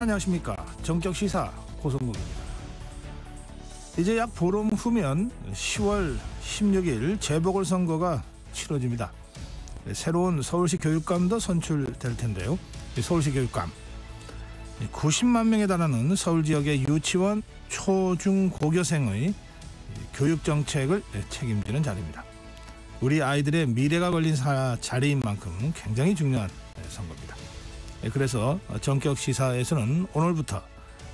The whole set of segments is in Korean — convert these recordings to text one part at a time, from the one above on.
안녕하십니까 정격시사 고성국입니다 이제 약 보름 후면 10월 16일 재보궐선거가 치러집니다 네, 새로운 서울시 교육감도 선출될 텐데요 서울시 교육감 90만 명에 달하는 서울 지역의 유치원 초중고교생의 교육정책을 책임지는 자리입니다 우리 아이들의 미래가 걸린 사, 자리인 만큼 굉장히 중요한 선거입니다 예, 그래서 전격 시사에서는 오늘부터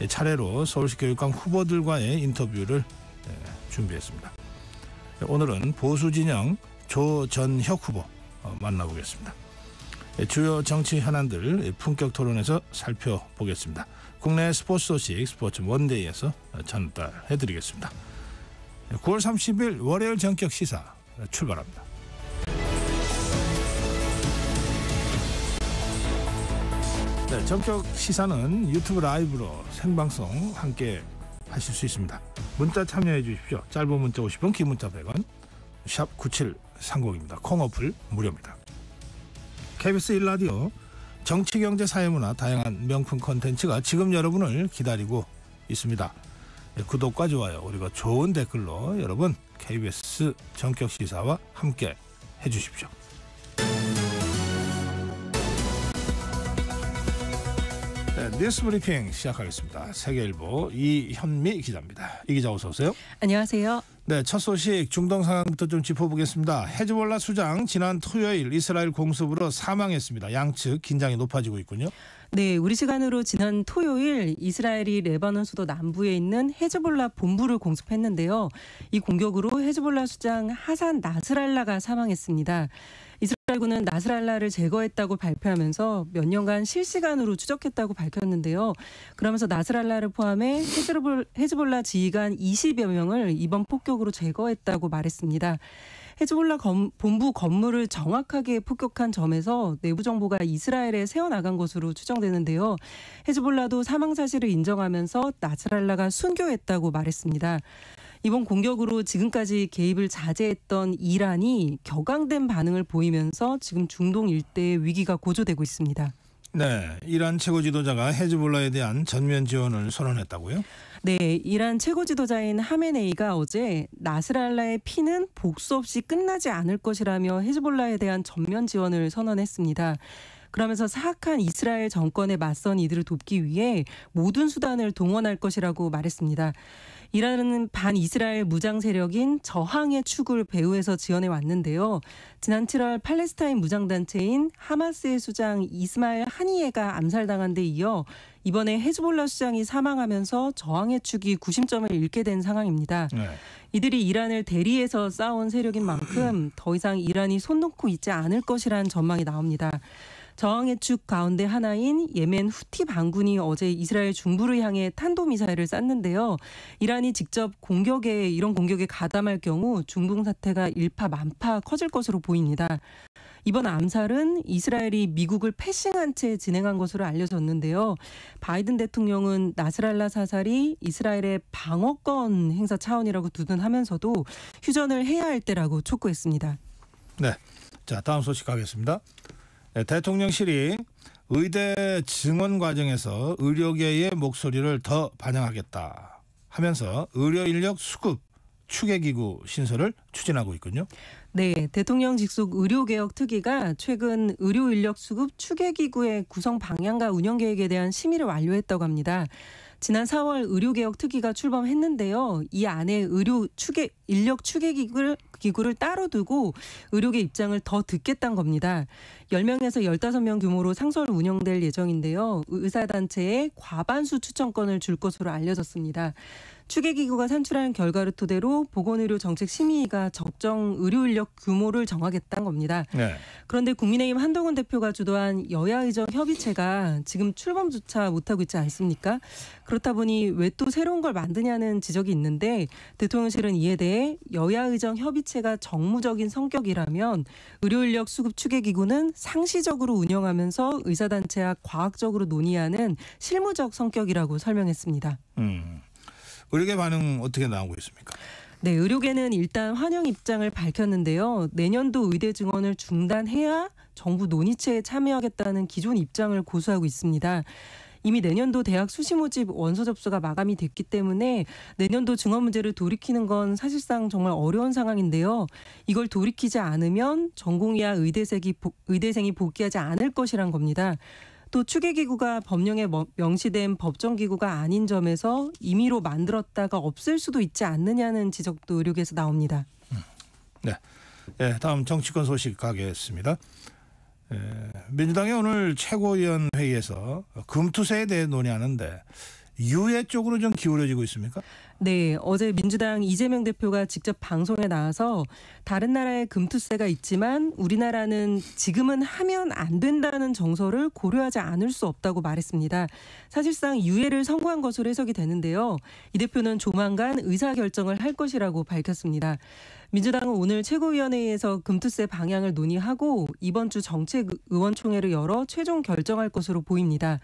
차례로 서울시 교육감 후보들과의 인터뷰를 예, 준비했습니다. 예, 오늘은 보수진영 조전혁 후보 어, 만나보겠습니다. 주요 정치 현안들 품격 토론에서 살펴보겠습니다. 국내 스포츠 소식 스포츠 원데이에서 전달해드리겠습니다. 9월 30일 월요일 전격 시사 출발합니다. 네, 전격 시사는 유튜브 라이브로 생방송 함께 하실 수 있습니다. 문자 참여해 주십시오. 짧은 문자 50원, 긴 문자 100원, 샵 9730입니다. 콩 어플 무료입니다. KBS 1라디오 정치, 경제, 사회문화 다양한 명품 컨텐츠가 지금 여러분을 기다리고 있습니다. 네, 구독과 좋아요 그리고 좋은 댓글로 여러분 KBS 정격 시사와 함께 해주십시오. 네, 뉴스 브리핑 시작하겠습니다. 세계일보 이현미 기자입니다. 이 기자 어서 오세요. 안녕하세요. 네, 첫 소식 중동 상황부터 좀 짚어보겠습니다. 헤즈볼라 수장 지난 토요일 이스라엘 공습으로 사망했습니다. 양측 긴장이 높아지고 있군요. 네, 우리 시간으로 지난 토요일 이스라엘이 레바논 수도 남부에 있는 헤즈볼라 본부를 공습했는데요. 이 공격으로 헤즈볼라 수장 하산 나스랄라가 사망했습니다. 이스라엘군은 나스랄라를 제거했다고 발표하면서 몇 년간 실시간으로 추적했다고 밝혔는데요. 그러면서 나스랄라를 포함해 헤즈볼라 지휘관 20여 명을 이번 폭격으로 제거했다고 말했습니다. 헤즈볼라 검, 본부 건물을 정확하게 폭격한 점에서 내부 정보가 이스라엘에 새어나간 것으로 추정되는데요. 헤즈볼라도 사망 사실을 인정하면서 나스랄라가 순교했다고 말했습니다. 이번 공격으로 지금까지 개입을 자제했던 이란이 격앙된 반응을 보이면서 지금 중동 일대의 위기가 고조되고 있습니다. 네, 이란 최고 지도자가 헤즈볼라에 대한 전면 지원을 선언했다고요? 네, 이란 최고 지도자인 하메네이가 어제 나스랄라의 피는 복수 없이 끝나지 않을 것이라며 헤즈볼라에 대한 전면 지원을 선언했습니다. 그러면서 사악한 이스라엘 정권에 맞선 이들을 돕기 위해 모든 수단을 동원할 것이라고 말했습니다. 이라는 반이스라엘 무장 세력인 저항의 축을 배후에서 지원해 왔는데요. 지난 7월 팔레스타인 무장단체인 하마스의 수장 이스마일 하니예가 암살당한 데 이어 이번에 헤즈볼라 수장이 사망하면서 저항의 축이 구심점을 잃게 된 상황입니다. 네. 이들이 이란을 대리해서 싸운 세력인 만큼 더 이상 이란이 손 놓고 있지 않을 것이란 전망이 나옵니다. 저항의 축 가운데 하나인 예멘 후티 반군이 어제 이스라엘 중부를 향해 탄도미사일을 쐈는데요. 이란이 직접 공격에 이런 공격에 가담할 경우 중동 사태가 일파만파 커질 것으로 보입니다. 이번 암살은 이스라엘이 미국을 패싱한 채 진행한 것으로 알려졌는데요. 바이든 대통령은 나스랄라 사살이 이스라엘의 방어권 행사 차원이라고 두둔하면서도 휴전을 해야 할 때라고 촉구했습니다. 네. 자, 다음 소식 가겠습니다. 네, 대통령실이 의대 증원 과정에서 의료계의 목소리를 더 반영하겠다 하면서 의료 인력 수급 추계기구 신설을 추진하고 있군요. 네, 대통령 직속 의료개혁 특위가 최근 의료 인력 수급 추계기구의 구성 방향과 운영 계획에 대한 심의를 완료했다고 합니다. 지난 4월 의료개혁 특위가 출범했는데요. 이 안에 의료 추계 인력 추계기구를 기구를 따로 두고 의료계 입장을 더 듣겠다는 겁니다. 10명에서 15명 규모로 상설 운영될 예정인데요. 의사단체에 과반수 추천권을 줄 것으로 알려졌습니다. 추계기구가 산출한 결과를 토대로 보건의료 정책 심의가 적정 의료 인력 규모를 정하겠다는 겁니다. 네. 그런데 국민의힘 한동훈 대표가 주도한 여야의정 협의체가 지금 출범조차 못하고 있지 않습니까? 그렇다 보니 왜 또 새로운 걸 만드냐는 지적이 있는데 대통령실은 이에 대해 여야의정 협의체가 정무적인 성격이라면 의료 인력 수급 추계기구는 상시적으로 운영하면서 의사단체와 과학적으로 논의하는 실무적 성격이라고 설명했습니다. 음. 의료계 반응 어떻게 나오고 있습니까? 네, 의료계는 일단 환영 입장을 밝혔는데요. 내년도 의대 증원을 중단해야 정부 논의체에 참여하겠다는 기존 입장을 고수하고 있습니다. 이미 내년도 대학 수시 모집 원서 접수가 마감이 됐기 때문에 내년도 증원 문제를 돌이키는 건 사실상 정말 어려운 상황인데요. 이걸 돌이키지 않으면 전공이야 의대생이, 의대생이 복귀하지 않을 것이란 겁니다. 또 추계기구가 법령에 뭐 명시된 법정기구가 아닌 점에서 임의로 만들었다가 없을 수도 있지 않느냐는 지적도 의료계에서 나옵니다. 네. 네 다음 정치권 소식 가겠습니다. 예, 민주당이 오늘 최고위원 회의에서 금투세에 대해 논의하는데 유해 쪽으로 좀 기울어지고 있습니까? 네, 어제 민주당 이재명 대표가 직접 방송에 나와서 다른 나라의 금투세가 있지만 우리나라는 지금은 하면 안 된다는 정서를 고려하지 않을 수 없다고 말했습니다. 사실상 유해를 선고한 것으로 해석이 되는데요. 이 대표는 조만간 의사 결정을 할 것이라고 밝혔습니다. 민주당은 오늘 최고위원회에서 금투세 방향을 논의하고 이번 주 정책 의원총회를 열어 최종 결정할 것으로 보입니다.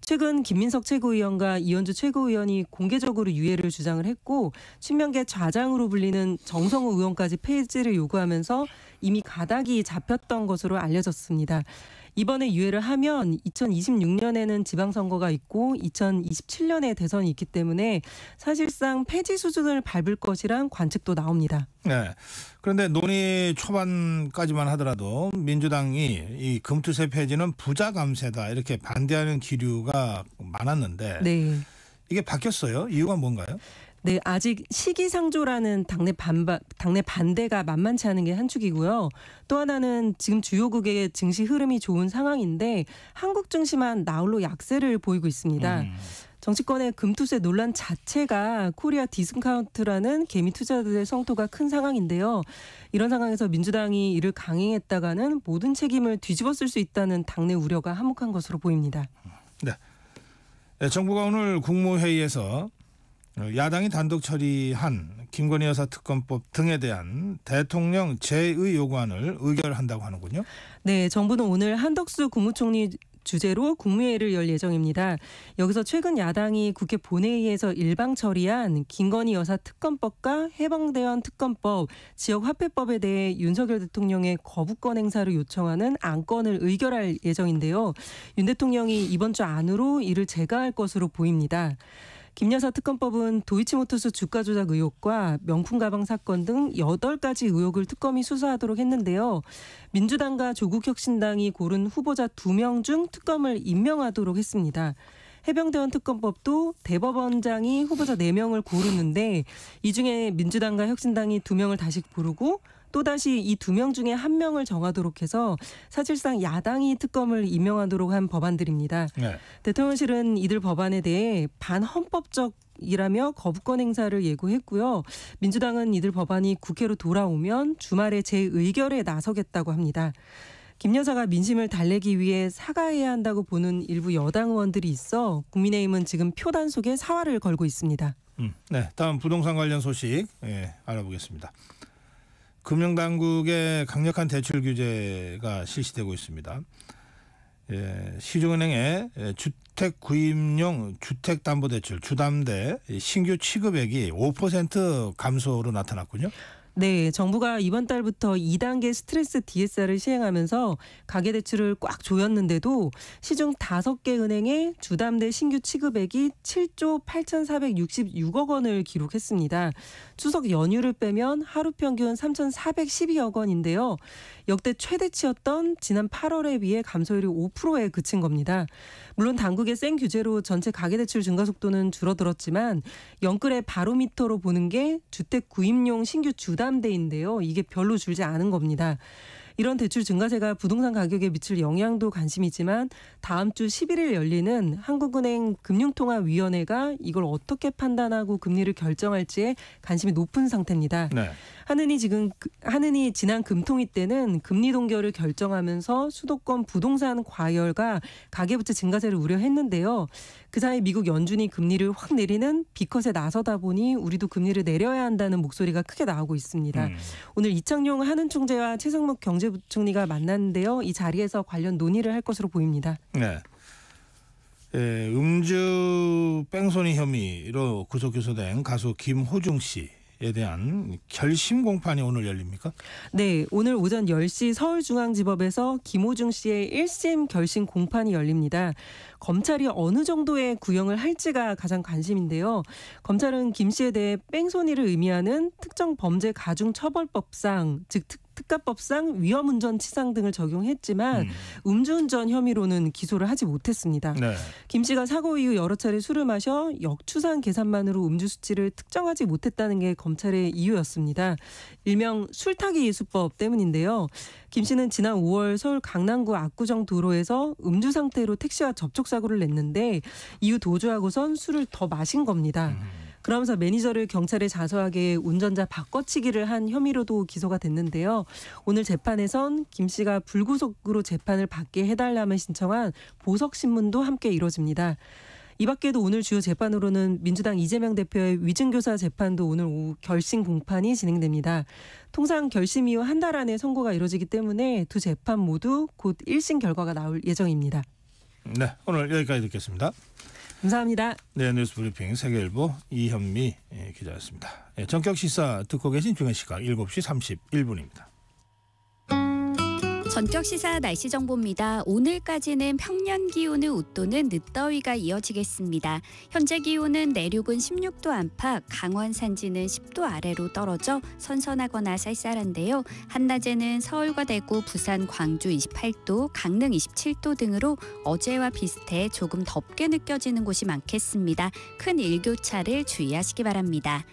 최근 김민석 최고위원과 이현주 최고위원이 공개적으로 유예를 주장을 했고 친명계 좌장으로 불리는 정성호 의원까지 폐지를 요구하면서 이미 가닥이 잡혔던 것으로 알려졌습니다. 이번에 유예를 하면 2026년에는 지방선거가 있고 2027년에 대선이 있기 때문에 사실상 폐지 수준을 밟을 것이란 관측도 나옵니다. 네. 그런데 논의 초반까지만 하더라도 민주당이 이 금투세 폐지는 부자 감세다 이렇게 반대하는 기류가 많았는데 네. 이게 바뀌었어요. 이유가 뭔가요? 네, 아직 시기상조라는 당내 반반 당내 반대가 만만치 않은 게 한축이고요. 또 하나는 지금 주요국의 증시 흐름이 좋은 상황인데 한국 증시만 나홀로 약세를 보이고 있습니다. 음. 정치권의 금투세 논란 자체가 코리아 디스카운트라는 개미 투자들의 성토가 큰 상황인데요. 이런 상황에서 민주당이 이를 강행했다가는 모든 책임을 뒤집어 쓸 수 있다는 당내 우려가 한몫한 것으로 보입니다. 네. 네. 정부가 오늘 국무회의에서 어, 야당이 단독 처리한 김건희 여사 특검법 등에 대한 대통령 재의 요구안을 의결한다고 하는군요. 네, 정부는 오늘 한덕수 국무총리 주제로 국무회의를 열 예정입니다. 여기서 최근 야당이 국회 본회의에서 일방 처리한 김건희 여사 특검법과 해방대원 특검법, 지역화폐법에 대해 윤석열 대통령의 거부권 행사를 요청하는 안건을 의결할 예정인데요. 윤 대통령이 이번 주 안으로 이를 제거할 것으로 보입니다. 김여사 특검법은 도이치모터스 주가 조작 의혹과 명품 가방 사건 등 8가지 의혹을 특검이 수사하도록 했는데요. 민주당과 조국혁신당이 고른 후보자 2명 중 특검을 임명하도록 했습니다. 해병대원 특검법도 대법원장이 후보자 4명을 고르는데 이 중에 민주당과 혁신당이 2명을 다시 고르고 또다시 이 두 명 중에 한 명을 정하도록 해서 사실상 야당이 특검을 임명하도록 한 법안들입니다. 네. 대통령실은 이들 법안에 대해 반헌법적 이라며 거부권 행사를 예고했고요. 민주당은 이들 법안이 국회로 돌아오면 주말에 재의결에 나서겠다고 합니다. 김 여사가 민심을 달래기 위해 사과해야 한다고 보는 일부 여당 의원들이 있어 국민의힘은 지금 표단 속에 사활을 걸고 있습니다. 음, 네, 다음 부동산 관련 소식 예, 알아보겠습니다. 금융당국의 강력한 대출 규제가 실시되고 있습니다. 예, 시중은행의 주택 구입용 주택담보대출 주담대 신규 취급액이 5% 감소로 나타났군요. 네, 정부가 이번 달부터 2단계 스트레스 DSR을 시행하면서 가계 대출을 꽉 조였는데도 시중 5개 은행의 주담대 신규 취급액이 7조 8,466억 원을 기록했습니다. 추석 연휴를 빼면 하루 평균 3,412억 원인데요. 역대 최대치였던 지난 8월에 비해 감소율이 5%에 그친 겁니다. 물론 당국의 센 규제로 전체 가계대출 증가 속도는 줄어들었지만 연끌의 바로미터로 보는 게 주택 구입용 신규 주담대인데요. 이게 별로 줄지 않은 겁니다. 이런 대출 증가세가 부동산 가격에 미칠 영향도 관심이지만 다음 주 11일 열리는 한국은행 금융통화위원회가 이걸 어떻게 판단하고 금리를 결정할지에 관심이 높은 상태입니다. 네. 하느니 지금 하느니 그, 지난 금통위 때는 금리 동결을 결정하면서 수도권 부동산 과열과 가계부채 증가세를 우려했는데요. 그 사이 미국 연준이 금리를 확 내리는 비컷에 나서다 보니 우리도 금리를 내려야 한다는 목소리가 크게 나오고 있습니다. 음. 오늘 이창용 한은 총재와 최성목 경제부총리가 만났는데요. 이 자리에서 관련 논의를 할 것으로 보입니다. 네. 예, 음주 뺑소니 혐의로 구속 기소된 가수 김호중 씨에 대한 결심 공판이 오늘 열립니까? 네, 오늘 오전 10시 서울중앙지법에서 김호중 씨의 1심 결심 공판이 열립니다. 검찰이 어느 정도의 구형을 할지가 가장 관심인데요. 검찰은 김 씨에 대해 뺑소니를 의미하는 특정 범죄 가중 처벌법상 즉특 특가법상 위험운전 치상 등을 적용했지만 음. 주운전 혐의로는 기소를 하지 못했습니다. 네. 김 씨가 사고 이후 여러 차례 술을 마셔 역추상 계산만으로 음주 수치를 특정하지 못했다는 게 검찰의 이유였습니다. 일명 술 타기 수법 때문인데요. 김 씨는 지난 5월 서울 강남구 압구정 도로에서 음주 상태로 택시와 접촉 사고를 냈는데 이후 도주하고선 술을 더 마신 겁니다. 음. 그러면서 매니저를 경찰에 자서하게 운전자 바꿔치기를 한 혐의로도 기소가 됐는데요. 오늘 재판에선 김 씨가 불구속으로 재판을 받게 해달라며 신청한 보석신문도 함께 이뤄집니다. 이 밖에도 오늘 주요 재판으로는 민주당 이재명 대표의 위증교사 재판도 오늘 오후 결심 공판이 진행됩니다. 통상 결심 이후 한 달 안에 선고가 이뤄지기 때문에 두 재판 모두 곧 1심 결과가 나올 예정입니다. 네, 오늘 여기까지 듣겠습니다. 감사합니다. 네, 뉴스브리핑 세계일보 이현미 예, 기자였습니다. 네, 예, 전격 시사 듣고 계신 중현 시각 7시 31분입니다. 전격 시사 날씨 정보입니다. 오늘까지는 평년 기온의 웃도는 늦더위가 이어지겠습니다. 현재 기온은 내륙은 16도 안팎, 강원 산지는 10도 아래로 떨어져 선선하거나 쌀쌀한데요. 한낮에는 서울과 대구, 부산, 광주 28도, 강릉 27도 등으로 어제와 비슷해 조금 덥게 느껴지는 곳이 많겠습니다. 큰 일교차를 주의하시기 바랍니다.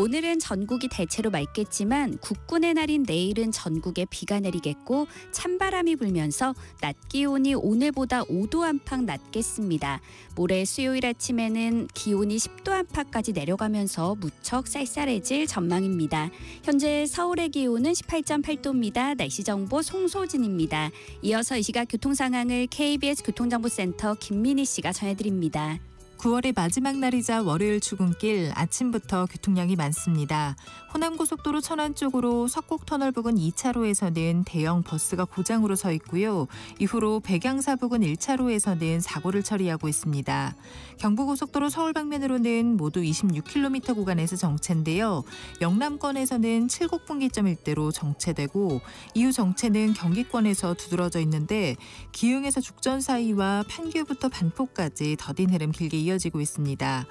오늘은 전국이 대체로 맑겠지만 국군의 날인 내일은 전국에 비가 내리겠고 찬바람이 불면서 낮 기온이 오늘보다 5도 안팎 낮겠습니다. 모레 수요일 아침에는 기온이 10도 안팎까지 내려가면서 무척 쌀쌀해질 전망입니다. 현재 서울의 기온은 18.8도입니다. 날씨 정보 송소진입니다. 이어서 이 시각 교통 상황을 KBS 교통정보센터 김민희 씨가 전해드립니다. 9월의 마지막 날이자 월요일 출근길 아침부터 교통량이 많습니다. 서남고속도로 천안 쪽으로 석곡터널 부근 2차로에서는 대형 버스가 고장으로 서 있고요. 이후로 백양사 부근 1차로에서는 사고를 처리하고 있습니다. 경부고속도로 서울 방면으로는 모두 26km 구간에서 정체인데요. 영남권에서는 칠곡분기점 일대로 정체되고 이후 정체는 경기권에서 두드러져 있는데 기흥에서 죽전 사이와 판교부터 반포까지 더딘 흐름 길게 이어지고 있습니다.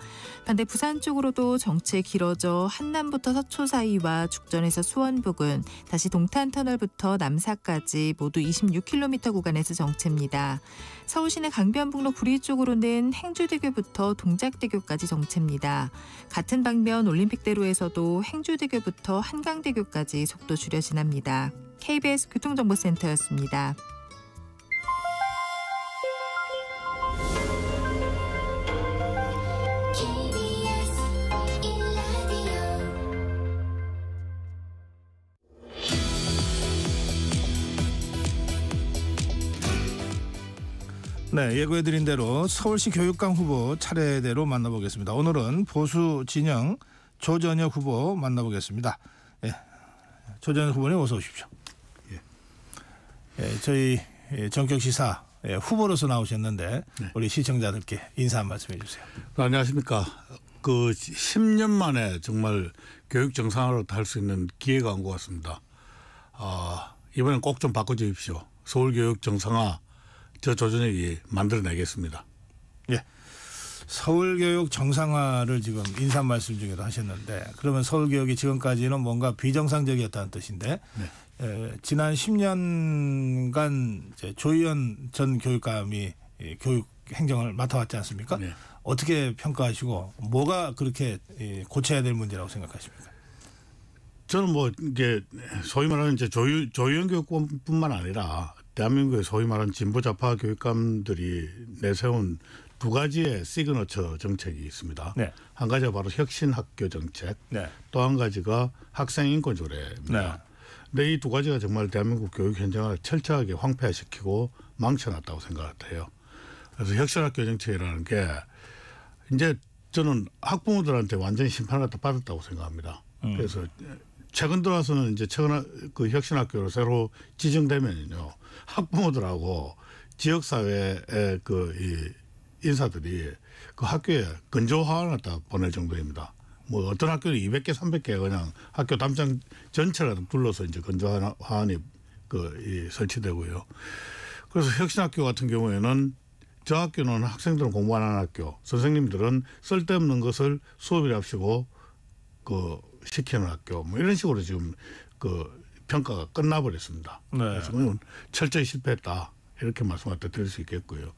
반대 부산 쪽으로도 정체 길어져 한남부터 서초 사이 사이와 죽전에서 수원 부근, 다시 동탄 터널부터 남사까지 모두 26km 구간에서 정체입니다. 서울시내 강변북로 구리 쪽으로는 행주대교부터 동작대교까지 정체입니다. 같은 방면 올림픽대로에서도 행주대교부터 한강대교까지 속도 줄여 지납니다. KBS 교통정보센터였습니다. 네, 예고해드린 대로 서울시 교육감 후보 차례대로 만나보겠습니다. 오늘은 보수 진영 조전혁 후보 만나보겠습니다. 예, 조전혁 후보님 어서 오십시오. 예, 예 저희 전격 예, 시사 예, 후보로서 나오셨는데 네. 우리 시청자들께 인사 한 말씀 해주세요. 네, 안녕하십니까. 그 10년 만에 정말 교육 정상화로 할수 있는 기회가 온 것 같습니다. 아, 이번엔 꼭 좀 바꿔주십시오. 서울 교육 정상화 저 조정에 의 만들어내겠습니다. 예. 서울교육 정상화를 지금 인사 말씀 중에도 하셨는데 그러면 서울교육이 지금까지는 뭔가 비정상적이었다는 뜻인데 네. 에, 예, 지난 10년간 이제 조희연 전 교육감이 교육 행정을 맡아왔지 않습니까? 네. 어떻게 평가하시고 뭐가 그렇게 고쳐야 될 문제라고 생각하십니까? 저는 뭐 이제 소위 말하는 이제 조유, 조희연 교육뿐만 아니라 대한민국의 소위 말하는 진보 좌파 교육감들이 내세운 두 가지의 시그너처 정책이 있습니다. 네. 한 가지가 바로 혁신 학교 정책, 네. 또한 가지가 학생 인권 조례입니다. 네. 이두 가지가 정말 대한민국 교육 현장을 철저하게 황폐화시키고 망쳐놨다고 생각해요. 그래서 혁신학교 정책이라는 게 이제 저는 학부모들한테 완전히 심판을 다 받았다고 생각합니다. 음. 그래서 최근 들어서는 이제 최근 그 혁신학교로 새로 지정되면요. 학부모들하고 지역사회의 그이 인사들이 그 학교에 건조화환을다 보낼 정도입니다. 뭐 어떤 학교는 200개, 300개 그냥 학교 담장 전체를 둘러서 이제 건조화환이그 설치되고요. 그래서 혁신학교 같은 경우에는 저 학교는 학생들은 공부 안 하는 학교, 선생님들은 쓸데없는 것을 수업이라 합시고 그 시키는 학교 뭐 이런 식으로 지금 그 평가가 끝나버렸습니다. 네. 그래서 철저히 실패했다. 이렇게 말씀할 때 드릴 수 있겠고요.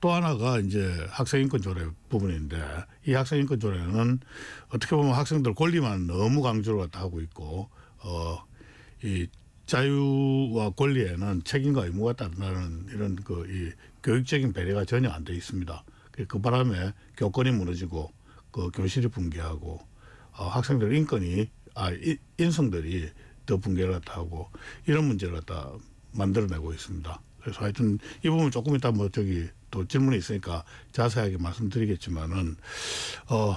또 하나가 이제 학생인권 조례 부분인데 이 학생인권 조례는 어떻게 보면 학생들 권리만 너무 강조를 갖다 하고 있고 어, 이 자유와 권리에는 책임과 의무가 따른다는 이런 그이 교육적인 배려가 전혀 안 돼 있습니다. 그, 그 바람에 교권이 무너지고 그 교실이 붕괴하고 어, 학생들 인권이 아 인성들이 더 붕괴를 갖다 하고 이런 문제를 갖다 만들어내고 있습니다. 그래서 하여튼 이 부분 조금 이따 뭐 저기 또 질문이 있으니까 자세하게 말씀드리겠지만은 어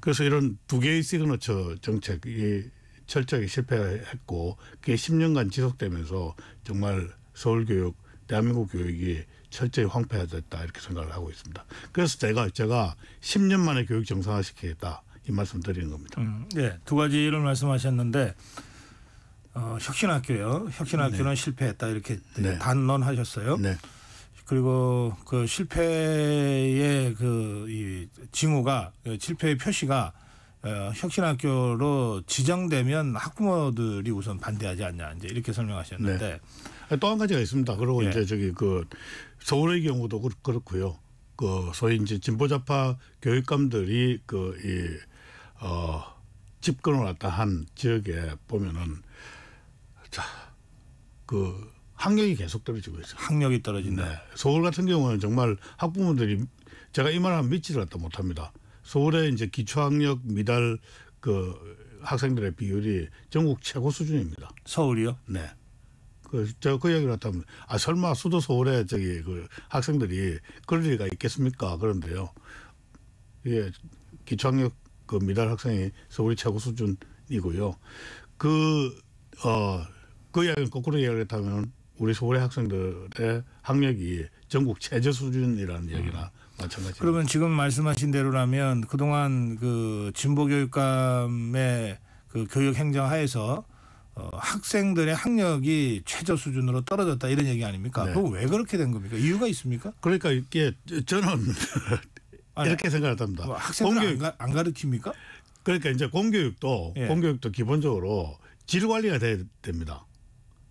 그래서 이런 두 개의 시그너처 정책이 철저하게 실패했고 그게 10년간 지속되면서 정말 서울 교육 대한민국 교육이 철저히 황폐화됐다 이렇게 생각을 하고 있습니다. 그래서 제가 제가 10년 만에 교육 정상화시키겠다 이 말씀 드리는 겁니다. 음, 예, 두 가지를 말씀하셨는데 어, 혁신학교요. 혁신학교는 네. 실패했다 이렇게 네. 단언하셨어요. 네. 그리고 그 실패의 그 이 징후가 그 실패의 표시가 어, 혁신학교로 지정되면 학부모들이 우선 반대하지 않냐 이제 이렇게 설명하셨는데 네. 또한 가지가 있습니다. 그리고 예. 이제 저기 그 서울의 경우도 그, 그렇고요. 그 소위 이제 진보좌파 교육감들이 그이 어, 집권을 왔다 한 지역에 보면은 자, 그 학력이 계속 떨어지고 있어요. 학력이 떨어진다. 네. 서울 같은 경우는 정말 학부모들이 제가 이 말하면 믿지를 않다 못합니다. 서울의 이제 기초학력 미달 그 학생들의 비율이 전국 최고 수준입니다. 서울이요? 네. 그, 제가 그얘기를 했다면, 아, 설마 수도 서울에 저기, 그 학생들이 그럴 리가 있겠습니까? 그런데요. 예, 기초학력 그 미달 학생이 서울이 최고 수준이고요. 그, 어, 그 이야기를 거꾸로 이야기를 했다면 우리 서울의 학생들의 학력이 전국 최저 수준이라는 음. 이야기나 마찬가지. 그러면 지금 말씀하신 대로라면 그동안 그 진보교육감의 그 교육 행정 하에서 어, 학생들의 학력이 최저 수준으로 떨어졌다 이런 얘기 아닙니까? 네. 그럼 왜 그렇게 된 겁니까? 이유가 있습니까? 그러니까 이게 저는 이렇게 생각합니다. 뭐 학생들 공안 안 가르칩니까? 그러니까 이제 공교육도 예. 공교육도 기본적으로 질 관리가 돼야 됩니다.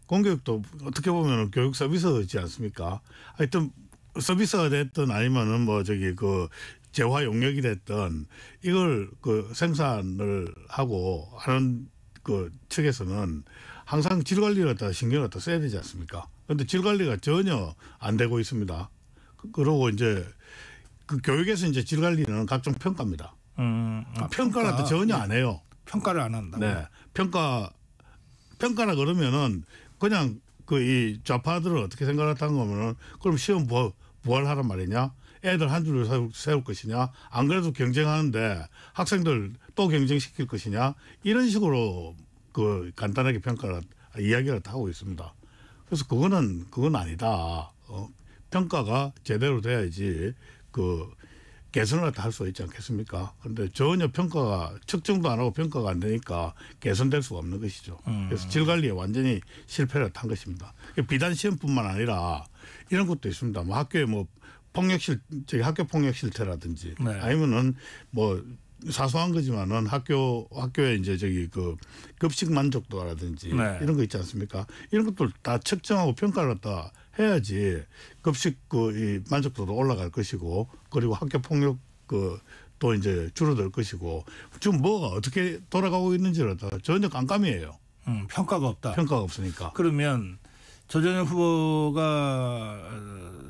공교육도 어떻게 보면 교육 서비스도 있지 않습니까? 하여튼 서비스가 됐든 아니면은 뭐 저기 그 재화 용역이 됐든 이걸 그 생산을 하고 하는 그 측에서는 항상 질 관리를 다 신경을 다 써야 되지 않습니까? 그런데 질 관리가 전혀 안 되고 있습니다. 그, 그러고 이제 그 교육에서 이제 질 관리는 각종 평가입니다. 음, 아, 평가를 평가. 전혀 안 해요. 평가를 안 한다. 네, 평가 평가라 그러면은 그냥 그 이좌파들을 어떻게 생각했다는 거면은 그럼 시험 부, 뭐, 부활하란 말이냐? 애들 한 줄을 세울, 세울 것이냐? 안 그래도 경쟁하는데 학생들 또 경쟁시킬 것이냐? 이런 식으로 그 간단하게 평가를 이야기를 하고 있습니다. 그래서 그거는 그건 아니다. 어, 평가가 제대로 돼야지 그 개선을 다할 수 있지 않겠습니까? 그런데 전혀 평가가 측정도 안 하고 평가가 안 되니까 개선될 수가 없는 것이죠. 그래서 음. 질 관리에 완전히 실패를 한 것입니다. 비단 시험뿐만 아니라 이런 것도 있습니다. 뭐 학교에 뭐 폭력실 저기 학교 폭력 실태라든지 네. 아니면은 뭐 사소한 거지만은 학교 학교에 이제 저기 그 급식 만족도라든지 네. 이런 거 있지 않습니까? 이런 것들 다 측정하고 평가를 갖다 해야지 급식 그이 만족도도 올라갈 것이고 그리고 학교 폭력 그 또 이제 줄어들 것이고 지금 뭐가 어떻게 돌아가고 있는지를 다 전혀 깜깜이에요. 음, 평가가 없다. 평가가 없으니까. 그러면 조전현 후보가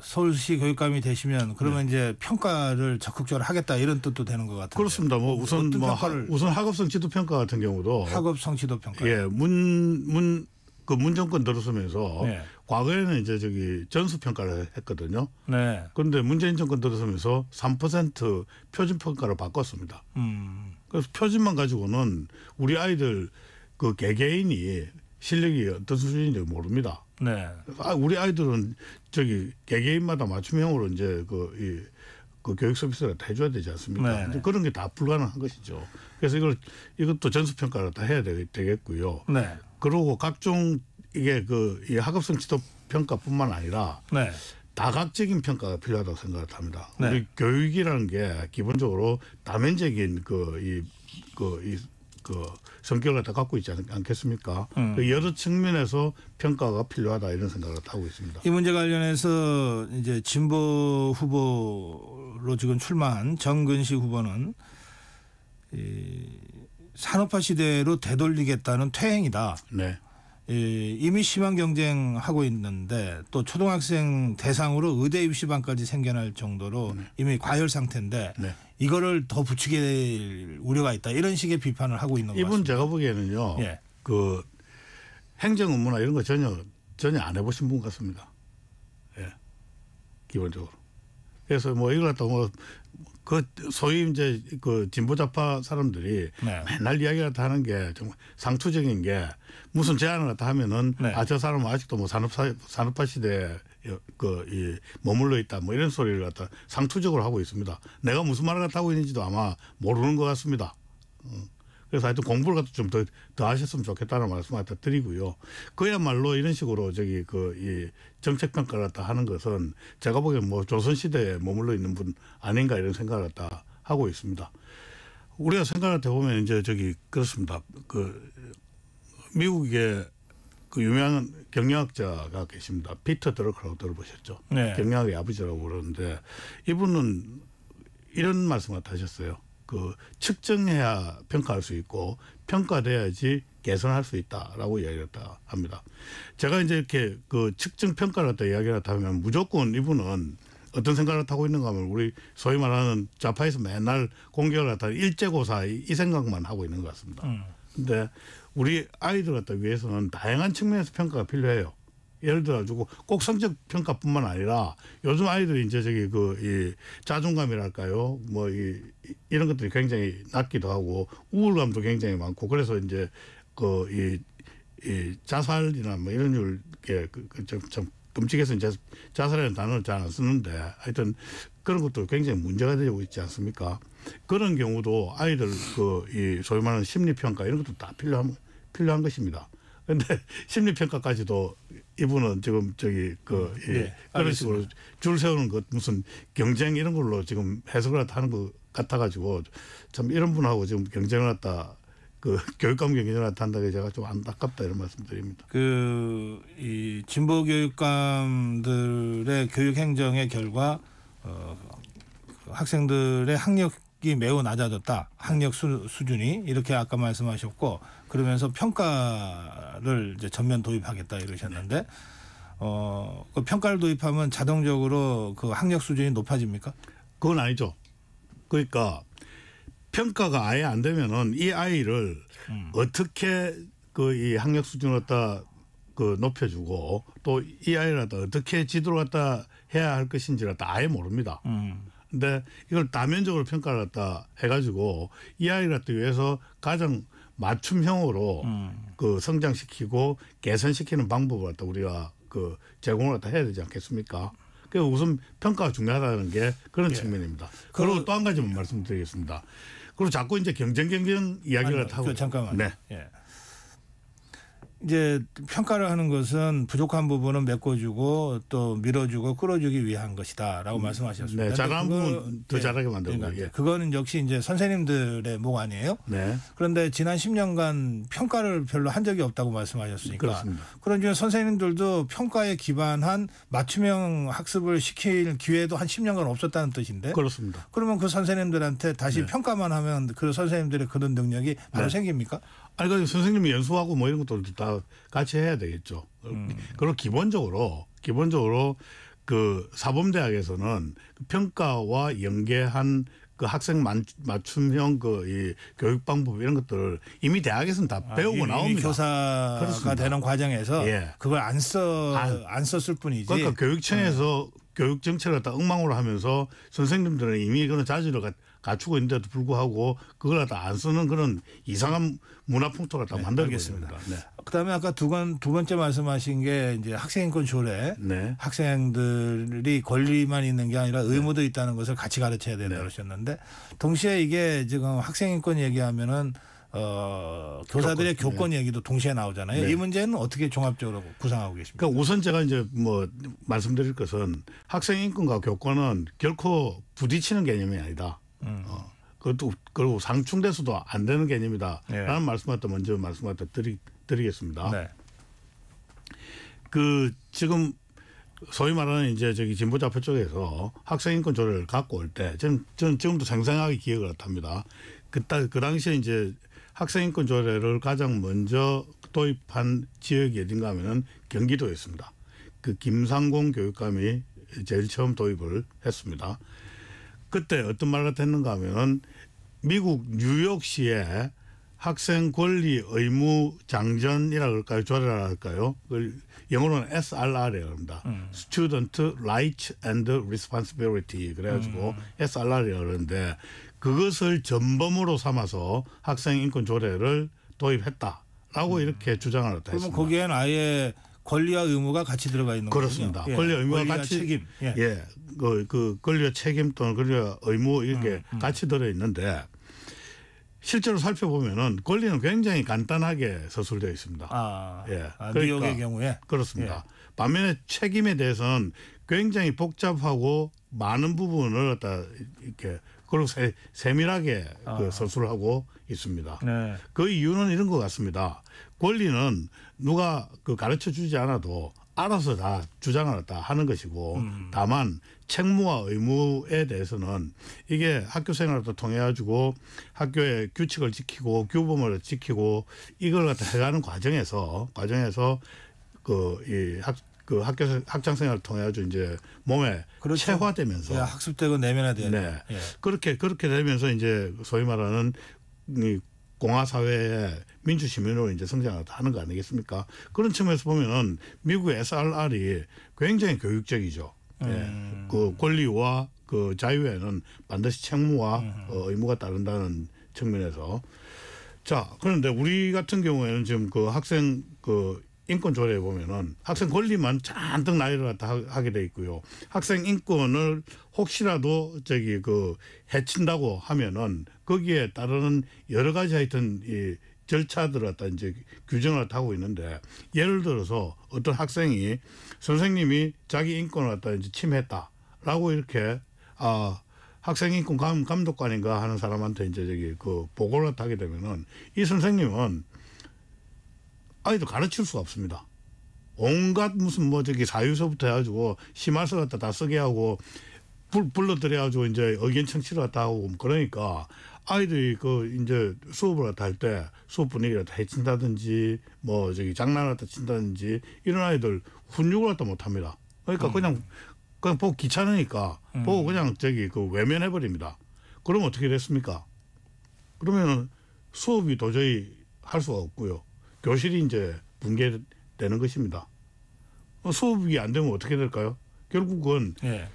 서울시 교육감이 되시면 그러면 네. 이제 평가를 적극적으로 하겠다 이런 뜻도 되는 것 같아요. 그렇습니다. 뭐 우선 뭐 하, 우선 학업성 지도 평가 같은 경우도 학업성 지도 평가. 예, 문 문 그문 정권 들어서면서 네. 과거에는 이제 저기 전수 평가를 했거든요. 네. 그런데 문재인 정권 들어서면서 3% 표준 평가를 바꿨습니다. 음. 그래서 표준만 가지고는 우리 아이들 그 개개인이 실력이 어떤 수준인지 모릅니다. 네. 아, 우리 아이들은 저기 개개인마다 맞춤형으로 이제 그, 이, 그 교육 서비스를 다 해줘야 되지 않습니까? 네 그런 게 다 불가능한 것이죠. 그래서 이걸 이것도 전수 평가를 다 해야 되, 겠고요 네. 그리고 각종 이게 그이 학업성 취도 평가뿐만 아니라 네. 다각적인 평가가 필요하다고 생각합니다. 을 네. 우리 교육이라는 게 기본적으로 다면적인 그 이그 그 이, 그 성격을 다 갖고 있지 않, 겠습니까 음. 그 여러 측면에서 평가가 필요하다 이런 생각을 하고 있습니다. 이 문제 관련해서 이제 진보 후보로 지금 출마한 정근식 후보는 이 산업화 시대로 되돌리겠다는 퇴행이다. 네. 이미 심한 경쟁하고 있는데 또 초등학생 대상으로 의대 입시반까지 생겨날 정도로 네. 이미 과열 상태인데 네. 이거를 더 부추게 될 우려가 있다 이런 식의 비판을 하고 있는 거같습니 이 제가 보기에는요. 예. 그 행정 업무나 이런 거 전혀 전혀 안 해보신 분 같습니다. 예. 기본적으로. 그래서 뭐 이걸 갖다 뭐그 소위 이제 그 진보 좌파 사람들이 네. 맨날 이야기를 하는 게 정말 상투적인 게 무슨 제안을 다 하면은 네. 아저 사람은 아직도 뭐 산업 산업화 시대에 그 이 머물러 있다 뭐 이런 소리를 갖다 상투적으로 하고 있습니다. 내가 무슨 말을 갖다 하고 있는지도 아마 모르는 것 같습니다. 음. 그래서 하여튼 공부를 갖다 좀 더 더 하셨으면 좋겠다는 말씀 을 갖다 드리고요. 그야말로 이런 식으로 저기 그 이 정책 평가를 갖다 하는 것은 제가 보기엔 뭐 조선 시대에 머물러 있는 분 아닌가 이런 생각을 갖다 하고 있습니다. 우리가 생각을 해보면 이제 저기 그렇습니다. 그 미국의 그 유명한 경영학자가 계십니다. 피터 드러커라고 들어보셨죠? 네. 경영학의 아버지라고 그러는데 이분은 이런 말씀을 하셨어요. 그 측정해야 평가할 수 있고 평가돼야지 개선할 수 있다라고 이야기했다 합니다. 제가 이제 이렇게 그 측정 평가를 갖다 이야기를 했다 하면 무조건 이분은 어떤 생각을 하고 있는가 하면 우리 소위 말하는 좌파에서 맨날 공격을 하다 일제고사 이, 생각만 하고 있는 것 같습니다. 음. 근데 우리 아이들 갖다 위해서는 다양한 측면에서 평가가 필요해요. 예를 들어가지고 꼭 성적 평가뿐만 아니라 요즘 아이들이 이제 저기 그이 자존감이랄까요 뭐이 이런 것들이 굉장히 낮기도 하고 우울감도 굉장히 많고 그래서 이제 그이 이 자살이나 뭐 이런 줄좀좀 그, 그 끔찍해서 이제 자살이라는 단어를 잘 안 쓰는데 하여튼 그런 것도 굉장히 문제가 되고 있지 않습니까? 그런 경우도 아이들 그이 소위 말하는 심리 평가 이런 것도 다 필요합니다. 필요한 것입니다. 근데 심리 평가까지도 이분은 지금 저기 그 음, 예, 네, 그런 식으로 줄 세우는 것 무슨 경쟁 이런 걸로 지금 해석을 하는 것 같아 가지고 참 이런 분하고 지금 경쟁을 했다. 그 교육감 경쟁을 한다는 게 제가 좀 안타깝다 이런 말씀드립니다. 그 이 진보 교육감들의 교육 행정의 결과 어, 그 학생들의 학력이 매우 낮아졌다. 학력 수, 수준이 이렇게 아까 말씀하셨고 그러면서 평가를 이제 전면 도입하겠다 이러셨는데 어, 그 평가를 도입하면 자동적으로 그 학력 수준이 높아집니까? 그건 아니죠. 그러니까 평가가 아예 안 되면은 이 아이를 음. 어떻게 그 이 학력 수준을 갖다 그 높여주고 또 이 아이를 갖다 어떻게 지도를 갖다 해야 할 것인지를 갖다 아예 모릅니다. 음. 근데 이걸 다면적으로 평가를 갖다 해가지고 이 아이를 갖다 위해서 가장 맞춤형으로 음. 그 성장시키고 개선시키는 방법을 갖 우리가 그 제공을 다 해야 되지 않겠습니까? 그 우선 평가가 중요하다는 게 그런 예. 측면입니다. 그리고 또 한 가지만 말씀드리겠습니다. 그리고 자꾸 이제 경쟁 경쟁 이야기를 아니요, 하고 그 잠깐만. 네. 예. 이제 평가를 하는 것은 부족한 부분은 메꿔주고 또 밀어주고 끌어주기 위한 것이다라고 음. 말씀하셨습니다. 네, 자한 부분 더 잘하게 네, 만들고 네, 예. 그거는 역시 이제 선생님들의 목 아니에요. 네. 그런데 지난 10년간 평가를 별로 한 적이 없다고 말씀하셨으니까 그렇습니다. 그런 중에 선생님들도 평가에 기반한 맞춤형 학습을 시킬 기회도 한 10년간 없었다는 뜻인데 그렇습니다. 그러면 그 선생님들한테 다시 네. 평가만 하면 그 선생님들의 그런 능력이 바로 네. 생깁니까? 아니, 그니까 선생님이 연수하고 뭐 이런 것도 다 같이 해야 되겠죠. 음. 그리고 기본적으로, 기본적으로 그 사범대학에서는 그 평가와 연계한 그 학생 맞춤형 그 이 교육 방법 이런 것들 을 이미 대학에서는 다 아, 배우고 이미 나옵니다. 교사가 그렇습니다. 되는 과정에서 예. 그걸 안써안 아, 안 썼을 뿐이지. 그러니까 교육청에서 음. 교육 정책을 다 엉망으로 하면서 선생님들은 이미 그런 자질을 갖추고 있는데도 불구하고 그걸 갖다안 쓰는 그런 이상한 문화 풍토를 다 네, 만들겠습니다 네. 그다음에 아까 두번두 번째 말씀하신 게 이제 학생인권 조례, 네. 학생들이 권리만 있는 게 아니라 네. 의무도 있다는 것을 같이 가르쳐야 된다 네. 그러셨는데 동시에 이게 지금 학생인권 얘기하면은 어, 교사들의 교권, 교권 네. 얘기도 동시에 나오잖아요. 네. 이 문제는 어떻게 종합적으로 구상하고 계십니까? 그러니까 우선 제가 이제 뭐 말씀드릴 것은 학생 인권과 교권은 결코 부딪히는 개념이 아니다. 음. 어, 그것도 그리고 상충돼서도 안 되는 개념이다라는 예. 네. 말씀을또 먼저 말씀을터 드리, 드리겠습니다. 네. 그 지금 소위 말하는 이제 저기 진보좌표 쪽에서 학생 인권 조례를 갖고 올 때 지금 저는 지금도 생생하게 기억을 합니다. 그때 그 당시에 이제 학생 인권 조례를 가장 먼저 도입한 지역이 어딘가 하면은 경기도였습니다. 그 김상공 교육감이 제일 처음 도입을 했습니다. 그때 어떤 말 같았는가 하면은 미국 뉴욕시에 학생 권리 의무 장전이라 그럴까요? 조례라 할까요? 그 영어로는 SRR이라고 합니다. 음. Student Rights and Responsibility 그래가지고 음. SRR이라고 그러는데 그것을 전범으로 삼아서 학생 인권 조례를 도입했다라고 음. 이렇게 주장을 했다. 그러면 거기엔 아예 권리와 의무가 같이 들어가 있는 거죠. 그렇습니다. 예. 권리와 의무가 권리와 같이 책임. 예. 예. 그, 그 권리와 책임 또는 권리와 의무 이렇게 음, 음. 같이 들어 있는데 실제로 살펴보면은 권리는 굉장히 간단하게 서술되어 있습니다. 아, 예. 아, 그러니까 뉴욕의 경우에 그렇습니다. 예. 반면에 책임에 대해서는 굉장히 복잡하고 많은 부분을 다 이렇게 그리고 세, 세밀하게 그 아. 그 서술하고 있습니다. 네. 그 이유는 이런 것 같습니다. 권리는 누가 그 가르쳐 주지 않아도 알아서 다 주장을 했다 하는 것이고 음. 다만 책무와 의무에 대해서는 이게 학교 생활도 통해 가지고 학교의 규칙을 지키고 규범을 지키고 이걸 갖다 해가는 과정에서 과정에서 그 이 학 그 학교 학창 생활을 통해 가지고 이제 몸에 그렇죠. 체화되면서 예, 학습되고 내면화되는 네. 예. 그렇게 그렇게 되면서 이제 소위 말하는 공화사회에 민주시민으로 이제 성장을 하는 거 아니겠습니까? 그런 측면에서 보면은 미국 SRR이 굉장히 교육적이죠. 예. 음. 예. 그 권리와 그 자유에는 반드시 책무와 음. 어, 의무가 따른다는 측면에서 자 그런데 우리 같은 경우에는 지금 그 학생 그 인권 조례에 보면은 학생 권리만 잔뜩 나열을 갖다 하게 돼 있고요. 학생 인권을 혹시라도 저기 그 해친다고 하면은 거기에 따르는 여러 가지 하여튼 이 절차들을 갖다 이제 규정을 타고 있는데 예를 들어서 어떤 학생이 선생님이 자기 인권을 갖다 이제 침했다라고 이렇게 아 학생 인권 감, 감독관인가 하는 사람한테 이제 저기 그 보고를 하게 되면은 이 선생님은 아이도 가르칠 수가 없습니다. 온갖 무슨 뭐 저기 사유서부터 해가지고 심할서 갖다 다 쓰게 하고 불, 불러들여가지고 이제 의견 청취를 갖다 하고 뭐 그러니까 아이들이 그 이제 수업을 갖다 할 때 수업 분위기를 갖다 해친다든지 뭐 저기 장난을 갖다 친다든지 이런 아이들 훈육을 갖다 못합니다. 그러니까 음. 그냥 그냥 보고 귀찮으니까 음. 보고 그냥 저기 그 외면해 버립니다. 그럼 어떻게 됐습니까? 그러면 수업이 도저히 할 수가 없고요. 교실이 이제 붕괴되는 것입니다. 수업이 어, 안 되면 어떻게 될까요? 결국은 예.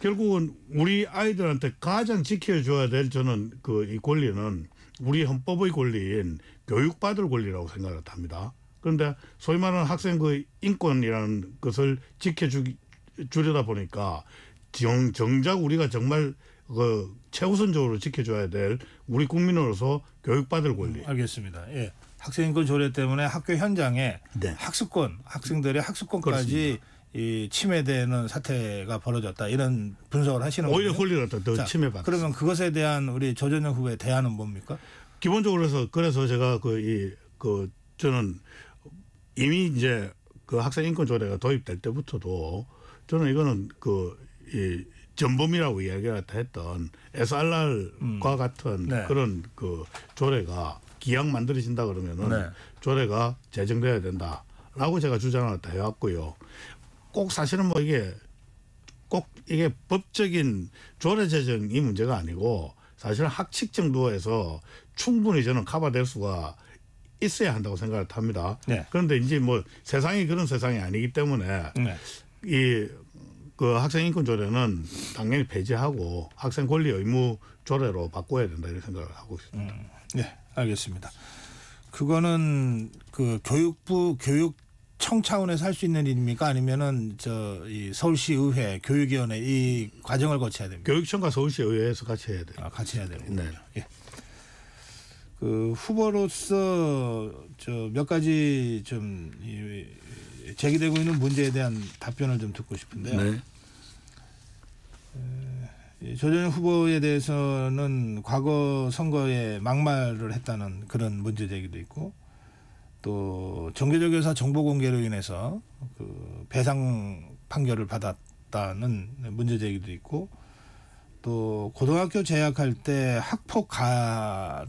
결국은 우리 아이들한테 가장 지켜줘야 될 저는 그 이 권리는 우리 헌법의 권리인 교육받을 권리라고 생각을 합니다. 그런데 소위 말하는 학생 그 인권이라는 것을 지켜주려다 보니까 정, 정작 우리가 정말 그 최우선적으로 지켜줘야 될 우리 국민으로서 교육받을 권리. 알겠습니다. 예. 학생인권 조례 때문에 학교 현장에 네. 학습권 학생들의 학습권까지 그렇습니다. 이 침해되는 사태가 벌어졌다 이런 분석을 하시는 오히려 홀리렸더 침해받. 그러면 그것에 대한 우리 조전영 후보의 대안은 뭡니까? 기본적으로 그래서 그래서 제가 그 이그 그 저는 이미 이제 그 학생 인권 조례가 도입될 때부터도 저는 이거는 그 이 전범이라고 이야기를 했던 SRR과 음. 같은 네. 그런 그 조례가 기왕 만들어진다 그러면은 네. 조례가 제정돼야 된다라고 제가 주장을 다 해왔고요. 꼭 사실은 뭐 이게 꼭 이게 법적인 조례 제정이 문제가 아니고 사실은 학칙 정도에서 충분히 저는 커버될 수가 있어야 한다고 생각을 합니다. 네. 그런데 이제 뭐 세상이 그런 세상이 아니기 때문에 네. 이그 학생 인권 조례는 당연히 폐지하고 학생 권리 의무 조례로 바꿔야 된다 이런 생각을 하고 있습니다. 음. 네. 알겠습니다. 그거는 그 교육부 교육 청 차원에서 할 수 있는 일입니까? 아니면은 저이 서울시 의회 교육위원회 이 과정을 거쳐야 됩니까? 교육청과 서울시 의회에서 같이 해야 돼요. 아, 같이 해야 되는 네. 예. 그 후보로서 저 몇 가지 좀 제기되고 있는 문제에 대한 답변을 좀 듣고 싶은데요. 네. 예, 조정 후보에 대해서는 과거 선거에 막말을 했다는 그런 문제 제기도 있고 또 정교적 여사 정보 공개로 인해서 그 배상 판결을 받았다는 문제 제기도 있고 또 고등학교 재학할 때 학폭 가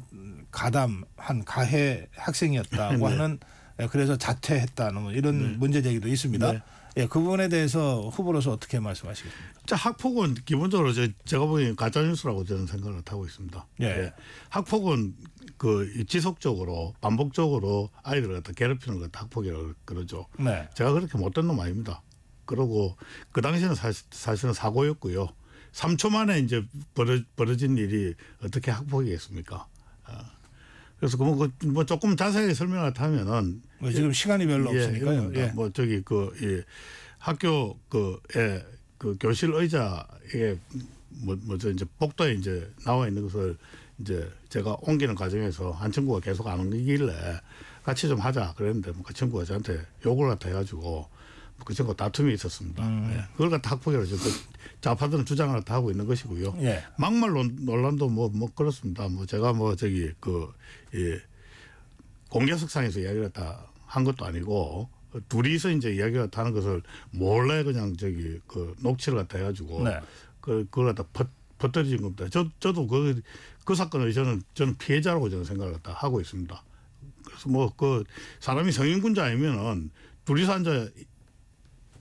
가담한 가해 학생이었다고 네. 하는 예, 그래서 자퇴했다는 이런 네. 문제 제기도 있습니다. 네. 예, 그 부분에 대해서 후보로서 어떻게 말씀하시겠습니까? 자, 학폭은 기본적으로 제가 보기엔 가짜뉴스라고 저는 생각을 하고 있습니다. 예. 예. 학폭은 그 지속적으로 반복적으로 아이들을 갖다 괴롭히는 것 학폭이라고 그러죠. 네. 제가 그렇게 못된 놈 아닙니다. 그러고 그 당시에는 사실, 사실은 사고였고요. 3초 만에 이제 벌어, 벌어진 일이 어떻게 학폭이겠습니까? 어. 그래서 그뭐 그 뭐 조금 자세히 설명을하면은뭐 지금 시간이 별로 예, 없으니까요. 예. 뭐 저기 그, 그 예, 학교 그에 그 교실 의자에 뭐 뭐죠 이제 복도에 이제 나와 있는 것을 이제 제가 옮기는 과정에서 한 친구가 계속 안 옮기길래 같이 좀 하자 그랬는데 뭐그 친구가 저한테 욕을 갖다 해가지고 뭐 그 전과 뭐 다툼이 있었습니다. 음. 예. 그걸 갖다 학폭이라고 그 좌파들은 주장을 다 하고 있는 것이고요. 예. 막말 논란도 뭐, 뭐 그렇습니다. 뭐 제가 뭐 저기 그 예, 공개석상에서 이야기를 다 한 것도 아니고 둘이서 이제 이야기를 다 하는 것을 몰래 그냥 저기 그 녹취를 갖다 해가지고 네. 그, 그걸 갖다 퍼, 퍼뜨려진 겁니다. 저, 저도 그, 그 사건을 저는 저는 피해자라고 저는 생각을 갖다 하고 있습니다. 그래서 뭐 그 사람이 성인군자 아니면은 둘이서 앉아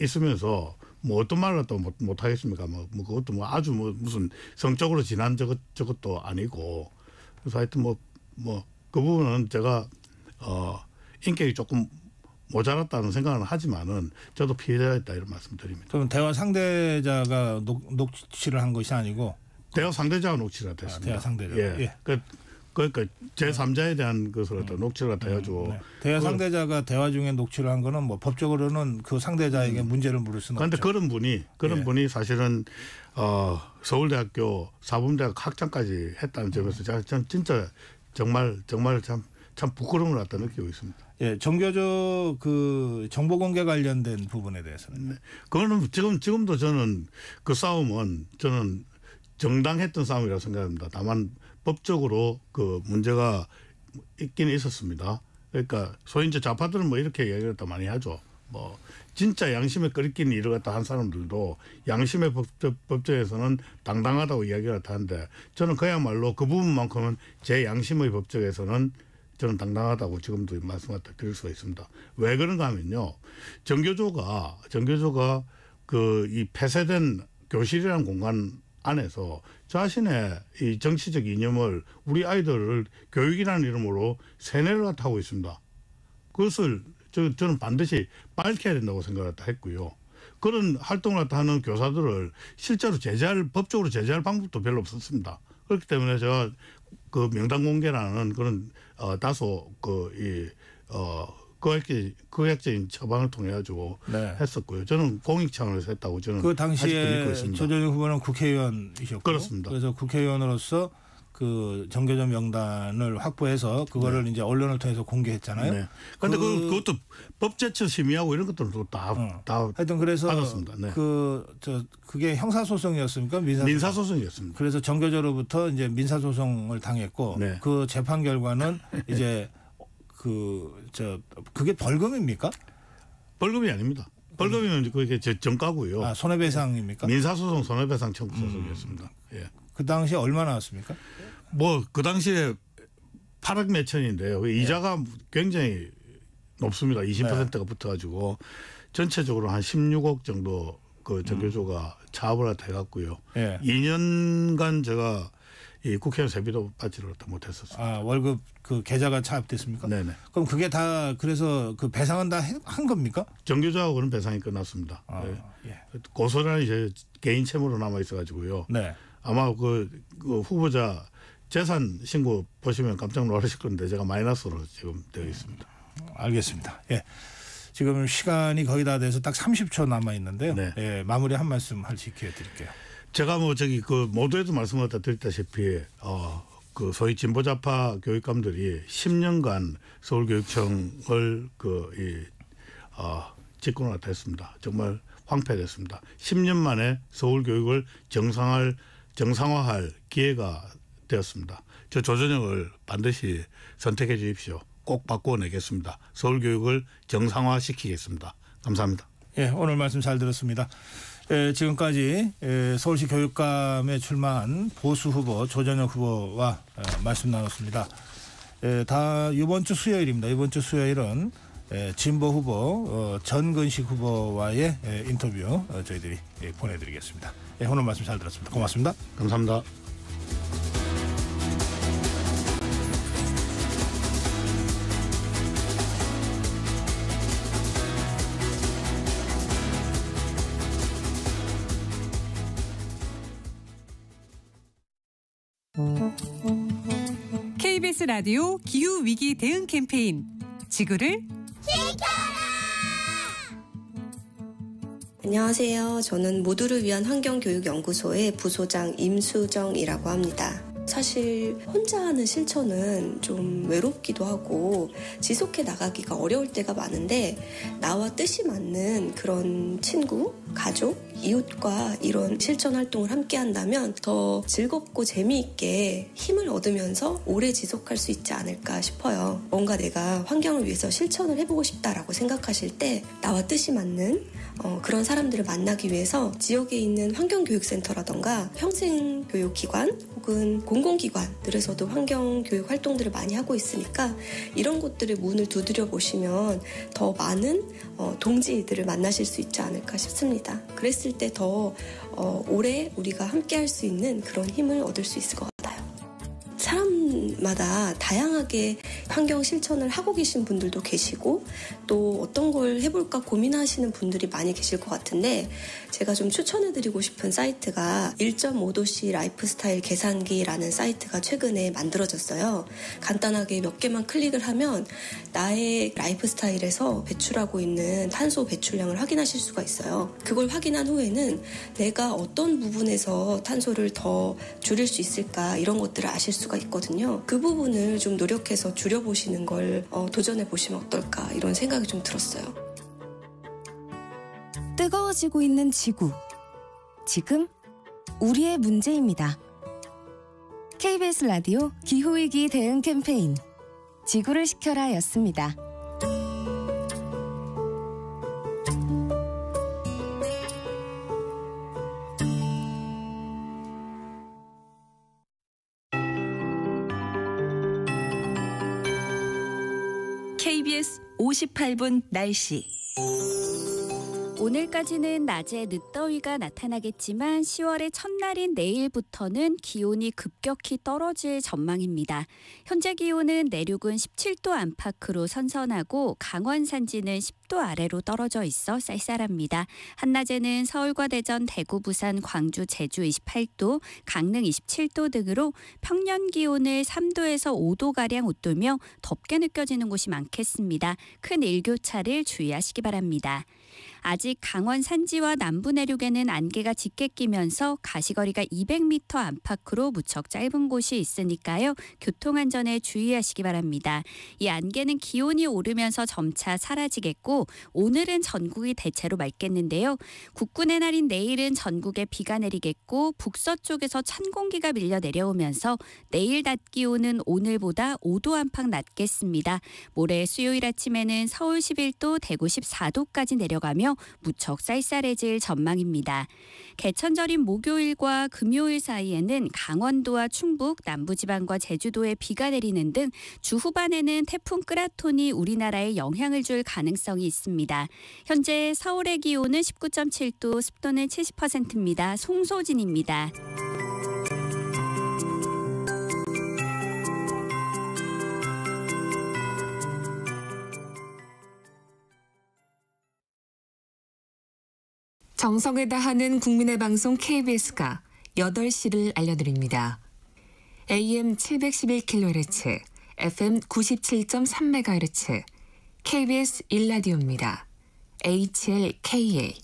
있으면서 뭐 어떤 말을 또 못, 못 하겠습니까? 뭐, 뭐 그것도 뭐 아주 뭐 무슨 성적으로 지난 저것 저것도 아니고 그래서 하여튼 뭐뭐 그 부분은 제가 어 인격이 조금 모자랐다는 생각은 하지만은 저도 피해자였다 이런 말씀드립니다. 그럼 대화 상대자가 녹, 녹취를 한 것이 아니고 대화 상대자가 녹취를 했습니다. 아, 대화 상대자. 예. 예. 그 그러니까 제3자에 대한 것을 갖다 음. 녹취를 갖다 음. 해주고 네. 대화 상대자가 대화 중에 녹취를 한 거는 뭐 법적으로는 그 상대자에게 음. 문제를 물을 수는 그런데 그런 분이 그런 예. 분이 사실은 어, 서울대학교 사범대학 학장까지 했다는 점에서 제가 참 진짜 정말 정말 참 참 부끄러움을 갖다 느끼고 있습니다. 예, 정교적그 정보 공개 관련된 부분에 대해서는 네. 그거는 지금 지금도 저는 그 싸움은 저는 정당했던 싸움이라고 생각합니다. 다만 법적으로 그 문제가 있긴 있었습니다. 그러니까 소위 이제 좌파들은 뭐 이렇게 얘기를 더 많이 하죠. 뭐 진짜 양심에 끓이끼는 일을 갖다 한 사람들도 양심의 법적, 법적 에서는 당당하다고 이야기를 하는데 저는 그야말로 그 부분만큼은 제 양심의 법적에서는 저는 당당하다고 지금도 말씀 갖다 드릴 수가 있습니다. 왜 그런가 하면요. 정교조가 정교조가 그 이 폐쇄된 교실이라는 공간 안에서 자신의 이 정치적 이념을 우리 아이들을 교육이라는 이름으로 세뇌를 하고 있습니다. 그것을 저, 저는 반드시 밝혀야 된다고 생각을 했고요. 그런 활동을 하는 교사들을 실제로 제재할 법적으로 제재할 방법도 별로 없었습니다. 그렇기 때문에 제가 그 명단 공개라는 그런 어, 다소 그이어 거액적인 처방을 통해 가지고 네. 했었고요. 저는 공익 차원에서 했다고 저는 그 당시에 조재중 후보는 국회의원이셨고 그렇습니다. 그래서 국회의원으로서 그 정교조 명단을 확보해서 그거를 네. 이제 언론을 통해서 공개했잖아요. 그런데 네. 그, 그 것도 법제처 심의하고 이런 것들도 다다 어. 하여튼 그래서 받았습니다. 네. 그저 그게 형사 소송이었습니까? 민사 민사 소송이었습니다. 그래서 정교조로부터 이제 민사 소송을 당했고 네. 그 재판 결과는 이제 그저 그게 벌금입니까? 벌금이 아닙니다. 벌금이면 그게 정가고요. 아, 손해배상입니까? 민사소송 손해배상 청구 음. 소송이었습니다. 음. 예. 그 당시에 얼마 나왔습니까? 뭐 그 당시에 8억 몇천인데요. 예. 그 이자가 굉장히 높습니다. 20%가 네. 붙어가지고 전체적으로 한 16억 정도 그 전교조가 음. 차업을 해갖고요. 예. 2년간 제가 이 국회의원 세비도 받지를 못했었어요. 아 월급 그 계좌가 차압됐습니까? 네네. 그럼 그게 다 그래서 그 배상은 다 한 겁니까? 정규자하고는 배상이 끝났습니다. 아, 네. 예. 고소는 이제 개인 채무로 남아 있어가지고요. 네. 아마 그, 그 후보자 재산 신고 보시면 깜짝 놀라실 건데 제가 마이너스로 지금 되어 있습니다. 알겠습니다. 예. 지금 시간이 거의 다 돼서 딱 30초 남아 있는데요. 네. 예, 마무리 한 말씀 할 기회 드릴게요. 제가 뭐 저기 그 모두에도 말씀을 드렸다시피 어, 그 소위 진보자파 교육감들이 10년간 서울교육청을 그 이 어, 집권을 했습니다. 정말 황폐됐습니다. 10년 만에 서울 교육을 정상할 정상화할 기회가 되었습니다. 저 조전영을 반드시 선택해 주십시오. 꼭 바꿔내겠습니다. 서울 교육을 정상화시키겠습니다. 감사합니다. 예, 오늘 말씀 잘 들었습니다. 예, 지금까지 예, 서울시 교육감에 출마한 보수 후보 조전혁 후보와 예, 말씀 나눴습니다. 예, 다 이번 주 수요일입니다. 이번 주 수요일은 예, 진보 후보 어, 전근식 후보와의 예, 인터뷰 어, 저희들이 예, 보내드리겠습니다. 예, 오늘 말씀 잘 들었습니다. 고맙습니다. 감사합니다. 라디오 기후 위기 대응 캠페인 지구를 지켜라! 안녕하세요. 저는 모두를 위한 환경교육연구소의 부소장 임수정이라고 합니다. 사실 혼자 하는 실천은 좀 외롭기도 하고 지속해 나가기가 어려울 때가 많은데 나와 뜻이 맞는 그런 친구, 가족, 이웃과 이런 실천 활동을 함께 한다면 더 즐겁고 재미있게 힘을 얻으면서 오래 지속할 수 있지 않을까 싶어요. 뭔가 내가 환경을 위해서 실천을 해보고 싶다라고 생각하실 때 나와 뜻이 맞는 어, 그런 사람들을 만나기 위해서 지역에 있는 환경교육센터라던가 평생교육기관 혹은 공공기관들에서도 환경교육 활동들을 많이 하고 있으니까 이런 곳들의 문을 두드려 보시면 더 많은 어, 동지들을 만나실 수 있지 않을까 싶습니다. 그랬을 때 더 어, 오래 우리가 함께 할 수 있는 그런 힘을 얻을 수 있을 것 같아요. 사람 분마다 다양하게 환경 실천을 하고 계신 분들도 계시고 또 어떤 걸 해볼까 고민하시는 분들이 많이 계실 것 같은데 제가 좀 추천해드리고 싶은 사이트가 1.5도씨 라이프스타일 계산기라는 사이트가 최근에 만들어졌어요. 간단하게 몇 개만 클릭을 하면 나의 라이프스타일에서 배출하고 있는 탄소 배출량을 확인하실 수가 있어요. 그걸 확인한 후에는 내가 어떤 부분에서 탄소를 더 줄일 수 있을까 이런 것들을 아실 수가 있거든요. 그 부분을 좀 노력해서 줄여보시는 걸 어, 도전해보시면 어떨까 이런 생각이 좀 들었어요. 뜨거워지고 있는 지구. 지금 우리의 문제입니다. KBS 라디오 기후위기 대응 캠페인 지구를 시켜라 였습니다. 58분 날씨. 오늘까지는 낮에 늦더위가 나타나겠지만 10월의 첫날인 내일부터는 기온이 급격히 떨어질 전망입니다. 현재 기온은 내륙은 17도 안팎으로 선선하고 강원 산지는 10도 아래로 떨어져 있어 쌀쌀합니다. 한낮에는 서울과 대전, 대구, 부산, 광주, 제주 28도, 강릉 27도 등으로 평년 기온을 3도에서 5도 가량 웃돌며 덥게 느껴지는 곳이 많겠습니다. 큰 일교차를 주의하시기 바랍니다. 아직 강원 산지와 남부 내륙에는 안개가 짙게 끼면서 가시거리가 200m 안팎으로 무척 짧은 곳이 있으니까요. 교통안전에 주의하시기 바랍니다. 이 안개는 기온이 오르면서 점차 사라지겠고 오늘은 전국이 대체로 맑겠는데요. 국군의 날인 내일은 전국에 비가 내리겠고 북서쪽에서 찬 공기가 밀려 내려오면서 내일 낮 기온은 오늘보다 5도 안팎 낮겠습니다. 모레 수요일 아침에는 서울 11도, 대구 14도까지 내려가며 되며 무척 쌀쌀해질 전망입니다. 개천절인 목요일과 금요일 사이에는 강원도와 충북, 남부지방과 제주도에 비가 내리는 등 주 후반에는 태풍 끄라톤이 우리나라에 영향을 줄 가능성이 있습니다. 현재 서울의 기온은 19.7도, 습도는 70%입니다. 송소진입니다. 정성에 다하는 국민의 방송 KBS가 8시를 알려드립니다. AM 711kHz, FM 97.3MHz, KBS 1라디오입니다. HLKA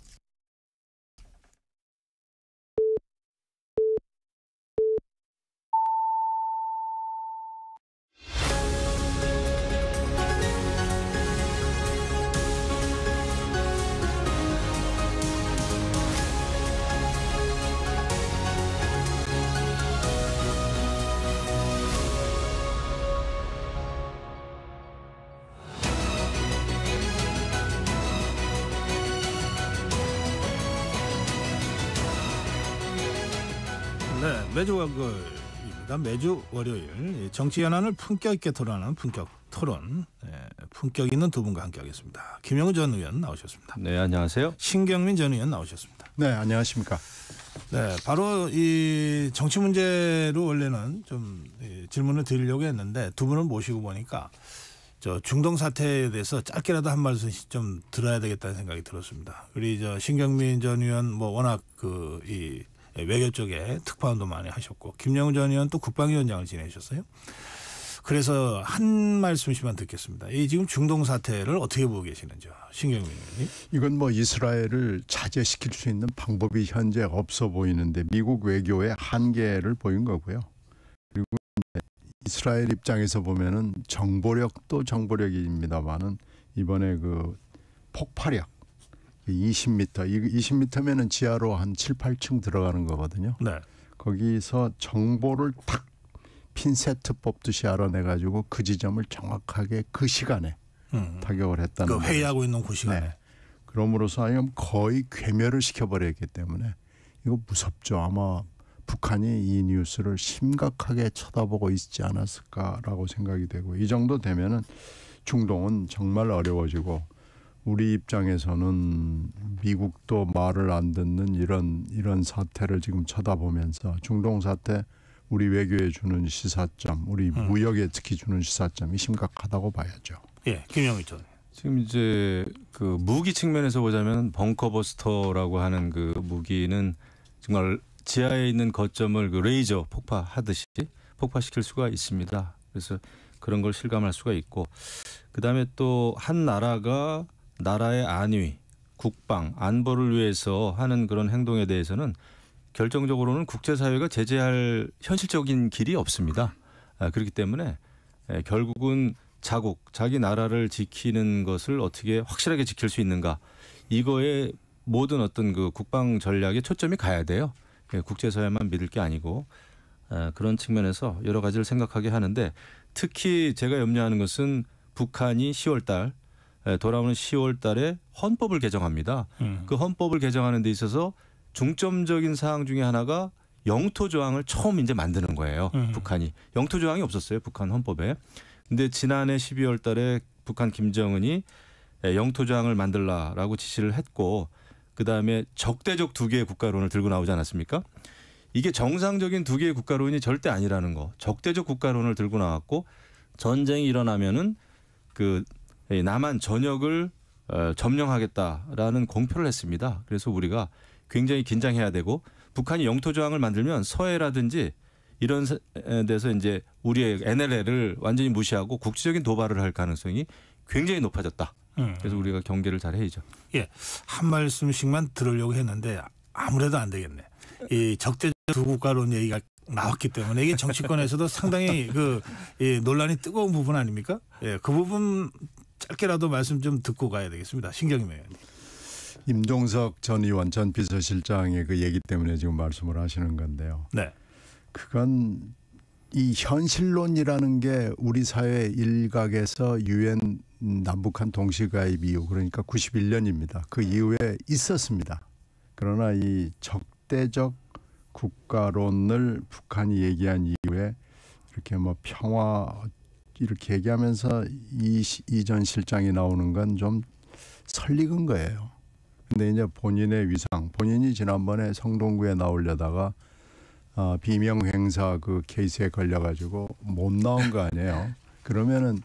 매주 월요일입니다. 매주 월요일 예, 정치 현안을 품격 있게 토론하는 품격 토론 예, 품격 있는 두 분과 함께하겠습니다. 김영우 전 의원 나오셨습니다. 네 안녕하세요. 신경민 전 의원 나오셨습니다. 네 안녕하십니까. 네 바로 이 정치 문제로 원래는 좀 질문을 드리려고 했는데 두 분을 모시고 보니까 저 중동 사태에 대해서 짧게라도 한 말씀씩 좀 들어야 되겠다는 생각이 들었습니다. 우리 저 신경민 전 의원 뭐 워낙 그이 네, 외교 쪽에 특파원도 많이 하셨고 김영우 전 의원 또 국방위원장을 지내셨어요. 그래서 한 말씀씩만 듣겠습니다. 이 지금 중동 사태를 어떻게 보고 계시는지요, 신경민 의원님? 이건 뭐 이스라엘을 자제시킬 수 있는 방법이 현재 없어 보이는데 미국 외교의 한계를 보인 거고요. 그리고 이스라엘 입장에서 보면은 정보력도 정보력입니다만은 이번에 그 폭발력 이십 미터, 20m, 이십 미터면은 지하로 한 칠, 팔층 들어가는 거거든요. 네. 거기서 정보를 탁핀세 뽑듯이 알아내 가지고 그 지점을 정확하게 그 시간에 음. 타격을 했다는 그 회의하고 있는 그 시간에. 네. 그럼으로써 하여 거의 괴멸을 시켜버렸기 때문에 이거 무섭죠. 아마 북한이 이 뉴스를 심각하게 쳐다보고 있지 않았을까라고 생각이 되고 이 정도 되면은 중동은 정말 어려워지고 우리 입장에서는 미국도 말을 안 듣는 이런 이런 사태를 지금 쳐다보면서 중동 사태 우리 외교에 주는 시사점, 우리 음. 무역에 특히 주는 시사점이 심각하다고 봐야죠. 예, 김영희 전. 지금 이제 그 무기 측면에서 보자면 벙커버스터라고 하는 그 무기는 정말 지하에 있는 거점을 그 레이저 폭파하듯이 폭파시킬 수가 있습니다. 그래서 그런 걸 실감할 수가 있고 그다음에 또 한 나라가 나라의 안위, 국방, 안보를 위해서 하는 그런 행동에 대해서는 결정적으로는 국제사회가 제재할 현실적인 길이 없습니다. 아, 그렇기 때문에 결국은 자국, 자기 나라를 지키는 것을 어떻게 확실하게 지킬 수 있는가 이거에 모든 어떤 그 국방 전략에 초점이 가야 돼요. 예, 국제사회만 믿을 게 아니고 아, 그런 측면에서 여러 가지를 생각하게 하는데 특히 제가 염려하는 것은 북한이 10월달 예, 돌아오는 10월 달에 헌법을 개정합니다. 음. 그 헌법을 개정하는 데 있어서 중점적인 사항 중에 하나가 영토 조항을 처음 이제 만드는 거예요. 음. 북한이 영토 조항이 없었어요. 북한 헌법에. 근데 지난해 12월 달에 북한 김정은이 예, 영토 조항을 만들라라고 지시를 했고 그다음에 적대적 두 개의 국가론을 들고 나오지 않았습니까? 이게 정상적인 두 개의 국가론이 절대 아니라는 거. 적대적 국가론을 들고 나왔고 전쟁이 일어나면은 그 남한 예, 전역을 어, 점령하겠다라는 공표를 했습니다. 그래서 우리가 굉장히 긴장해야 되고 북한이 영토 조항을 만들면 서해라든지 이런 데서 이제 우리의 NLL을 완전히 무시하고 국제적인 도발을 할 가능성이 굉장히 높아졌다. 음. 그래서 우리가 경계를 잘 해야죠. 예. 한 말씀씩만 들으려고 했는데 아무래도 안 되겠네. 이 적대적 두 국가론 얘기가 나왔기 때문에 이게 정치권에서도 상당히 그 예, 논란이 뜨거운 부분 아닙니까? 예, 그 부분 짧게라도 말씀 좀 듣고 가야 되겠습니다. 신경임 의원 임종석 전 의원 전 비서실장의 그 얘기 때문에 지금 말씀을 하시는 건데요. 네. 그건 이 현실론이라는 게 우리 사회 일각에서 유엔 남북한 동시가입 이후 그러니까 91년입니다. 그 이후에 있었습니다. 그러나 이 적대적 국가론을 북한이 얘기한 이후에 이렇게 뭐 평화 이렇게 얘기하면서 이, 전 실장이 나오는 건 좀 설익은 거예요. 근데 이제 본인의 위상, 본인이 지난번에 성동구에 나오려다가 아, 비명 행사 그 케이스에 걸려가지고 못 나온 거 아니에요. 그러면은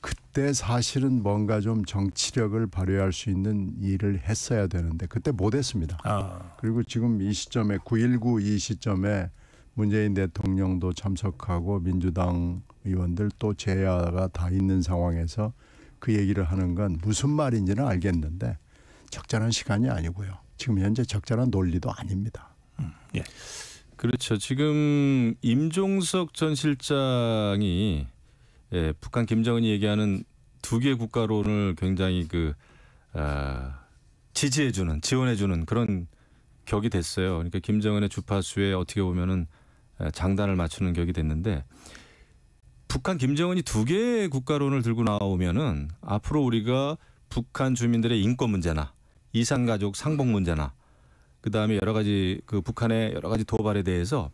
그때 사실은 뭔가 좀 정치력을 발휘할 수 있는 일을 했어야 되는데 그때 못했습니다. 아. 그리고 지금 이 시점에 9.19 이 시점에 문재인 대통령도 참석하고 민주당 의원들 또 제야가 다 있는 상황에서 그 얘기를 하는 건 무슨 말인지는 알겠는데 적절한 시간이 아니고요. 지금 현재 적절한 논리도 아닙니다. 음, 예. 그렇죠. 지금 임종석 전 실장이 예, 북한 김정은이 얘기하는 두개 국가론을 굉장히 그 아, 지지해주는 지원해주는 그런 격이 됐어요. 그러니까 김정은의 주파수에 어떻게 보면은 아, 장단을 맞추는 격이 됐는데 북한 김정은이 두 개의 국가론을 들고 나오면은 앞으로 우리가 북한 주민들의 인권 문제나 이산 가족 상봉 문제나 그다음에 여러 가지 그 북한의 여러 가지 도발에 대해서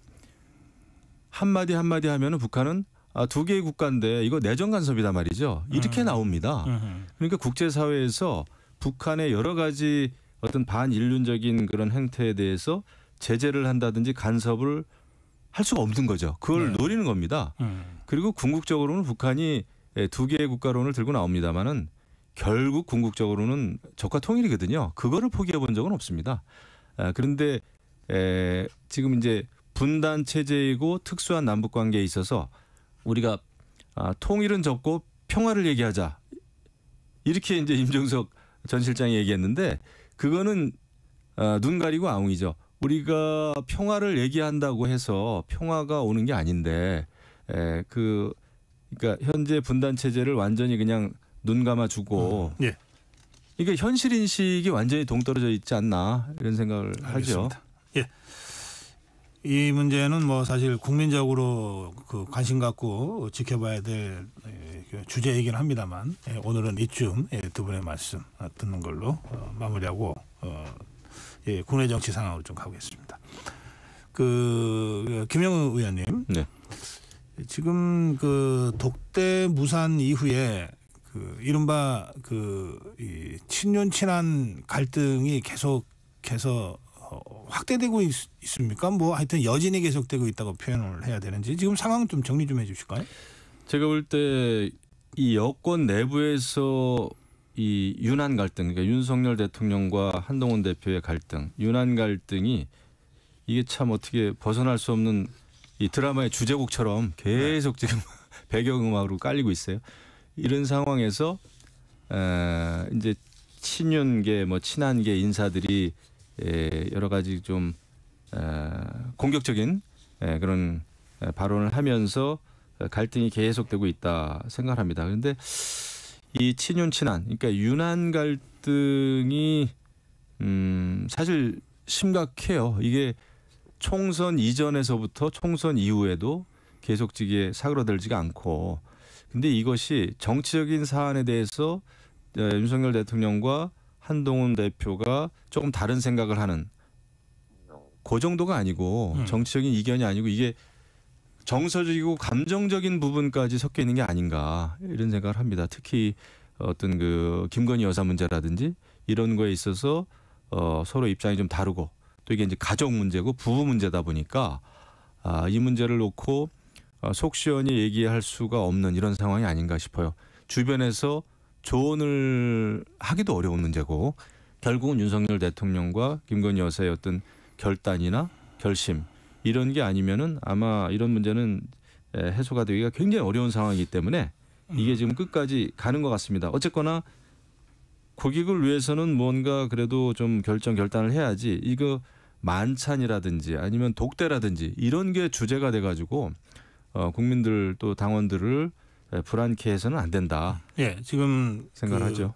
한마디 한마디 하면은 북한은 아, 두 개의 국가인데 이거 내정 간섭이다 말이죠. 이렇게 음. 나옵니다. 음. 그러니까 국제 사회에서 북한의 여러 가지 어떤 반인륜적인 그런 행태에 대해서 제재를 한다든지 간섭을 할 수가 없는 거죠. 그걸 네. 노리는 겁니다. 음. 그리고 궁극적으로는 북한이 예, 두 개의 국가론을 들고 나옵니다마는 결국 궁극적으로는 적화 통일이거든요. 그거를 포기해 본 적은 없습니다. 아, 그런데 지금 이제 분단 체제이고 특수한 남북 관계에 있어서 우리가 아, 통일은 적고 평화를 얘기하자 이렇게 이제 임종석 전 실장이 얘기했는데 그거는 아, 눈 가리고 아웅이죠. 우리가 평화를 얘기한다고 해서 평화가 오는 게 아닌데 에, 예, 그 그러니까 현재 분단 체제를 완전히 그냥 눈 감아 주고 음, 예. 이게 현실 인식이 완전히 동떨어져 있지 않나 이런 생각을 알겠습니다. 하죠. 예. 이 문제는 뭐 사실 국민적으로 그 관심 갖고 지켜봐야 될 예, 그 주제이긴 합니다만 예, 오늘은 이쯤 두 분의 말씀 듣는 걸로 어, 마무리하고 어, 국내 정치 상황으로 좀 가보겠습니다. 그 김영우 의원님, 네. 지금 그 독대 무산 이후에 그 이른바 그 이 친윤 친한 갈등이 계속해서 어, 확대되고 있, 있습니까? 뭐 하여튼 여진이 계속되고 있다고 표현을 해야 되는지 지금 상황 좀 정리 좀 해주실까요? 제가 볼 때 이 여권 내부에서 이 윤한 갈등, 그러니까 윤석열 대통령과 한동훈 대표의 갈등, 윤한 갈등이 이게 참 어떻게 벗어날 수 없는 이 드라마의 주제곡처럼 계속 지금 배경음악으로 깔리고 있어요. 이런 상황에서 에, 이제 친윤계 뭐 친한계 인사들이 에, 여러 가지 좀 에, 공격적인 에, 그런 발언을 하면서 갈등이 계속되고 있다 생각합니다. 그런데 이 친윤 친한 그러니까 유난 갈등이 음 사실 심각해요. 이게 총선 이전에서부터 총선 이후에도 계속지게 사그라들지가 않고 근데 이것이 정치적인 사안에 대해서 어, 윤석열 대통령과 한동훈 대표가 조금 다른 생각을 하는 그 정도가 아니고 음. 정치적인 이견이 아니고 이게 정서적이고 감정적인 부분까지 섞여 있는 게 아닌가 이런 생각을 합니다. 특히 어떤 그 김건희 여사 문제라든지 이런 거에 있어서 어 서로 입장이 좀 다르고 또 이게 이제 가족 문제고 부부 문제다 보니까 아, 이 문제를 놓고 어, 속 시원히 얘기할 수가 없는 이런 상황이 아닌가 싶어요. 주변에서 조언을 하기도 어려운 문제고 결국은 윤석열 대통령과 김건희 여사의 어떤 결단이나 결심 이런 게 아니면은 아마 이런 문제는 해소가 되기가 굉장히 어려운 상황이기 때문에 이게 음. 지금 끝까지 가는 것 같습니다. 어쨌거나 고객을 위해서는 뭔가 그래도 좀 결정 결단을 해야지 이거 만찬이라든지 아니면 독대라든지 이런 게 주제가 돼가지고 어, 국민들 또 당원들을 불안케 해서는 안 된다. 예, 지금 생각하죠.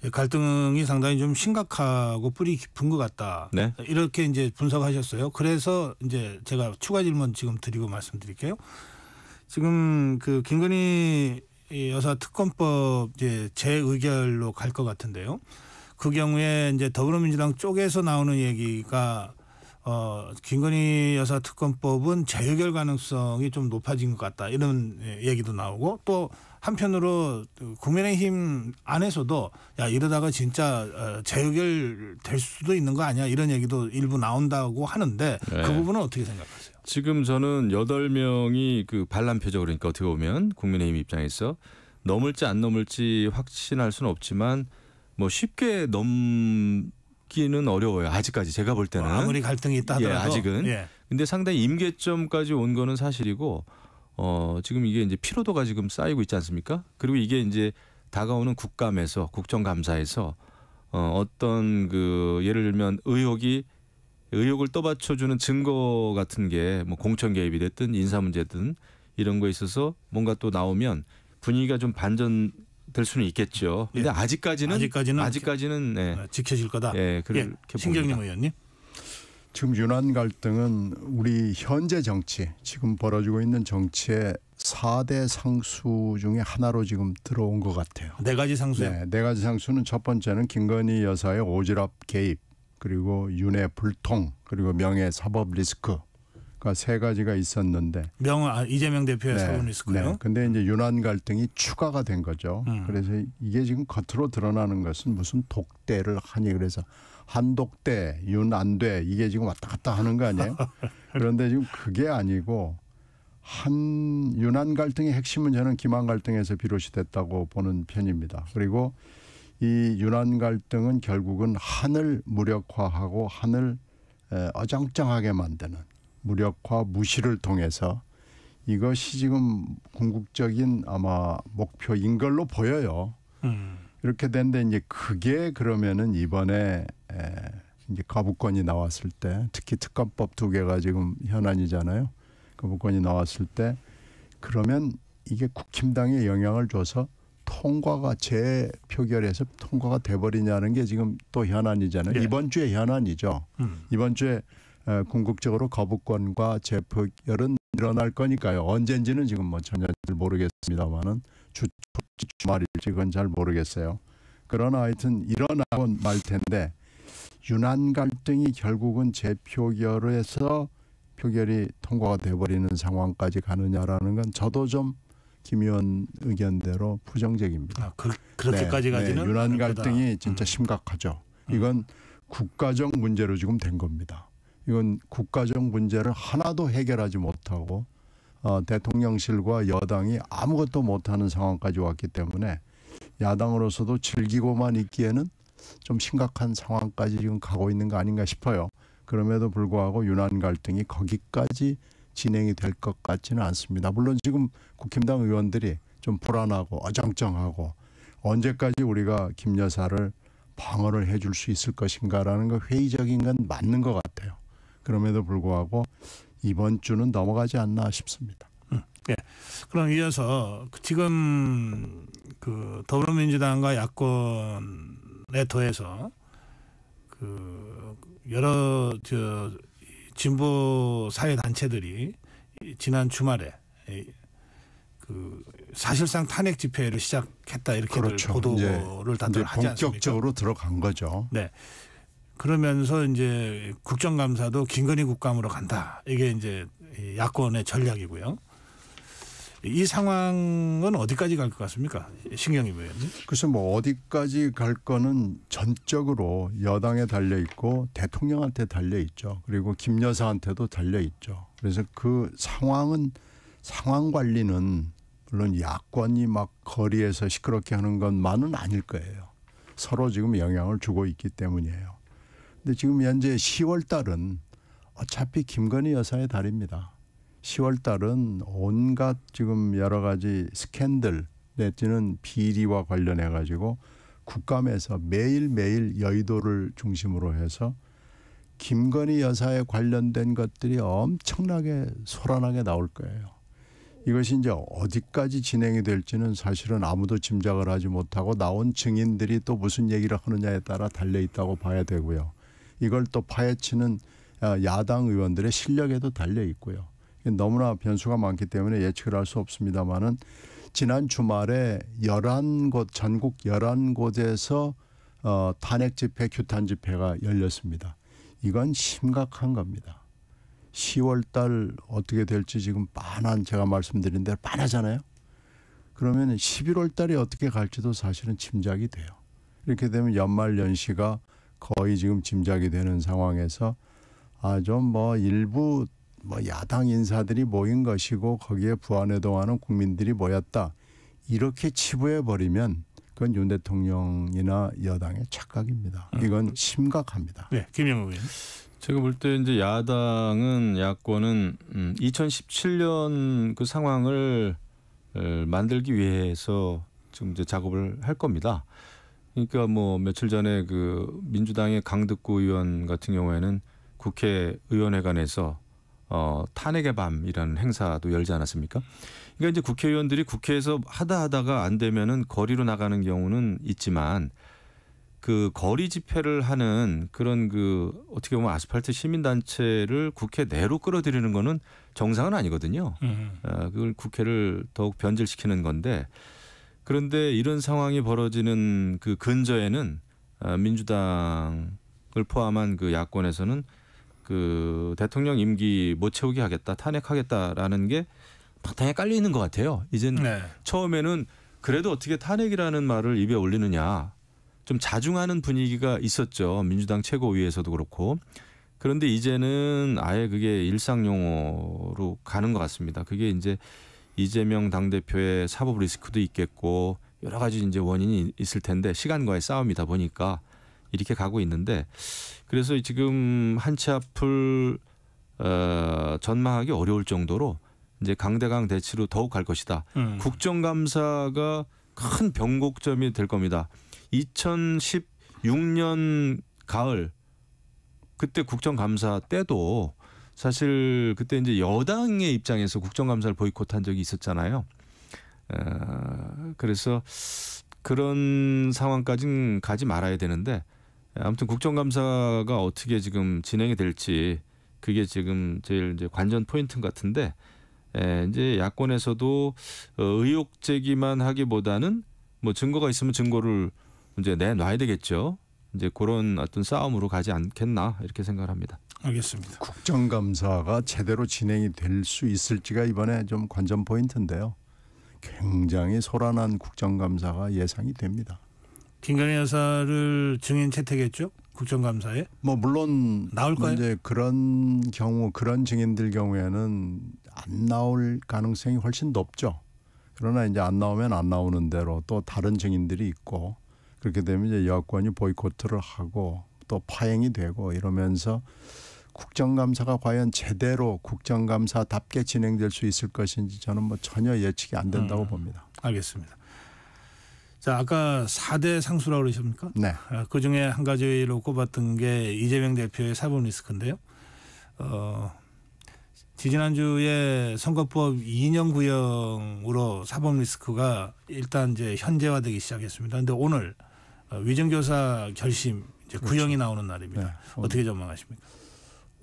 그 예, 갈등이 상당히 좀 심각하고 뿌리 깊은 것 같다. 네? 이렇게 이제 분석하셨어요. 그래서 이제 제가 추가 질문 지금 드리고 말씀드릴게요. 지금 그 김건희 여사 특검법 이제 재의결로 갈 것 같은데요. 그 경우에 이제 더불어민주당 쪽에서 나오는 얘기가 어, 김건희 여사 특검법은 재해결 가능성이 좀 높아진 것 같다 이런 예, 얘기도 나오고 또 한편으로 국민의힘 안에서도 야 이러다가 진짜 재해결될 어, 수도 있는 거 아니야 이런 얘기도 일부 나온다고 하는데 그 네. 그 부분은 어떻게 생각하세요? 지금 저는 여덟 명이그 반란표죠 그러니까 어떻게 보면 국민의힘 입장에서 넘을지 안 넘을지 확신할 수는 없지만 뭐 쉽게 넘 잡기는 어려워요. 아직까지 제가 볼 때는 아무리 갈등이 있다 하더라도 예, 아직은. 예. 근데 상당히 임계점까지 온 거는 사실이고 어 지금 이게 이제 피로도가 지금 쌓이고 있지 않습니까? 그리고 이게 이제 다가오는 국감에서 국정감사에서 어 어떤 그 예를 들면 의혹이 의혹을 떠받쳐주는 증거 같은 게 뭐 공천 개입이 됐든 인사 문제든 이런 거에 있어서 뭔가 또 나오면 분위기가 좀 반전 될 수는 있겠죠. 근데 예. 아직까지는 아직까지는 아직까지는 네. 지켜질 거다. 예, 그렇게 예. 신경님 의원님. 지금 유난 갈등은 우리 현재 정치 지금 벌어지고 있는 정치의 4대 상수 중에 하나로 지금 들어온 것 같아요. 네 가지 상수 네, 네 가지 상수는 첫 번째는 김건희 여사의 오지랖 개입 그리고 윤회 불통 그리고 명예 사법 리스크 그러니까 세 가지가 있었는데 명 아, 이재명 대표의 네, 사건 리스크요. 네. 근데 이제 유난 갈등이 추가가 된 거죠. 음. 그래서 이게 지금 겉으로 드러나는 것은 무슨 독대를 하니 그래서 한독대 윤안대 이게 지금 왔다 갔다 하는 거 아니에요? 그런데 지금 그게 아니고 한 유난 갈등의 핵심은 저는 기만 갈등에서 비롯이 됐다고 보는 편입니다. 그리고 이 유난 갈등은 결국은 한을 무력화하고 한을 어장쩡하게 만드는 무력화 무시를 통해서 이것이 지금 궁극적인 아마 목표인 걸로 보여요. 음. 이렇게 된데 이제 그게 그러면은 이번에 에 이제 가부권이 나왔을 때 특히 특검법 두 개가 지금 현안이잖아요. 가부권이 나왔을 때 그러면 이게 국힘당에 영향을 줘서 통과가 재표결해서 통과가 돼버리냐는 게 지금 또 현안이잖아요. 예. 이번 주에 현안이죠. 음. 이번 주에 궁극적으로 거부권과 재표결은 일어날 거니까요. 언젠지는 지금 뭐 전혀 모르겠습니다만은 주, 말일지 그건 잘 모르겠어요. 그러나 하여튼 일어나고말 텐데 유난 갈등이 결국은 재표결에서 표결이 통과가 돼버리는 상황까지 가느냐라는 건 저도 좀 김의원 의견대로 부정적입니다. 아, 그, 렇게까지가지는 네, 네 유난 갈등이 진짜 음. 심각하죠. 음. 이건 국가적 문제로 지금 된 겁니다. 이건 국가적 문제를 하나도 해결하지 못하고 어, 대통령실과 여당이 아무것도 못하는 상황까지 왔기 때문에 야당으로서도 즐기고만 있기에는 좀 심각한 상황까지 지금 가고 있는 거 아닌가 싶어요. 그럼에도 불구하고 유난 갈등이 거기까지 진행이 될 것 같지는 않습니다. 물론 지금 국힘당 의원들이 좀 불안하고 어정쩡하고 언제까지 우리가 김 여사를 방어를 해줄 수 있을 것인가라는 거 회의적인 건 맞는 것 같아요. 그럼에도 불구하고 이번 주는 넘어가지 않나 싶습니다. 음, 예. 그럼 이어서 그 지금 그 더불어민주당과 야권에 더해서 그 여러 저 진보 사회 단체들이 지난 주말에 그 사실상 탄핵 집회를 시작했다 이렇게 그렇죠. 보도를 다들 하지 않습니까? 본격적으로 들어간 거죠. 네. 그러면서 이제 국정감사도 김건희 국감으로 간다. 이게 이제 야권의 전략이고요. 이 상황은 어디까지 갈 것 같습니까? 신경이 뭐예요? 그래서 뭐 어디까지 갈 거는 전적으로 여당에 달려 있고 대통령한테 달려 있죠. 그리고 김 여사한테도 달려 있죠. 그래서 그 상황은 상황 관리는 물론 야권이 막 거리에서 시끄럽게 하는 것만은 아닐 거예요. 서로 지금 영향을 주고 있기 때문이에요. 근데 지금 현재 10월 달은 어차피 김건희 여사의 달입니다. 10월 달은 온갖 지금 여러 가지 스캔들 내지는 비리와 관련해 가지고 국감에서 매일매일 여의도를 중심으로 해서 김건희 여사에 관련된 것들이 엄청나게 소란하게 나올 거예요. 이것이 이제 어디까지 진행이 될지는 사실은 아무도 짐작을 하지 못하고 나온 증인들이 또 무슨 얘기를 하느냐에 따라 달려 있다고 봐야 되고요. 이걸 또 파헤치는 아, 야당 의원들의 실력에도 달려 있고요. 너무나 변수가 많기 때문에 예측을 할 수 없습니다만은 지난 주말에 열한 곳 전국 열한 곳에서 어, 탄핵 집회, 규탄 집회가 열렸습니다. 이건 심각한 겁니다. 10월 달 어떻게 될지 지금 빤한 제가 말씀드린 대로 빤하잖아요. 그러면 11월 달에 어떻게 갈지도 사실은 짐작이 돼요. 이렇게 되면 연말 연시가 거의 지금 짐작이 되는 상황에서 아좀뭐 일부 뭐 야당 인사들이 모인 것이고 거기에 부안해동하는 국민들이 모였다 이렇게 치부해 버리면 그건 윤 대통령이나 여당의 착각입니다. 음. 이건 심각합니다. 네, 김영우 의원. 제가 볼때 이제 야당은 야권은 음, 2017년 그 상황을 만들기 위해서 지금 이제 작업을 할 겁니다. 그러니까 뭐 며칠 전에 그 민주당의 강득구 의원 같은 경우에는 국회 의원회관에서 어, 탄핵의 밤이라는 행사도 열지 않았습니까? 그러니까 이제 국회의원들이 국회에서 하다 하다가 안 되면은 거리로 나가는 경우는 있지만 그 거리 집회를 하는 그런 그 어떻게 보면 아스팔트 시민 단체를 국회 내로 끌어들이는 거는 정상은 아니거든요. 음. 어, 그걸 국회를 더욱 변질시키는 건데 그런데 이런 상황이 벌어지는 그 근저에는 아, 민주당을 포함한 그 야권에서는 그 대통령 임기 못 채우게 하겠다 탄핵하겠다라는 게 바탕에 깔려 있는 것 같아요. 이젠 네. 처음에는 그래도 어떻게 탄핵이라는 말을 입에 올리느냐 좀 자중하는 분위기가 있었죠. 민주당 최고위에서도 그렇고. 그런데 이제는 아예 그게 일상 용어로 가는 것 같습니다. 그게 이제 이재명 당대표의 사법 리스크도 있겠고 여러 가지 이제 원인이 있을 텐데 시간과의 싸움이다 보니까 이렇게 가고 있는데 그래서 지금 한치 앞을 어, 전망하기 어려울 정도로 이제 강대강 대치로 더욱 갈 것이다. 음. 국정감사가 큰 변곡점이 될 겁니다. 2016년 가을 그때 국정감사 때도 사실 그때 이제 여당의 입장에서 국정감사를 보이콧한 적이 있었잖아요. 어, 그래서 그런 상황까지는 가지 말아야 되는데 아무튼 국정감사가 어떻게 지금 진행이 될지 그게 지금 제일 이제 관전 포인트 같은데 예, 이제 야권에서도 어, 의혹 제기만 하기보다는 뭐 증거가 있으면 증거를 이제 내놔야 되겠죠. 이제 그런 어떤 싸움으로 가지 않겠나 이렇게 생각을 합니다. 알겠습니다. 국정감사가 제대로 진행이 될 수 있을지가 이번에 좀 관전 포인트인데요. 굉장히 소란한 국정감사가 예상이 됩니다. 김건희 여사를 증인 채택했죠? 국정감사에? 뭐 물론 나올까요? 이제 그런 경우 그런 증인들 경우에는 안 나올 가능성이 훨씬 높죠. 그러나 이제 안 나오면 안 나오는 대로 또 다른 증인들이 있고 그렇게 되면 이제 여권이 보이콧을 하고 또 파행이 되고 이러면서 국정감사가 과연 제대로 국정감사답게 진행될 수 있을 것인지 저는 뭐 전혀 예측이 안 된다고 음, 봅니다. 알겠습니다. 자, 아까 4대 상수라고 그러십니까? 네. 아, 그 중에 한 가지로 꼽았던 게 이재명 대표의 사법 리스크인데요. 어, 지난주에 선거법 2년 구형으로 사법 리스크가 일단 이제 현재화되기 시작했습니다. 근데 오늘 어, 위정교사 결심 이제 그렇죠. 구형이 그렇죠. 나오는 날입니다. 네, 어떻게 전망하십니까?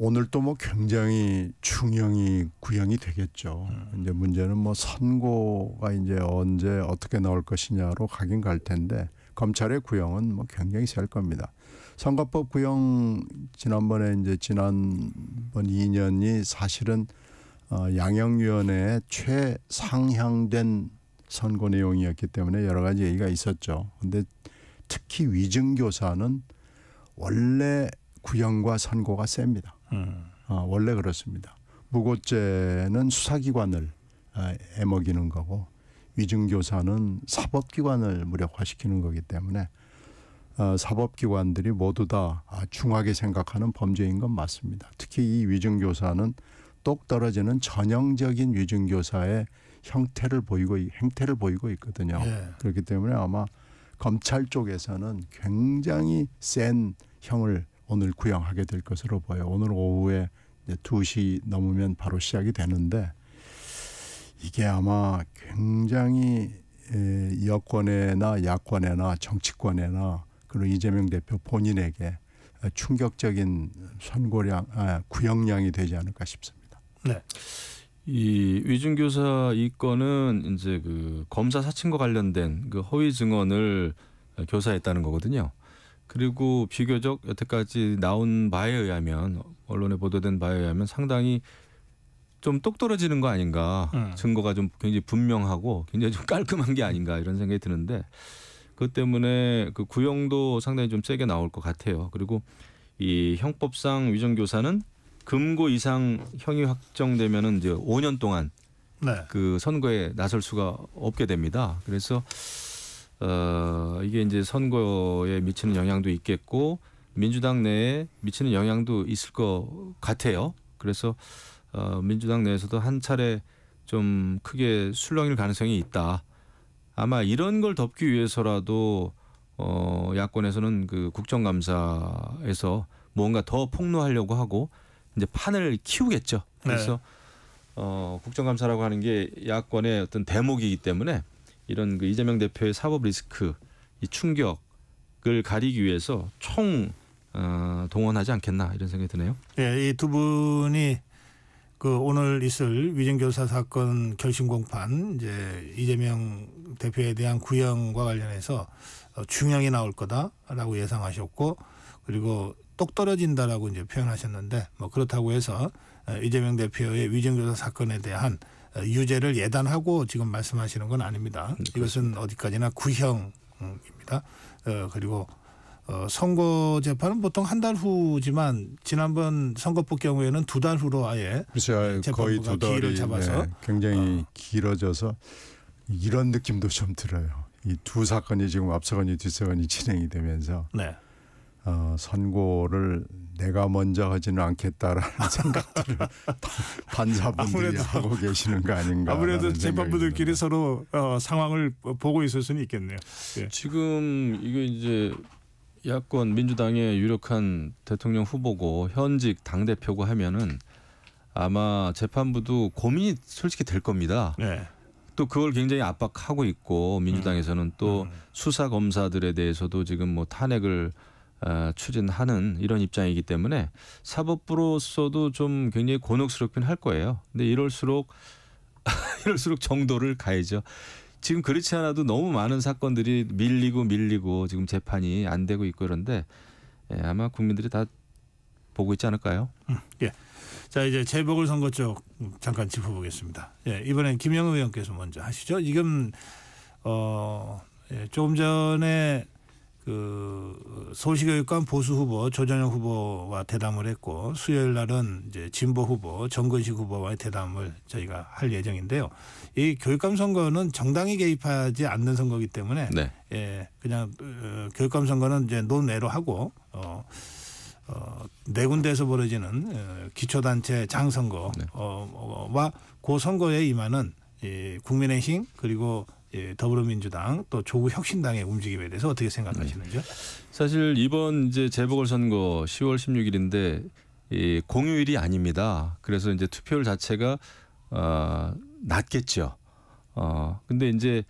오늘 또뭐 굉장히 중형이 구형이 되겠죠. 음. 이제 문제는 뭐 선고가 이제 언제 어떻게 나올 것이냐로 가긴 갈 텐데 검찰의 구형은 뭐 굉장히 셀 겁니다. 선거법 구형 지난번에 이제 지난번 2년이 사실은 어, 양형위원회의 최상향된 선고 내용이었기 때문에 여러 가지 얘기가 있었죠. 근데 특히 위증교사는 원래 구형과 선고가 셉니다. 음. 어, 원래 그렇습니다. 무고죄는 수사기관을 아, 애먹이는 거고 위증교사는 사법기관을 무력화시키는 거기 때문에 어, 사법기관들이 모두 다 아, 중하게 생각하는 범죄인 건 맞습니다. 특히 이 위증교사는 똑 떨어지는 전형적인 위증교사의 형태를 보이고 행태를 보이고 있거든요. 예. 그렇기 때문에 아마 검찰 쪽에서는 굉장히 센 형을 오늘 구형하게 될 것으로 보여. 오늘 오후에 이제 2시 넘으면 바로 시작이 되는데 이게 아마 굉장히 여권에나 야권에나 정치권에나 그리고 이재명 대표 본인에게 충격적인 선고량 아, 구형량이 되지 않을까 싶습니다. 네. 이 위증 교사 이 건은 이제 그 검사 사칭과 관련된 그 허위 증언을 교사했다는 거거든요. 그리고 비교적 여태까지 나온 바에 의하면 언론에 보도된 바에 의하면 상당히 좀 똑 떨어지는 거 아닌가 음. 증거가 좀 굉장히 분명하고 굉장히 좀 깔끔한 게 아닌가 이런 생각이 드는데 그것 때문에 그 구형도 상당히 좀 세게 나올 것 같아요. 그리고 이 형법상 위정교사는 금고 이상 형이 확정되면은 이제 5년 동안 네. 그 선거에 나설 수가 없게 됩니다. 그래서 어, 이게 이제 선거에 미치는 영향도 있겠고 민주당 내에 미치는 영향도 있을 것 같아요. 그래서 어, 민주당 내에서도 한 차례 좀 크게 술렁일 가능성이 있다. 아마 이런 걸 덮기 위해서라도 어, 야권에서는 그 국정감사에서 뭔가 더 폭로하려고 하고 이제 판을 키우겠죠. 그래서 네. 어, 국정감사라고 하는 게 야권의 어떤 대목이기 때문에 이런 그 이재명 대표의 사법 리스크 이 충격을 가리기 위해서 총 어, 동원하지 않겠나 이런 생각이 드네요. 예, 이 두 분이 그 오늘 있을 위증교사 사건 결심 공판 이제 이재명 대표에 대한 구형과 관련해서 중형이 나올 거다라고 예상하셨고 그리고 똑 떨어진다라고 이제 표현하셨는데 뭐 그렇다고 해서 이재명 대표의 위증교사 사건에 대한 유죄를 예단하고 지금 말씀하시는 건 아닙니다. 음, 이것은 어디까지나 구형입니다. 어, 그리고 어, 선거 재판은 보통 한 달 후지만 지난번 선거법 경우에는 두 달 후로 아예 그렇죠. 거의 두 달이 네, 잡아서 네, 굉장히 어. 길어져서 이런 느낌도 좀 들어요. 이 두 사건이 지금 앞 사건이 뒷 사건이 진행이 되면서 네. 어, 선고를 내가 먼저 하지는 않겠다라는 생각들을 판사분들이 하고 계시는 거 아닌가. 아무래도 재판부들끼리 서로 어, 상황을 보고 있을 수는 있겠네요. 예. 지금 이게 이제 야권 민주당의 유력한 대통령 후보고 현직 당 대표고 하면은 아마 재판부도 고민이 솔직히 될 겁니다. 네. 또 그걸 굉장히 압박하고 있고 민주당에서는 음. 또 음. 수사 검사들에 대해서도 지금 뭐 탄핵을 어, 추진하는 이런 입장이기 때문에 사법부로서도 좀 굉장히 곤혹스럽긴 할 거예요. 근데 이럴수록 이럴수록 정도를 가해죠. 지금 그렇지 않아도 너무 많은 사건들이 밀리고 밀리고 지금 재판이 안 되고 있고 그런데 예, 아마 국민들이 다 보고 있지 않을까요? 음, 예. 자 이제 재보궐 선거 쪽 잠깐 짚어보겠습니다. 예, 이번엔 김영우 의원께서 먼저 하시죠. 지금 어 예, 조금 전에 그 서울시교육감 보수 후보 조정영 후보와 대담을 했고 수요일 날은 이제 진보 후보 정근식 후보와의 대담을 저희가 할 예정인데요. 이 교육감 선거는 정당이 개입하지 않는 선거이기 때문에 네. 예 그냥 어, 교육감 선거는 이제 논외로 하고 어. 어, 네 군데에서 벌어지는 어, 기초단체 장선거와 네. 어, 어 고 선거에 임하는 이 국민의힘 그리고 예, 더불어민주당 또 조국혁신당의 움직임에 대해서 어떻게 생각하시는지요? 네. 사실 이번 이제 재보궐선거 10월 16일인데 이 공휴일이 아닙니다. 그래서 이제 투표율 자체가 어, 낮겠죠. 어, 근데 이제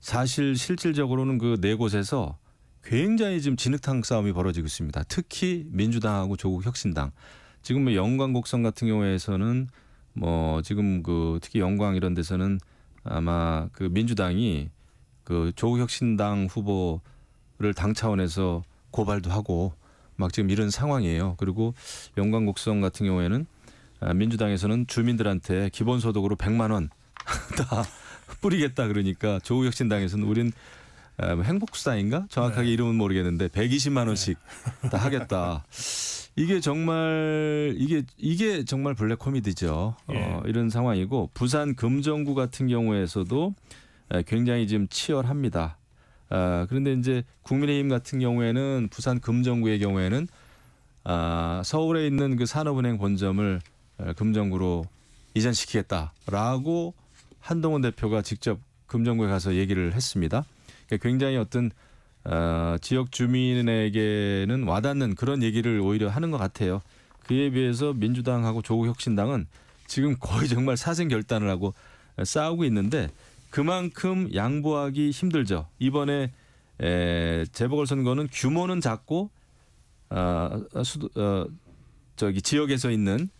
사실 실질적으로는 그네 곳에서 굉장히 지금 진흙탕 싸움이 벌어지고 있습니다. 특히 민주당하고 조국혁신당. 지금 뭐 영광 곡성 같은 경우에서는 뭐 지금 그 특히 영광 이런 데서는 아마 그 민주당이 그 조국혁신당 후보를 당 차원에서 고발도 하고 막 지금 이런 상황이에요. 그리고 연광곡성 같은 경우에는 아, 민주당에서는 주민들한테 기본소득으로 100만 원 다 뿌리겠다 그러니까 조국혁신당에서는 우린 아, 뭐 행복수당인가 정확하게 네. 이름은 모르겠는데 120만 원씩 다 하겠다. 이게 정말 이게 이게 정말 블랙 코미디죠. 어, 예. 어, 이런 상황이고 부산 금정구 같은 경우에서도 굉장히 지금 치열합니다. 아, 그런데 이제 국민의힘 같은 경우에는 부산 금정구의 경우에는 아, 서울에 있는 그 산업은행 본점을 금정구로 이전시키겠다라고 한동훈 대표가 직접 금정구에 가서 얘기를 했습니다. 그러니까 굉장히 어떤 어, 지역 주민에게는 와닿는 그런 얘기를 오히려 하는 것 같아요. 그에 비해서 민주당하고 조국혁신당은 지금 거의 정말 사생결단을 하고 싸우고 있는데 그만큼 양보하기 힘들죠. 이번에 에, 재보궐선거는 규모는 작고 아, 수도, 어, 저기 지역에서 있는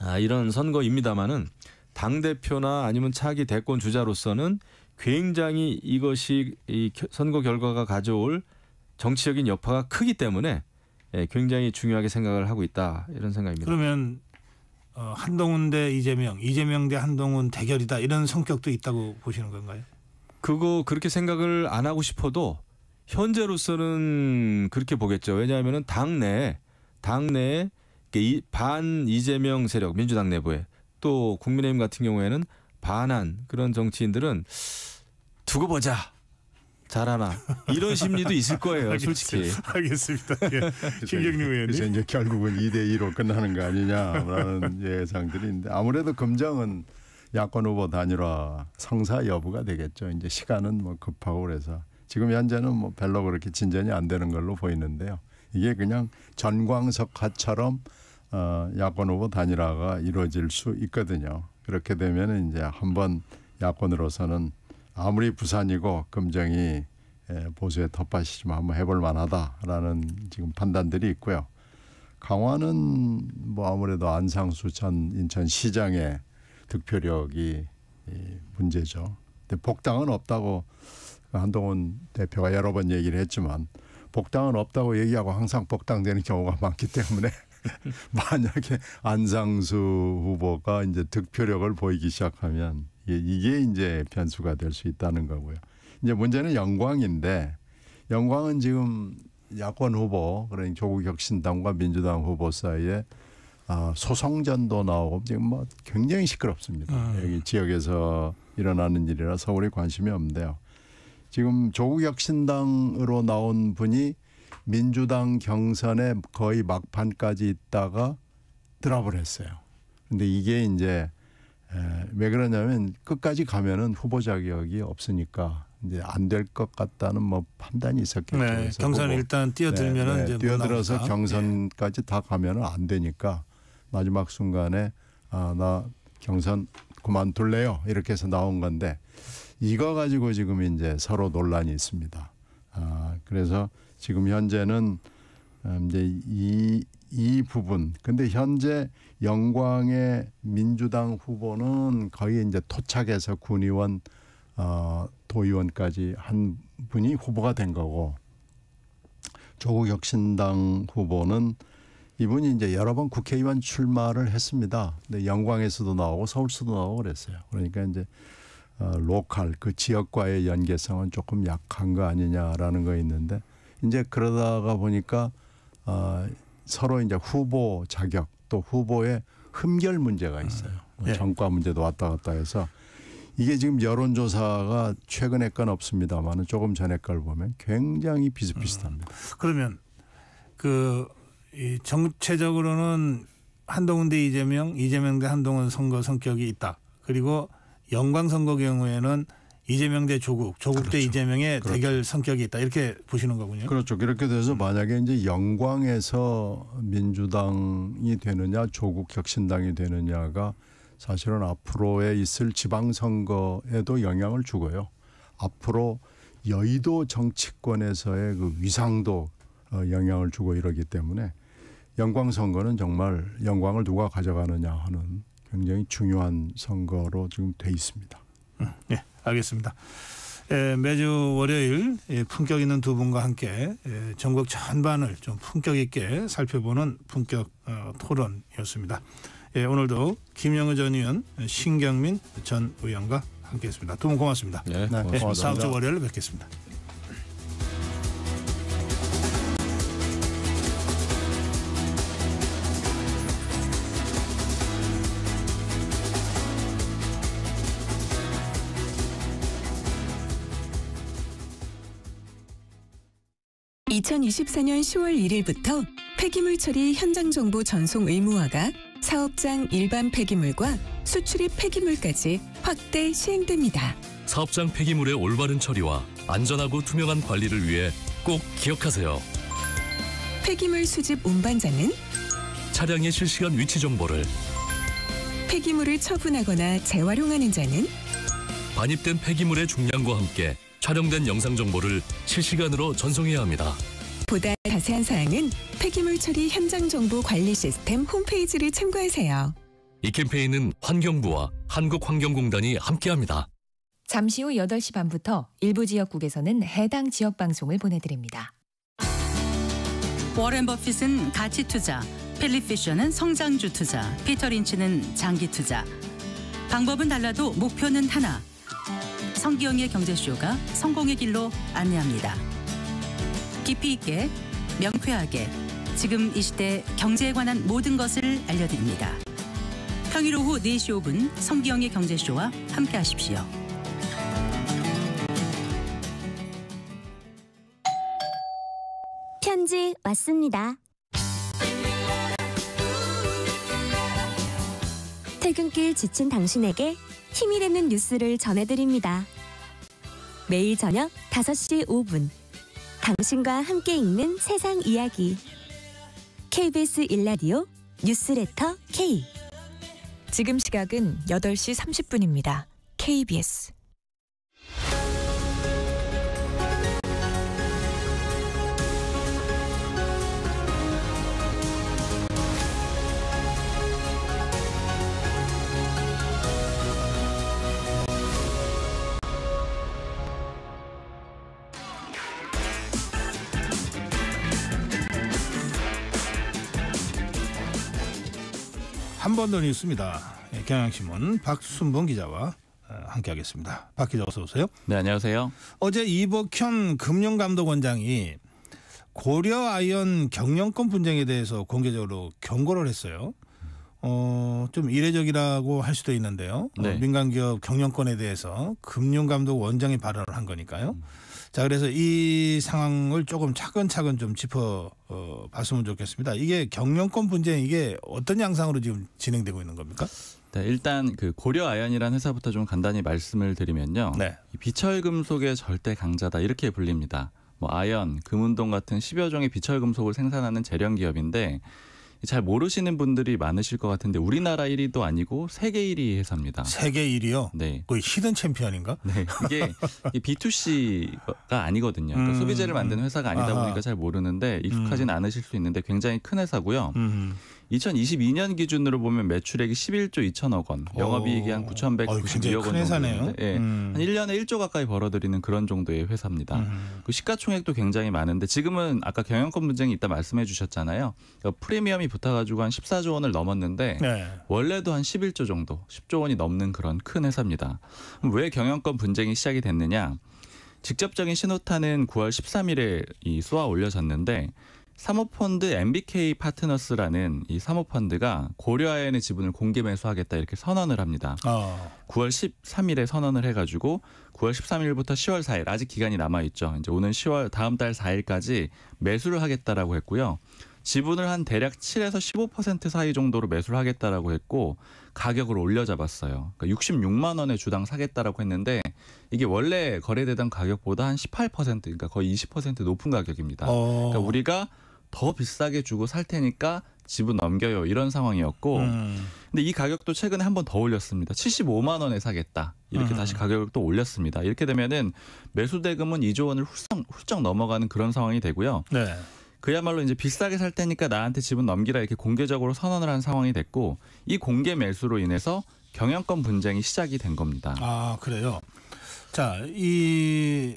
아, 이런 선거입니다마는 당 대표나 아니면 차기 대권 주자로서는 굉장히 이것이 이 선거 결과가 가져올 정치적인 여파가 크기 때문에 예, 굉장히 중요하게 생각을 하고 있다 이런 생각입니다. 그러면 어, 한동훈 대 이재명, 이재명 대 한동훈 대결이다 이런 성격도 있다고 보시는 건가요? 그거 그렇게 생각을 안 하고 싶어도 현재로서는 그렇게 보겠죠. 왜냐하면 당내 당내반 이재명 세력 민주당 내부에 또 국민의힘 같은 경우에는 반한 그런 정치인들은 두고 보자. 잘하나 이런 심리도 있을 거예요 솔직히 알겠습니다 예. 김경림 의원님 그래서 이제 결국은 2대 2로 끝나는 거 아니냐라는 예상들이 있는데 아무래도 검정은 야권 후보 단일화 성사 여부가 되겠죠 이제 시간은 뭐 급하고 그래서 지금 현재는 뭐 별로 그렇게 진전이 안 되는 걸로 보이는데요 이게 그냥 전광석화처럼 어, 야권 후보 단일화가 이루어질 수 있거든요 그렇게 되면 이제 한번 야권으로서는 아무리 부산이고 금정이 보수의 텃밭이지만 한번 해볼 만하다라는 지금 판단들이 있고요. 강화는 뭐 아무래도 안상수 전 인천시장의 득표력이 문제죠. 근데 복당은 없다고 그 한동훈 대표가 여러 번 얘기를 했지만 복당은 없다고 얘기하고 항상 복당되는 경우가 많기 때문에 만약에 안상수 후보가 이제 득표력을 보이기 시작하면 예, 이게 이제 변수가 될 수 있다는 거고요. 이제 문제는 영광인데 영광은 지금 야권 후보 그러니까 조국 혁신당과 민주당 후보 사이에 아, 소송전도 나오고 지금 뭐 굉장히 시끄럽습니다. 아. 여기 지역에서 일어나는 일이라 서울에 관심이 없는데요. 지금 조국 혁신당으로 나온 분이 민주당 경선에 거의 막판까지 있다가 드랍을 했어요. 근데 이게 이제 에, 예, 왜 그러냐면 끝까지 가면은 후보 자격이 없으니까 이제 안 될 것 같다는 뭐 판단이 있었겠죠. 네, 경선 일단 뛰어들면은 네, 네, 뭐 뛰어들어서 경선까지 다 가면은 안 되니까 마지막 순간에 아 나 경선 그만둘래요 이렇게 해서 나온 건데 이거 가지고 지금 이제 서로 논란이 있습니다. 아 그래서 지금 현재는 음, 이제 이, 이 부분 근데 현재 영광의 민주당 후보는 거의 이제 토착해서 군의원 어, 도의원까지 한 분이 후보가 된 거고 조국 혁신당 후보는 이분이 이제 여러 번 국회의원 출마를 했습니다. 근데 영광에서도 나오고 서울서도 나오고 그랬어요. 그러니까 이제 어, 로컬 그 지역과의 연계성은 조금 약한 거 아니냐라는 거 있는데 이제 그러다가 보니까 어, 서로 이제 후보 자격 또 후보의 흠결 문제가 있어요. 네. 아, 정과 뭐 예. 문제도 왔다 갔다 해서 이게 지금 여론조사가 최근에 건없습니다만 조금 전에 걸 보면 굉장히 비슷비슷합니다. 음, 그러면 그 정체적으로는 한동훈 대 이재명, 이재명 대 한동훈 선거 성격이 있다. 그리고 영광 선거 경우에는 이재명 대 조국, 조국 그렇죠. 대 이재명의 그렇죠. 대결 성격이 있다 이렇게 보시는 거군요. 그렇죠. 이렇게 돼서 만약에 이제 영광에서 민주당이 되느냐, 조국 혁신당이 되느냐가 사실은 앞으로에 있을 지방선거에도 영향을 주고요. 앞으로 여의도 정치권에서의 그 위상도 어, 영향을 주고 이러기 때문에 영광 선거는 정말 영광을 누가 가져가느냐 하는 굉장히 중요한 선거로 지금 돼 있습니다. 예. 네. 알겠습니다. 예, 매주 월요일 예, 품격 있는 두 분과 함께 예, 전국 전반을 좀 품격 있게 살펴보는 품격 어, 토론이었습니다. 예, 오늘도 김영우 전 의원, 신경민 전 의원과 함께했습니다. 두 분 고맙습니다. 네, 네 고맙습니다. 예, 다음 주월요일 뵙겠습니다. 2024년 10월 1일부터 폐기물 처리 현장 정보 전송 의무화가 사업장 일반 폐기물과 수출입 폐기물까지 확대 시행됩니다. 사업장 폐기물의 올바른 처리와 안전하고 투명한 관리를 위해 꼭 기억하세요. 폐기물 수집 운반자는 차량의 실시간 위치 정보를 폐기물을 처분하거나 재활용하는 자는 반입된 폐기물의 중량과 함께 촬영된 영상 정보를 실시간으로 전송해야 합니다. 보다 자세한 사항은 폐기물 처리 현장 정보 관리 시스템 홈페이지를 참고하세요. 이 캠페인은 환경부와 한국환경공단이 함께합니다. 잠시 후 8시 반부터 일부 지역국에서는 해당 지역 방송을 보내드립니다. 워렌 버핏은 가치 투자, 필립 피셔는 성장주 투자, 피터 린치는 장기 투자. 방법은 달라도 목표는 하나. 성기영의 경제쇼가 성공의 길로 안내합니다. 깊이 있게, 명쾌하게, 지금 이 시대 경제에 관한 모든 것을 알려드립니다. 평일 오후 4시 5분 성기영의 경제쇼와 함께 하십시오. 편지 왔습니다. 퇴근길 지친 당신에게 힘이 되는 뉴스를 전해드립니다. 매일 저녁 5시 5분 당신과 함께 읽는 세상 이야기 KBS 일라디오 뉴스레터 K 지금 시각은 8시 30분입니다. KBS 한번더 뉴스입니다. 예, 경향신문 박순봉 기자와 어, 함께하겠습니다. 박 기자 어서 오세요. 네 안녕하세요. 어제 이복현 금융감독원장이 고려 아이언 경영권 분쟁에 대해서 공개적으로 경고를 했어요. 어, 좀 이례적이라고 할 수도 있는데요. 어, 네. 어, 민간기업 경영권에 대해서 금융감독 원장이 발언을 한 거니까요. 음. 자, 그래서 이 상황을 조금 차근차근 좀 짚어 어, 봤으면 좋겠습니다. 이게 경영권 분쟁 이게 어떤 양상으로 지금 진행되고 있는 겁니까? 네, 일단 그 고려 아연이라는 회사부터 좀 간단히 말씀을 드리면요. 네. 비철금속의 절대 강자다 이렇게 불립니다. 뭐 아연, 금운동 같은 십여 종의 비철금속을 생산하는 재련 기업인데 잘 모르시는 분들이 많으실 것 같은데 우리나라 1위도 아니고 세계 1위 회사입니다. 세계 1위요? 네. 거의 히든 챔피언인가? 네. 이게 B2C가 아니거든요. 그러니까 음, 소비재를 만드는 회사가 아니다 보니까 잘 모르는데 익숙하진 음. 않으실 수 있는데 굉장히 큰 회사고요. 음. 2022년 기준으로 보면 매출액이 11조 2천억 원, 영업이익이 한 9,192억 원 정도. 예. 음. 한 1년에 1조 가까이 벌어들이는 그런 정도의 회사입니다. 음. 그 시가총액도 굉장히 많은데 지금은 아까 경영권 분쟁이 있다 말씀해 주셨잖아요. 그러니까 프리미엄이 붙어가지고 한 14조 원을 넘었는데 네. 원래도 한 11조 정도, 10조 원이 넘는 그런 큰 회사입니다. 왜 경영권 분쟁이 시작이 됐느냐? 직접적인 신호탄은 9월 13일에 이 쏘아 올려졌는데 사모펀드 MBK 파트너스라는 이 사모펀드가 고려아연의 지분을 공개 매수하겠다 이렇게 선언을 합니다. 어. 아. 9월 13일에 선언을 해가지고 9월 13일부터 10월 4일 아직 기간이 남아 있죠. 이제 오는 10월 다음 달 4일까지 매수를 하겠다라고 했고요. 지분을 한 대략 7에서 15% 사이 정도로 매수를 하겠다라고 했고 가격을 올려 잡았어요. 그러니까 66만 원에 주당 사겠다라고 했는데 이게 원래 거래되던 가격보다 한 18% 그러니까 거의 20% 높은 가격입니다. 어. 그러니까 우리가 더 비싸게 주고 살 테니까 집은 넘겨요 이런 상황이었고 음. 근데 이 가격도 최근에 한 번 더 올렸습니다 75만 원에 사겠다 이렇게 음. 다시 가격을 또 올렸습니다 이렇게 되면은 매수 대금은 2조 원을 훌쩍, 훌쩍 넘어가는 그런 상황이 되고요 네. 그야말로 이제 비싸게 살 테니까 나한테 집은 넘기라 이렇게 공개적으로 선언을 한 상황이 됐고 이 공개 매수로 인해서 경영권 분쟁이 시작이 된 겁니다 아 그래요 자이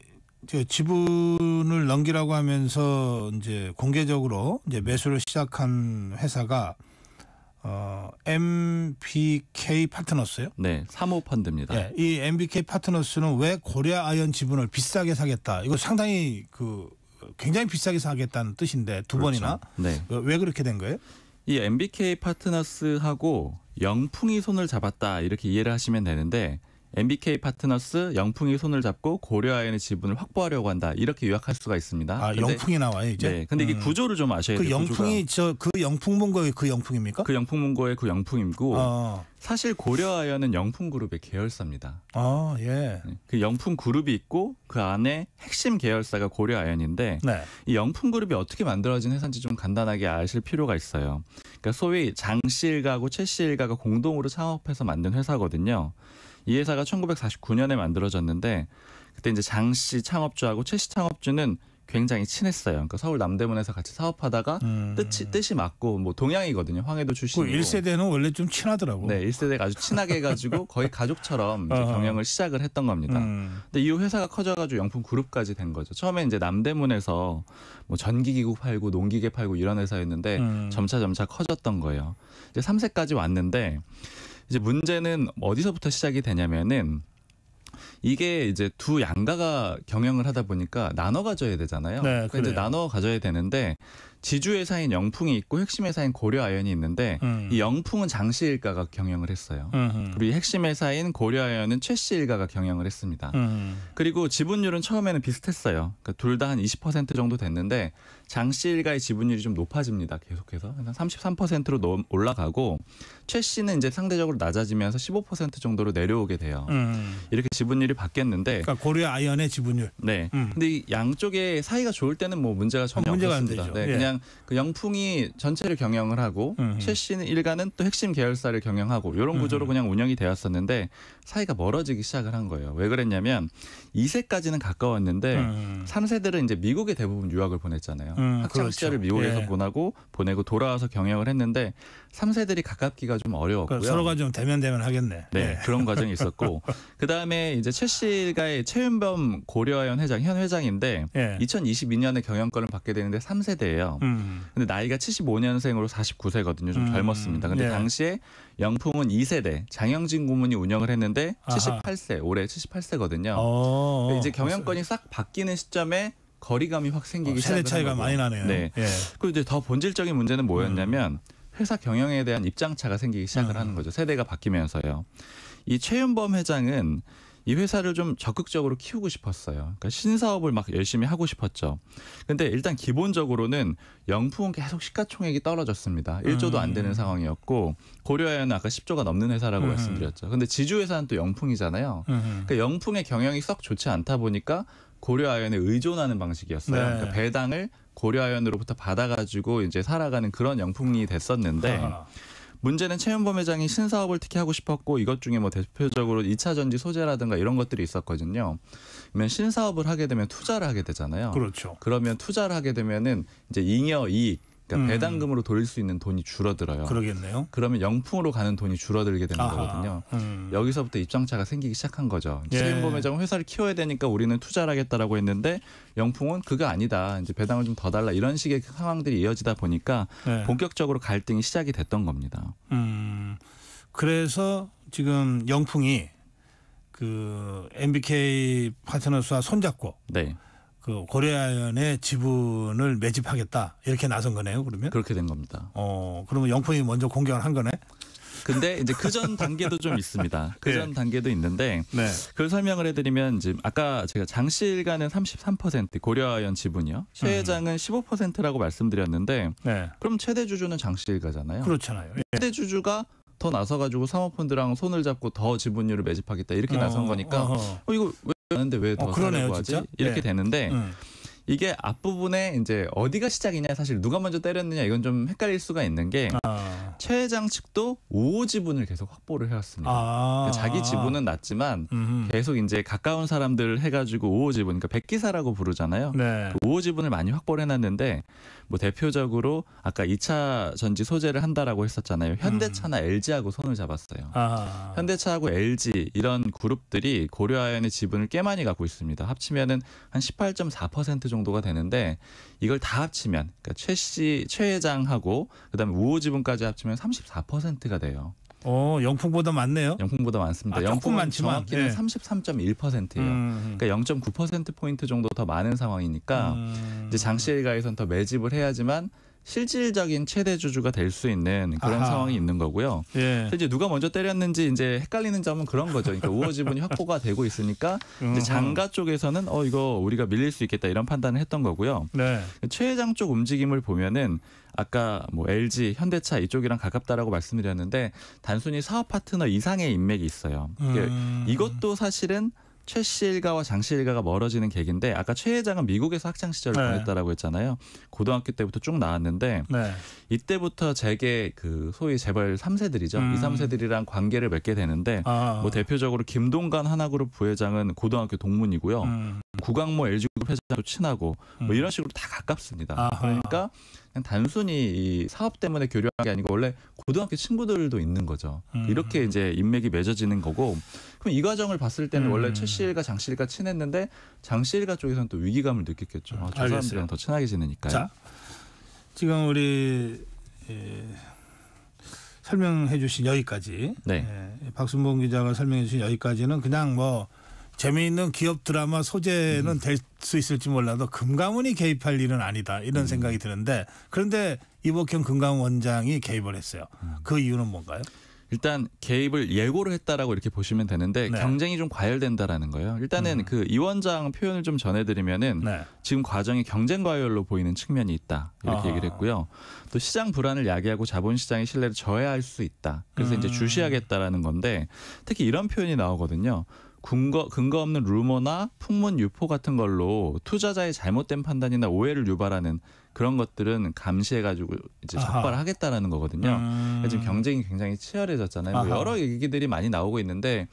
지분을 넘기라고 하면서 이제 공개적으로 이제 매수를 시작한 회사가 어, MBK 파트너스요? 네, 3호 펀드입니다. 네, 이 MBK 파트너스는 왜 고려 아연 지분을 비싸게 사겠다? 이거 상당히 그 굉장히 비싸게 사겠다는 뜻인데 두 그렇죠. 번이나 네. 왜 그렇게 된 거예요? 이 MBK 파트너스하고 영풍이 손을 잡았다 이렇게 이해를 하시면 되는데 MBK 파트너스 영풍이 손을 잡고 고려아연의 지분을 확보하려고 한다. 이렇게 요약할 수가 있습니다. 아, 근데, 영풍이 나와요, 이제. 네. 근데 이게 음. 구조를 좀 아셔야 그 돼요. 영풍이 저 그 영풍문고의 그 영풍입니까? 그 영풍문고의 그 영풍이고 아. 사실 고려아연은 영풍그룹의 계열사입니다. 아, 예. 네. 그 영풍그룹이 있고 그 안에 핵심 계열사가 고려아연인데 네. 이 영풍그룹이 어떻게 만들어진 회사인지 좀 간단하게 아실 필요가 있어요. 그러니까 소위 장씨 일가하고 최씨 일가가 공동으로 창업해서 만든 회사거든요. 이 회사가 1949년에 만들어졌는데 그때 이제 장 씨 창업주하고 최 씨 창업주는 굉장히 친했어요. 그러니까 서울 남대문에서 같이 사업하다가 음. 뜻이 뜻이 맞고 뭐 동양이거든요. 황해도 출신이고. 그 1세대는 원래 좀 친하더라고. 네, 1세대가 아주 친하게 해 가지고 거의 가족처럼 경영을 시작을 했던 겁니다. 음. 근데 이후 회사가 커져 가지고 영품 그룹까지 된 거죠. 처음에 이제 남대문에서 뭐 전기 기구 팔고 농기계 팔고 이런 회사였는데 음. 점차 점차 커졌던 거예요. 이제 3세까지 왔는데 이제 문제는 어디서부터 시작이 되냐면은 이게 이제 두 양가가 경영을 하다 보니까 나눠 가져야 되잖아요. 네, 그러니까 이제 나눠 가져야 되는데 지주 회사인 영풍이 있고 핵심 회사인 고려아연이 있는데 음. 이 영풍은 장씨 일가가 경영을 했어요. 음흠. 그리고 핵심 회사인 고려아연은 최씨 일가가 경영을 했습니다. 음 그리고 지분율은 처음에는 비슷했어요. 그러니까 둘다 한 20% 정도 됐는데 장씨 일가의 지분율이 좀 높아집니다. 계속해서 한 33%로 올라가고 최씨는 이제 상대적으로 낮아지면서 15% 정도로 내려오게 돼요. 음. 이렇게 지분율이 바뀌었는데 그러니까 고려 아이언의 지분율. 네. 음. 근데 양쪽에 사이가 좋을 때는 뭐 문제가 전혀 어, 문제가 없습니다. 네. 예. 그냥 그 영풍이 전체를 경영을 하고 음. 채씨는 일가는 또 핵심 계열사를 경영하고 이런 구조로 음. 그냥 운영이 되었었는데 사이가 멀어지기 시작을 한 거예요. 왜 그랬냐면 2세까지는 가까웠는데 음. 3세들은 이제 미국에 대부분 유학을 보냈잖아요. 음, 학창 그렇죠. 시절을 그렇죠. 미국에서 예. 보내고 보내고 돌아와서 경영을 했는데 3세들이 가깝기가 좀 어려웠고요. 그러니까 서로가 좀 대면 대면 하겠네. 네, 네. 그런 과정이 있었고 그다음에 이제 최 씨가 최윤범 고려아연 회장 현 회장인데 네. 예. 2022년에 경영권을 받게 되는데 3세대예요. 음. 근데 나이가 75년생으로 49세거든요. 좀 음. 젊었습니다. 근데 네. 당시에 영풍은 2세대 장영진 고문이 운영을 했는데 아하. 78세 올해 78세거든요. 어. 이제 경영권이 싹 바뀌는 시점에 거리감이 확 생기기 어, 세대 차이가 많이 나네요. 네. 예. 그리고 이제 더 본질적인 문제는 뭐였냐면 음. 회사 경영에 대한 입장차가 생기기 시작을 하는 음. 거죠. 세대가 바뀌면서요. 이 최윤범 회장은 이 회사를 좀 적극적으로 키우고 싶었어요. 그러니까 신사업을 막 열심히 하고 싶었죠. 근데 일단 기본적으로는 영풍은 계속 시가총액이 떨어졌습니다. 1조도 안 되는 음. 상황이었고 고려아연은 아까 10조가 넘는 회사라고 말씀드렸죠. 근데 지주회사는 또 영풍이잖아요. 그러니까 영풍의 경영이 썩 좋지 않다 보니까 고려아연에 의존하는 방식이었어요. 네. 그러니까 배당을 고려아연으로부터 받아가지고 이제 살아가는 그런 영품이 됐었는데 아. 문제는 최윤범 회장이 신사업을 특히 하고 싶었고 이것 중에 뭐 대표적으로 2차 전지 소재라든가 이런 것들이 있었거든요. 그러면 신사업을 하게 되면 투자를 하게 되잖아요. 그렇죠. 그러면 투자를 하게 되면은 이제 잉여 이익 그러니까 음. 배당금으로 돌릴 수 있는 돈이 줄어들어요. 그러겠네요. 그러면 영풍으로 가는 돈이 줄어들게 되는 아하. 거거든요. 음. 여기서부터 입장차가 생기기 시작한 거죠. 예. 책임보험회장은 회사를 키워야 되니까 우리는 투자를 하겠다라고 했는데 영풍은 그거 아니다. 이제 배당을 좀 더 달라 이런 식의 그 상황들이 이어지다 보니까 예. 본격적으로 갈등이 시작이 됐던 겁니다. 음. 그래서 지금 영풍이 그 MBK 파트너스와 손잡고 네. 그 고려아연의 지분을 매집하겠다 이렇게 나선 거네요. 그러면 그렇게 된 겁니다. 어 그러면 영풍이 먼저 공격을 한 거네. 근데 이제 그 전 단계도 좀 있습니다. 그전 예. 네. 단계도 있는데 네. 그걸 설명을 해드리면 지금 아까 제가 장실가는33% 고려아연 지분이요. 최 회장은 음. 15%라고 말씀드렸는데 네. 그럼 최대 주주는 장실가잖아요. 그렇잖아요. 예. 최대 주주가 더 나서가지고 사모펀드랑 손을 잡고 더 지분율을 매집하겠다 이렇게 어, 나선 거니까 어, 어 이거 하는데 왜더 어, 그러네요, 하지? 진짜? 이렇게 네. 되는데 음. 이게 앞부분에 이제 어디가 시작이냐 사실 누가 먼저 때렸느냐 이건 좀 헷갈릴 수가 있는 게 아. 최 회장 측도 5호 지분을 계속 확보를 해왔습니다. 아. 그러니까 자기 지분은 낮지만 음. 계속 이제 가까운 사람들 해가지고 5호 지분, 그러니까 백기사라고 부르잖아요. 네. 그 5호 지분을 많이 확보를 해놨는데 뭐 대표적으로 아까 2차 전지 소재를 한다라고 했었잖아요. 현대차나 음. LG하고 손을 잡았어요. 아. 현대차하고 LG 이런 그룹들이 고려아연의 지분을 꽤 많이 갖고 있습니다. 합치면은 한 18.4% 정도가 되는데 이걸 다 합치면 그러니까 최 씨, 최 회장하고 그다음에 우호 지분까지 합치면 34%가 돼요. 어, 영풍보다 많네요. 영풍보다 많습니다. 아, 영풍은 많지만, 정확히는 네. 33.1%예요. 음, 음. 그러니까 0.9% 포인트 정도 더 많은 상황이니까 음. 이제 장실가에선 더 매집을 해야지만 실질적인 최대 주주가 될 수 있는 그런 아하. 상황이 있는 거고요. 예. 이제 누가 먼저 때렸는지 이제 헷갈리는 점은 그런 거죠. 그러니까 우호 지분이 확보가 되고 있으니까 이제 음, 장가 음. 쪽에서는 어 이거 우리가 밀릴 수 있겠다 이런 판단을 했던 거고요. 네. 최장 쪽 움직임을 보면은 아까 뭐 LG, 현대차 이쪽이랑 가깝다라고 말씀드렸는데 단순히 사업 파트너 이상의 인맥이 있어요. 음. 이것도 사실은 최씨 일가와 장 씨 일가가 멀어지는 계기인데 아까 최 회장은 미국에서 학창 시절을 네. 보냈다라고 했잖아요. 고등학교 때부터 쭉 나왔는데 네. 이때부터 제게 그 소위 재벌 3세들이죠. 음. 2, 3세들이랑 관계를 맺게 되는데 아. 뭐 대표적으로 김동관 하나그룹 부회장은 고등학교 동문이고요. 음. 구강모 LG그룹 회장도 친하고 뭐 음. 이런 식으로 다 가깝습니다. 아하. 그러니까 그냥 단순히 이 사업 때문에 교류한 게 아니고 원래 고등학교 친구들도 있는 거죠. 음. 이렇게 이제 인맥이 맺어지는 거고 그럼 이 과정을 봤을 때는 음. 원래 최 씨가 장 씨가 친했는데 장 씨가 쪽에서는 또 위기감을 느꼈겠죠. 아, 저 사람들이랑 더 친하게 지내니까 자, 지금 우리 예, 설명해 주신 여기까지 네. 예, 박순봉 기자가 설명해 주신 여기까지는 그냥 뭐 재미있는 기업 드라마 소재는 음. 될수 있을지 몰라도 금감원이 개입할 일은 아니다 이런 음. 생각이 드는데 그런데 이복형 금감원 장이 개입을 했어요. 음. 그 이유는 뭔가요? 일단 개입을 예고를 했다라고 이렇게 보시면 되는데 네. 경쟁이 좀 과열된다라는 거예요. 일단은 음. 그이 원장 표현을 좀 전해드리면은 네. 지금 과정이 경쟁 과열로 보이는 측면이 있다 이렇게 아. 얘기를 했고요. 또 시장 불안을 야기하고 자본시장의 신뢰를 저해할 수 있다. 그래서 음. 이제 주시하겠다라는 건데 특히 이런 표현이 나오거든요. 근거, 근거 없는 루머나 풍문 유포 같은 걸로 투자자의 잘못된 판단이나 오해를 유발하는 그런 것들은 감시해가지고 이제 적발하겠다라는 거거든요. 음. 지금 경쟁이 굉장히 치열해졌잖아요. 뭐 여러 얘기들이 많이 나오고 있는데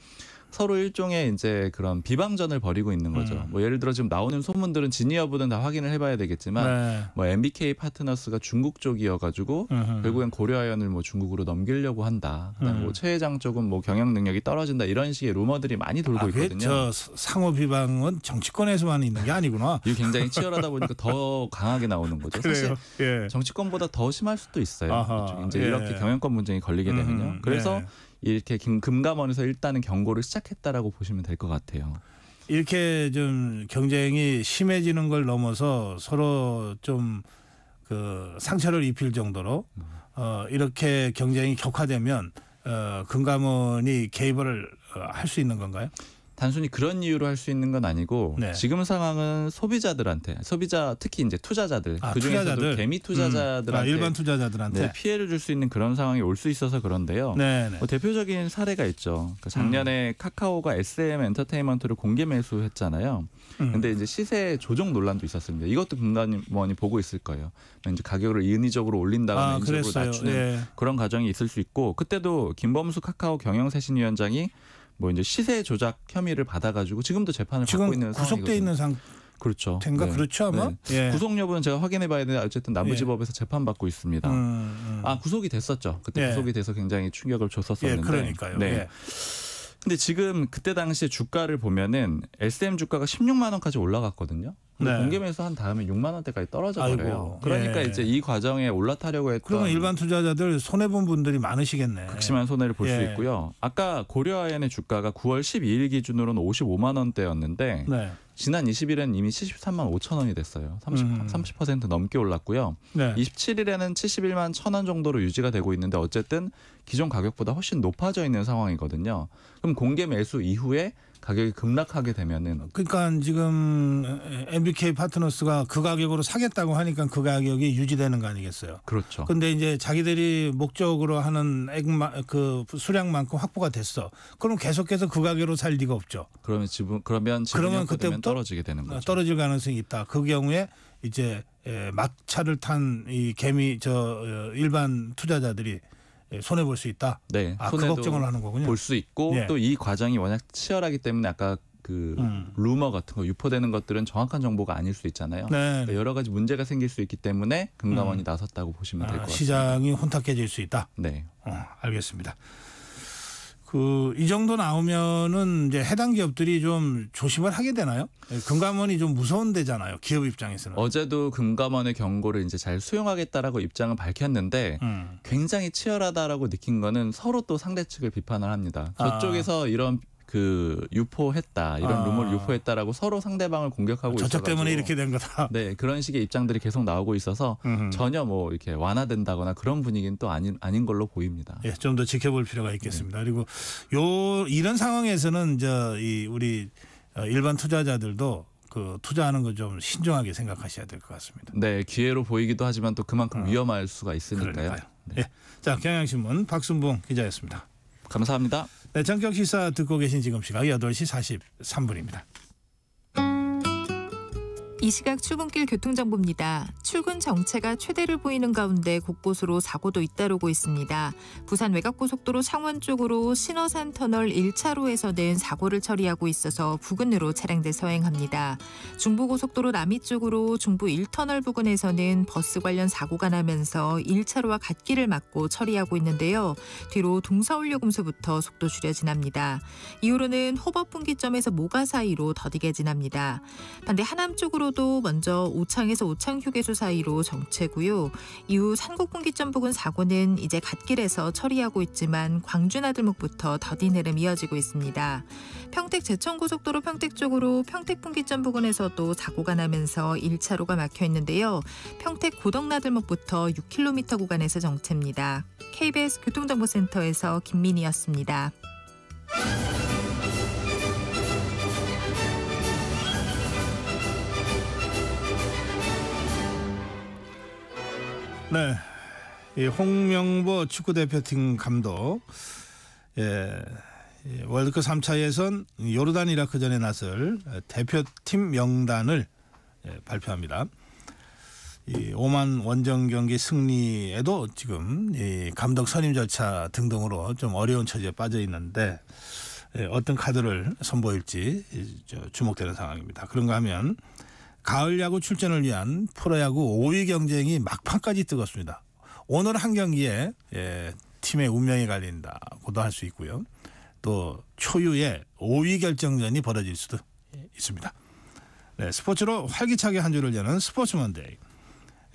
서로 일종의 이제 그런 비방전을 벌이고 있는 거죠. 음. 뭐 예를 들어 지금 나오는 소문들은 진위 여부는 다 확인을 해봐야 되겠지만 네. 뭐 MBK 파트너스가 중국 쪽이어가지고 음 결국엔 고려아연을 뭐 중국으로 넘기려고 한다. 뭐 음. 뭐최 회장 쪽은 뭐 경영 능력이 떨어진다 이런 식의 루머들이 많이 돌고 아, 있거든요. 저 상호 비방은 정치권에서만 있는 게 아니구나. 이게 굉장히 치열하다 보니까 더 강하게 나오는 거죠. 사실 예. 정치권보다 더 심할 수도 있어요. 아하, 이제 예. 이렇게 경영권 분쟁이 걸리게 되면요. 음, 음. 그래서 예. 이렇게 금감원에서 일단은 경고를 시작했다라고 보시면 될 것 같아요. 이렇게 좀 경쟁이 심해지는 걸 넘어서 서로 좀 그 상처를 입힐 정도로 어 이렇게 경쟁이 격화되면 어 금감원이 개입을 어, 할수 있는 건가요? 단순히 그런 이유로 할 수 있는 건 아니고 네. 지금 상황은 소비자들한테 소비자 특히 이제 투자자들 아, 그중에서도 투자자들. 개미 음. 투자자들한테 음. 아, 일반 투자자들한테 네, 피해를 줄 수 있는 그런 상황이 올 수 있어서 그런데요. 네, 네, 뭐 대표적인 사례가 있죠. 그러니까 음. 작년에 음. 카카오가 SM 엔터테인먼트를 공개 매수했잖아요. 그런데 음. 이제 시세 조정 논란도 있었습니다. 이것도 분단원이 보고 있을 거예요. 이제 가격을 인위적으로 올린다거나 아, 인위적으로 낮추는 예. 그런 과정이 있을 수 있고 그때도 김범수 카카오 경영세신위원장이 뭐 이제 시세 조작 혐의를 받아가지고 지금도 재판을 지금 받고 있는 구속돼 있는 상 그렇죠. 된가 네. 그렇죠 아마 네. 예. 구속 여부는 제가 확인해봐야 되는데 어쨌든 남부지법에서 예. 재판 받고 있습니다. 음, 음. 아 구속이 됐었죠. 그때 예. 구속이 돼서 굉장히 충격을 줬었었는데. 예, 그러니까요. 네. 예. 근데 지금 그때 당시에 주가를 보면은 SM 주가가 16만 원까지 올라갔거든요. 네. 공개 매수한 다음에 6만 원대까지 떨어져 버려요. 예. 그러니까 예. 이제 이 과정에 올라타려고 했던 그러면 일반 투자자들 손해 본 분들이 많으시겠네. 극심한 손해를 볼수 예. 있고요. 아까 고려아연의 주가가 9월 12일 기준으로는 55만 원대였는데 네. 지난 20일에는 이미 73만 5천 원이 됐어요. 30, 음. 30% 넘게 올랐고요. 네. 27일에는 71만 천 원 정도로 유지가 되고 있는데 어쨌든 기존 가격보다 훨씬 높아져 있는 상황이거든요. 그럼 공개 매수 이후에 가격이 급락하게 되면은 그러니까 지금 MBK 파트너스가 그 가격으로 사겠다고 하니까 그 가격이 유지되는 거 아니겠어요? 그렇죠. 근데 이제 자기들이 목적으로 하는 액 그 수량만큼 확보가 됐어. 그럼 계속해서 그 가격으로 살 리가 없죠. 그러면 지분 그러면 그러면 그때부터 떨어지게 되는 거죠. 떨어질 가능성이 있다. 그 경우에 이제 예, 막차를 탄 이 개미 저 어, 일반 투자자들이 예, 손해 볼 수 있다. 네, 아, 그 걱정을 하는 거군요. 볼 수 있고 예. 또이 과정이 워낙 치열하기 때문에 아까 그 음. 루머 같은 거 유포되는 것들은 정확한 정보가 아닐 수 있잖아요. 네. 그 여러 가지 문제가 생길 수 있기 때문에 금감원이 음. 나섰다고 보시면 될것 아, 같습니다. 시장이 혼탁해질 수 있다. 네, 어, 알겠습니다. 그이 정도 나오면은 이제 해당 기업들이 좀 조심을 하게 되나요? 예, 금감원이 좀 무서운 데잖아요. 기업 입장에서는. 어제도 금감원의 경고를 이제 잘 수용하겠다라고 입장을 밝혔는데 음. 굉장히 치열하다라고 느낀 거는 서로 또 상대 측을 비판을 합니다. 아. 저쪽에서 아. 이런 그 유포했다 이런 아. 루머를 유포했다라고 서로 상대방을 공격하고 저쪽 있어가지고, 때문에 이렇게 된 거다. 네 그런 식의 입장들이 계속 나오고 있어서 음흠. 전혀 뭐 이렇게 완화된다거나 그런 분위기는 또 아닌 아닌 걸로 보입니다. 예, 좀더 지켜볼 필요가 있겠습니다. 네. 그리고 요 이런 상황에서는 저이 우리 일반 투자자들도 그 투자하는 거 좀 신중하게 생각하셔야 될 것 같습니다. 네, 기회로 보이기도 하지만 또 그만큼 어. 위험할 수가 있으니까요. 그 네. 예, 자 경향신문 박순봉 기자였습니다. 감사합니다. 네, 전격 시사 듣고 계신 지금 시각 8시 43분입니다. 이 시각 출근길 교통정보입니다. 출근 정체가 최대를 보이는 가운데 곳곳으로 사고도 잇따르고 있습니다. 부산 외곽고속도로 창원 쪽으로 신어산 터널 1차로에서 낸 사고를 처리하고 있어서 부근으로 차량들 서행합니다. 중부고속도로 남이 쪽으로 중부 1터널 부근에서는 버스 관련 사고가 나면서 1차로와 갓길을 막고 처리하고 있는데요. 뒤로 동서울요금소부터 속도 줄여 지납니다. 이후로는 호법분기점에서 모가 사이로 더디게 지납니다. 반대 하남 쪽으로 속도도 먼저 오창에서 오창 휴게소 사이로 정체고요. 이후 산곡분기점 부근 사고는 이제 갓길에서 처리하고 있지만 광주나들목부터 더디내름 이어지고 있습니다. 평택 제천고속도로 평택 쪽으로 평택 분기점 부근에서도 사고가 나면서 1차로가 막혀 있는데요. 평택 고덕나들목부터 6km 구간에서 정체입니다. KBS 교통정보센터에서 김민희였습니다. 네. 이 홍명보 축구 대표팀 감독 예. 월드컵 3차 예선 요르단 이라크전에 나설 대표팀 명단을 예, 발표합니다. 이 오만 원정 경기 승리에도 지금 이 감독 선임 절차 등등으로 좀 어려운 처지에 빠져 있는데 예, 어떤 카드를 선보일지 주목되는 상황입니다. 그런가 하면 가을 야구 출전을 위한 프로야구 5위 경쟁이 막판까지 뜨겁습니다. 오늘 한 경기에 예, 팀의 운명이 갈린다고도 할 수 있고요. 또 초유의 5위 결정전이 벌어질 수도 있습니다. 네, 스포츠로 활기차게 한 주를 여는 스포츠 먼데이.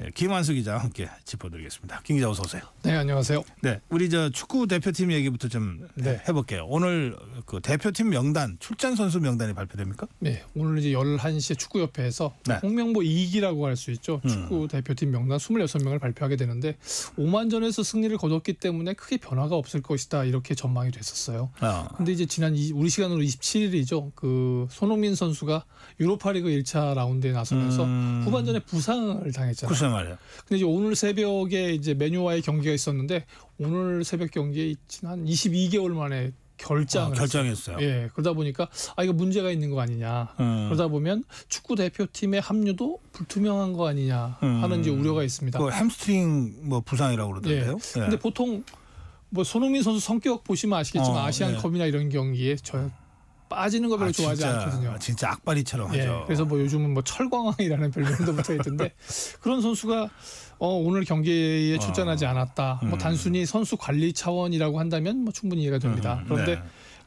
예, 김환수 기자 함께 짚어드리겠습니다. 김 기자 어서 오세요. 네 안녕하세요. 네 우리 저 축구 대표팀 얘기부터 좀 네. 해볼게요. 오늘 그 대표팀 명단 출전 선수 명단이 발표됩니까? 네 오늘 이제 11시 축구협회에서 네. 홍명보 2기라고 할 수 있죠. 음. 축구 음. 대표팀 명단 26명을 발표하게 되는데 5만전에서 승리를 거뒀기 때문에 크게 변화가 없을 것이다 이렇게 전망이 됐었어요. 그런데 아. 이제 지난 이, 우리 시간으로 27일이죠. 그 손흥민 선수가 유로파리그 1차 라운드에 나서면서 음. 후반전에 부상을 당했잖아요. 그렇죠. 그러니까 말이에요. 근데 이제 오늘 새벽에 이제 메뉴와의 경기가 있었는데 오늘 새벽 경기에 지한 22개월 만에 결장을 아, 결정했어요. 했어요. 예, 그러다 보니까 아 이거 문제가 있는 거 아니냐. 음. 그러다 보면 축구 대표팀의 합류도 불투명한 거 아니냐 하는 음. 우려가 있습니다. 그 햄스트링 뭐 부상이라고 그러던데요. 예. 예. 근데 보통 뭐 손흥민 선수 성격 보시면 아시겠지만 어, 아시안컵이나 예. 이런 경기에 저 빠지는 걸 별로 아, 좋아하지 않거든요. 아, 진짜 악바리처럼 예, 하죠. 그래서 뭐 요즘은 뭐 철광왕이라는 별명도 붙어 있던데 그런 선수가 어, 오늘 경기에 어. 출전하지 않았다. 뭐 음. 뭐 단순히 선수 관리 차원이라고 한다면 뭐 충분히 이해가 됩니다. 음, 음. 그런데 네.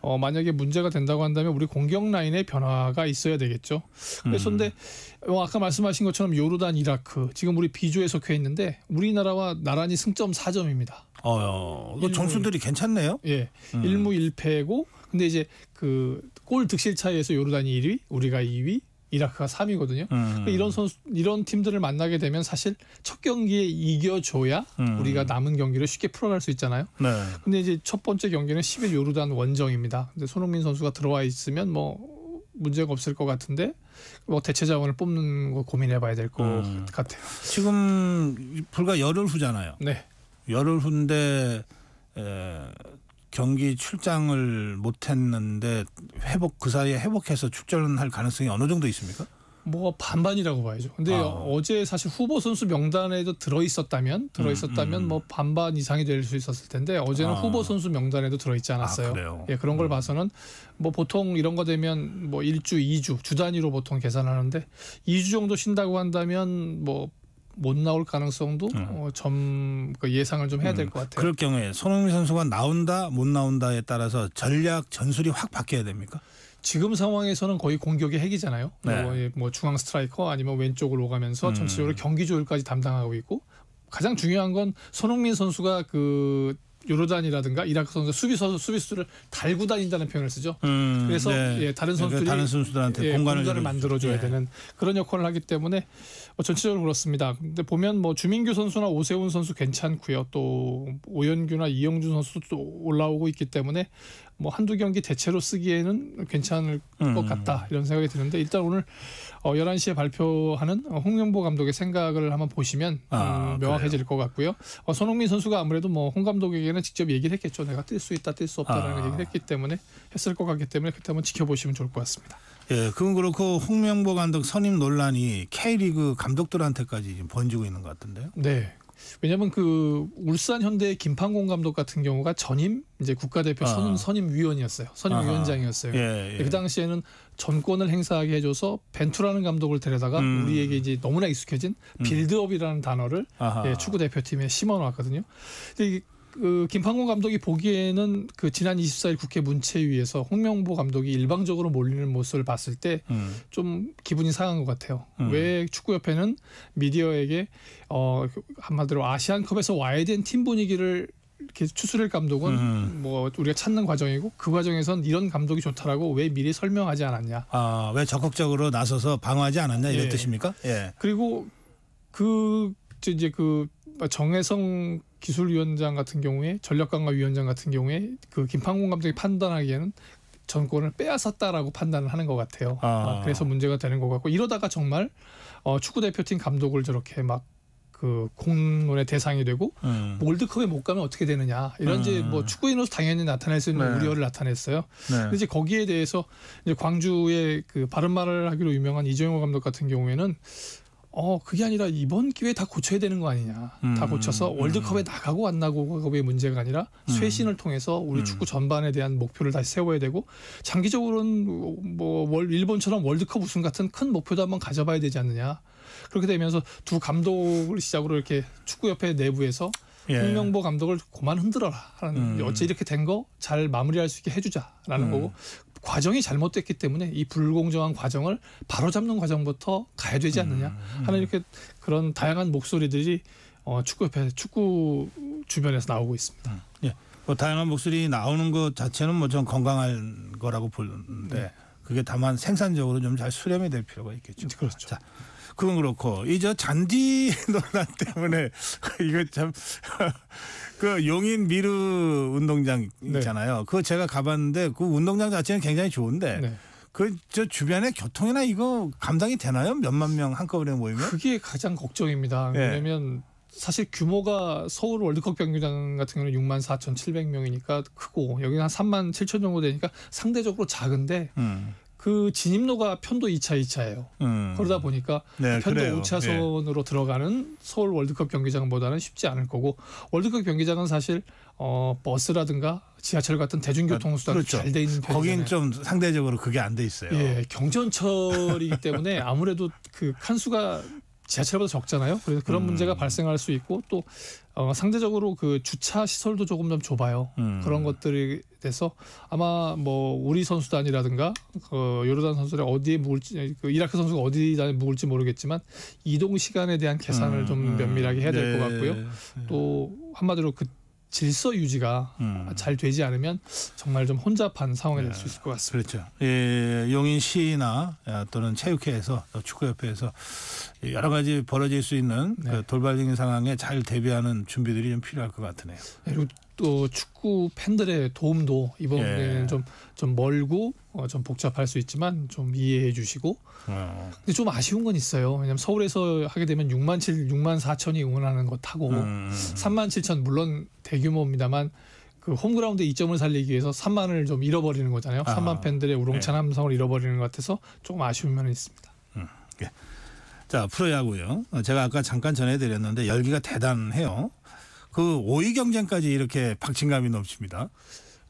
어, 만약에 문제가 된다고 한다면 우리 공격 라인의 변화가 있어야 되겠죠. 그래서 음. 근데 어, 아까 말씀하신 것처럼 요르단, 이라크 지금 우리 비조에 속해 있는데 우리나라와 나란히 승점 4점입니다. 어, 어. 1 점수들이 괜찮네요. 예, 음. 1무 1패고 근데 이제 그골 득실 차이에서 요르단이 1위, 우리가 2위, 이라크가 3위거든요. 음. 그러니까 이런 선수 이런 팀들을 만나게 되면 사실 첫 경기에 이겨줘야 음. 우리가 남은 경기를 쉽게 풀어갈 수 있잖아요. 네. 근데 이제 첫 번째 경기는 10일 요르단 원정입니다. 근데 손흥민 선수가 들어와 있으면 뭐 문제가 없을 것 같은데 뭐 대체 자원을 뽑는 거 고민해봐야 될것 음. 같아요. 지금 불과 열흘 후잖아요. 네. 열흘 후인데 에, 경기 출장을 못했는데 회복 그 사이에 회복해서 출전할 가능성이 어느 정도 있습니까? 뭐 반반이라고 봐야죠. 근데 아. 어제 사실 후보 선수 명단에도 들어 있었다면 들어 있었다면 음, 음. 뭐 반반 이상이 될 수 있었을 텐데 어제는 아. 후보 선수 명단에도 들어 있지 않았어요. 아, 예, 그런 걸 음. 봐서는 뭐 보통 이런 거 되면 뭐 1주, 2주 주 단위로 보통 계산하는데 2주 정도 쉰다고 한다면 뭐못 나올 가능성도 음. 어, 점그 그러니까 예상을 좀 해야 될것 음, 같아요. 그럴 경우에 손흥민 선수가 나온다 못 나온다에 따라서 전략 전술이 확 바뀌어야 됩니까? 지금 상황에서는 거의 공격의 핵이잖아요. 네. 뭐, 예, 뭐 중앙 스트라이커 아니면 왼쪽으로 오가면서 음. 전체적으로 경기 조율까지 담당하고 있고 가장 중요한 건 손흥민 선수가 그 요르단이라든가 이라크 선수 수비 선수 수비 수를 달고 다닌다는 표현을 쓰죠. 음, 그래서 네. 예, 다른 그 선수들이 다른 선수들한테 예, 공간을, 공간을 만들어 줘야 네. 예. 되는 그런 역할을 하기 때문에 뭐 전체적으로 그렇습니다. 근데 보면 뭐 주민규 선수나 오세훈 선수 괜찮고요. 또 오연규나 이영준 선수도 올라오고 있기 때문에 뭐 한두 경기 대체로 쓰기에는 괜찮을 음. 것 같다 이런 생각이 드는데 일단 오늘 어 11시에 발표하는 홍명보 감독의 생각을 한번 보시면 아, 음, 명확해질 그래요? 것 같고요. 어, 손흥민 선수가 아무래도 뭐 홍 감독에게는 직접 얘기를 했겠죠. 내가 뛸 수 있다, 뛸 수 없다라는 아. 얘기를 했기 때문에 했을 것 같기 때문에 그때 한번 지켜보시면 좋을 것 같습니다. 예, 그건 그렇고 홍명보 감독 선임 논란이 K리그 감독들한테까지 번지고 있는 것 같은데요. 네, 왜냐하면 그 울산 현대의 김판공 감독 같은 경우가 전임 이제 국가대표 아. 선임 위원이었어요. 선임 아. 위원장이었어요. 예, 예. 그 당시에는 전권을 행사하게 해줘서 벤투라는 감독을 데려다가 음. 우리에게 이제 너무나 익숙해진 음. 빌드업이라는 단어를 예, 축구 대표팀에 심어놓았거든요. 근데 그 김판곤 감독이 보기에는 그 지난 24일 국회 문체위에서 홍명보 감독이 일방적으로 몰리는 모습을 봤을 때좀 음. 기분이 상한 것 같아요. 음. 왜 축구협회는 미디어에게 어 한마디로 아시안컵에서 와야 된 팀 분위기를 이렇게 추스릴 감독은 음. 뭐 우리가 찾는 과정이고 그 과정에선 이런 감독이 좋다라고 왜 미리 설명하지 않았냐? 아왜 적극적으로 나서서 방어하지 않았냐 이런 예. 뜻입니까? 예. 그리고 그 이제 그 정혜성 기술위원장 같은 경우에 전력감화위원장 같은 경우에 그김판곤 감독이 판단하기에는 전권을 빼앗았다라고 판단을 하는 것 같아요. 아. 아, 그래서 문제가 되는 것 같고 이러다가 정말 어, 축구 대표팀 감독을 저렇게 막 그 공론의 대상이 되고 음. 월드컵에 못 가면 어떻게 되느냐 이런 음. 이제 뭐 축구인으로서 당연히 나타낼 수 있는 네. 우려를 나타냈어요. 네. 근데 이제 거기에 대해서 이제 광주의 그 바른 말을 하기로 유명한 이정용 감독 같은 경우에는 어 그게 아니라 이번 기회에 다 고쳐야 되는 거 아니냐 음, 다 고쳐서 음, 월드컵에 음. 나가고 안 나가고의 문제가 아니라 음. 쇄신을 통해서 우리 음. 축구 전반에 대한 목표를 다시 세워야 되고 장기적으로는 뭐 일본처럼 월드컵 우승 같은 큰 목표도 한번 가져봐야 되지 않느냐 그렇게 되면서 두 감독을 시작으로 이렇게 축구협회 내부에서 예. 홍명보 감독을 그만 흔들어라 하는 음. 어째 이렇게 된 거 잘 마무리할 수 있게 해주자라는 음. 거고 과정이 잘못됐기 때문에 이 불공정한 과정을 바로잡는 과정부터 가야 되지 않느냐 음, 음. 하는 이렇게 그런 다양한 목소리들이 어, 축구협회 축구 주변에서 나오고 있습니다. 음. 예. 뭐 다양한 목소리 나오는 것 자체는 뭐 좀 건강한 거라고 보는데 네. 그게 다만 생산적으로 좀 잘 수렴이 될 필요가 있겠죠. 그렇죠. 자, 그건 그렇고 이저 잔디 논란 때문에 이거 참그 용인 미르 운동장 네. 있잖아요. 네. 그거 제가 가봤는데 그 운동장 자체는 굉장히 좋은데 네. 그저 주변에 교통이나 이거 감당이 되나요? 몇만 명 한꺼번에 모이면? 그게 가장 걱정입니다. 네. 왜냐면 사실 규모가 서울 월드컵 경기장 같은 경우는 6만 4,700명이니까 크고 여기는 한 3만 7천 정도 되니까 상대적으로 작은데 음. 그 진입로가 편도 2차, 2차예요. 음. 그러다 보니까 네, 편도 그래요. 5차선으로 예. 들어가는 서울 월드컵 경기장보다는 쉽지 않을 거고 월드컵 경기장은 사실 어, 버스라든가 지하철 같은 대중교통 수단이 아, 그렇죠. 잘돼 있는 편이에요 거긴 좀 상대적으로 그게 안 돼 있어요. 예, 경전철이기 때문에 아무래도 그 칸수가 지하철보다 적잖아요. 그래서 그런 음. 문제가 발생할 수 있고 또 어, 상대적으로 그 주차 시설도 조금 좀 좁아요. 음. 그런 것들이 돼서 아마 뭐 우리 선수단이라든가 그 요르단 선수를 어디에 묵을지 그 이라크 선수가 어디에 묵을지 모르겠지만 이동 시간에 대한 계산을 음, 좀 음. 면밀하게 해야 될것 네. 같고요. 네. 또 한마디로 그 질서 유지가 음. 잘 되지 않으면 정말 좀 혼잡한 상황이 될수 네, 있을 것 같습니다. 그렇죠. 예, 용인 시나 아, 또는 체육회에서 축구협회에서 여러 가지 벌어질 수 있는 네. 그 돌발적인 상황에 잘 대비하는 준비들이 좀 필요할 것 같으네요. 그리고 또 축구 팬들의 도움도 이번에는 예. 좀, 좀 멀고 어, 좀 복잡할 수 있지만 좀 이해해 주시고 어. 근데 좀 아쉬운 건 있어요. 왜냐면 서울에서 하게 되면 6만 7, 6만 4천이 응원하는 것타고 음. 3만 음, 음. 7천 물론 대규모입니다만 그 홈그라운드 이점을 살리기 위해서 3만을 좀 잃어버리는 거잖아요. 아. 3만 팬들의 우렁찬 예. 함성을 잃어버리는 것 같아서 조금 아쉬운 면은 있습니다. 음. 예. 자 프로야구요. 어, 제가 아까 잠깐 전해드렸는데 열기가 대단해요. 그 5위 경쟁까지 이렇게 박진감이 넘칩니다.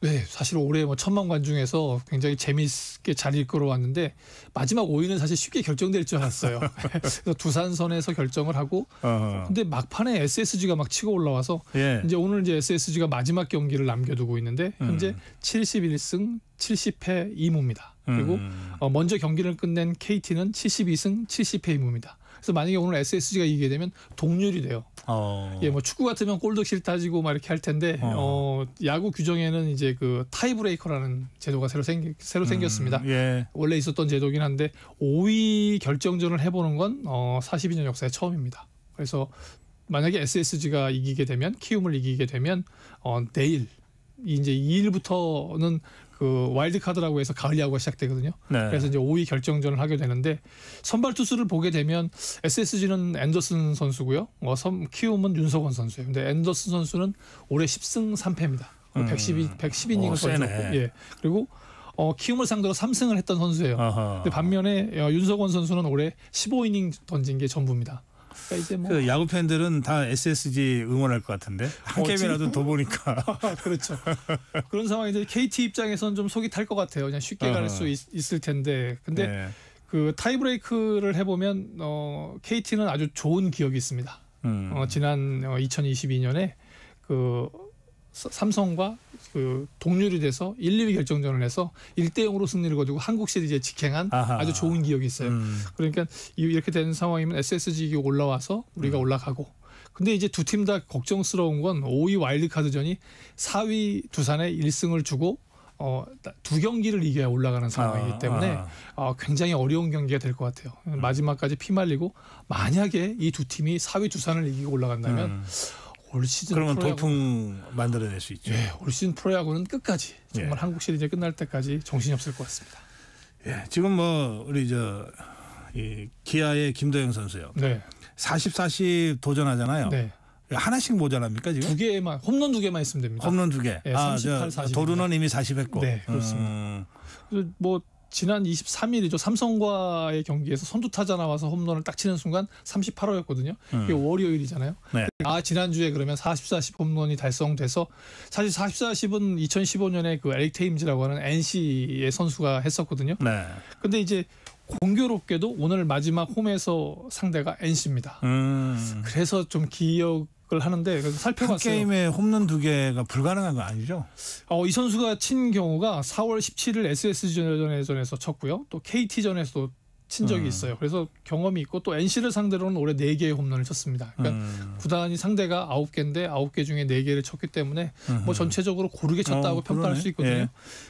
네, 사실 올해 뭐 천만 관중에서 굉장히 재미있게 잘 이끌어왔는데 마지막 5위는 사실 쉽게 결정될 줄 알았어요. 그래서 두산선에서 결정을 하고 어허. 근데 막판에 SSG가 막 치고 올라와서 예. 이제 오늘 이제 SSG가 마지막 경기를 남겨두고 있는데 음. 현재 음. 71승 70패 2무입니다. 그리고 음. 어, 먼저 경기를 끝낸 KT는 72승 70패 2무입니다. 그래서 만약에 오늘 SSG가 이기게 되면 동률이 돼요. 어. 예, 뭐 축구 같으면 골득실 따지고 막 이렇게 할 텐데 어. 어. 야구 규정에는 이제 그 타이브레이커라는 제도가 새로 생 새로 음, 생겼습니다. 음, 예. 원래 있었던 제도긴 한데 5위 결정전을 해보는 건 어, 42년 역사에 처음입니다. 그래서 만약에 SSG가 이기게 되면 키움을 이기게 되면 어, 내일 이제 2일부터는 그 와일드 카드라고 해서 가을 야구가 시작되거든요. 네. 그래서 이제 5위 결정전을 하게 되는데 선발 투수를 보게 되면 SSG는 앤더슨 선수고요. 어, 뭐 섬, 키움은 윤석원 선수예요. 근데 앤더슨 선수는 올해 10승 3패입니다. 음. 112 110이닝을 거쳤고 예. 그리고 어, 키움을 상대로 3승을 했던 선수예요. 근데 반면에 어, 윤석원 선수는 올해 15이닝 던진 게 전부입니다. 그러니까 뭐그 야구 팬들은 다 SSG 응원할 것 같은데 한 어, 게임이라도 더 보니까 아, 그렇죠. 그런 상황인데 KT 입장에서는 좀 속이 탈 것 같아요. 그냥 쉽게 어. 갈수 있을 텐데 근데 네. 그 타이브레이크를 해보면 어, KT는 아주 좋은 기억이 있습니다. 음. 어, 지난 어, 2022년에 그 삼성과 그 동률이 돼서 1, 2위 결정전을 해서 1대 0으로 승리를 거두고 한국 시리즈에 직행한 아하. 아주 좋은 기억이 있어요. 음. 그러니까 이렇게 되는 상황이면 SSG가 올라와서 우리가 음. 올라가고 근데 이제 두 팀 다 걱정스러운 건 5위 와일드카드전이 4위 두산에 1승을 주고 어, 두 경기를 이겨야 올라가는 상황이기 아, 때문에 아. 어, 굉장히 어려운 경기가 될 것 같아요. 음. 마지막까지 피말리고 만약에 이 두 팀이 4위 두산을 이기고 올라간다면 음. 올 시즌 그러면 돌풍 만들어낼 수 있죠. 예, 올 시즌 프로야구는 끝까지 정말 예. 한국 시리즈 끝날 때까지 정신이 없을 것 같습니다. 예, 지금 뭐 우리 저이 기아의 김도영 선수요. 네. 40, 40 도전하잖아요. 네. 하나씩 모자랍니까 지금? 두 개만 홈런 두 개만 있으면 됩니다. 홈런 두 개. 네, 예, 38, 아, 저, 도루는 이미 40 했고. 네, 그렇습니다. 음. 뭐 지난 23일이죠. 삼성과의 경기에서 선두 타자 나와서 홈런을 딱 치는 순간 38호였거든요. 음. 이게 월요일이잖아요. 네. 아 지난주에 그러면 40-40 홈런이 달성돼서 사실 40-40은 2015년에 그 에릭 테임즈라고 하는 NC의 선수가 했었거든요. 네. 근데 이제 공교롭게도 오늘 마지막 홈에서 상대가 NC입니다. 음. 그래서 좀 기억 공격 하는데 그래서 살펴봤어요. 한 게임에 홈런 두 개가 불가능한 거 아니죠? 어, 이 선수가 친 경우가 4월 17일 SSG전에서 쳤고요. 또 KT전에서도 친 적이 음. 있어요. 그래서 경험이 있고 또 NC를 상대로는 올해 4개의 홈런을 쳤습니다. 그러니까 음. 구단이 상대가 9개인데 9개 중에 4개를 쳤기 때문에 음. 뭐 전체적으로 고르게 쳤다고 어, 평가할 수 있거든요. 예.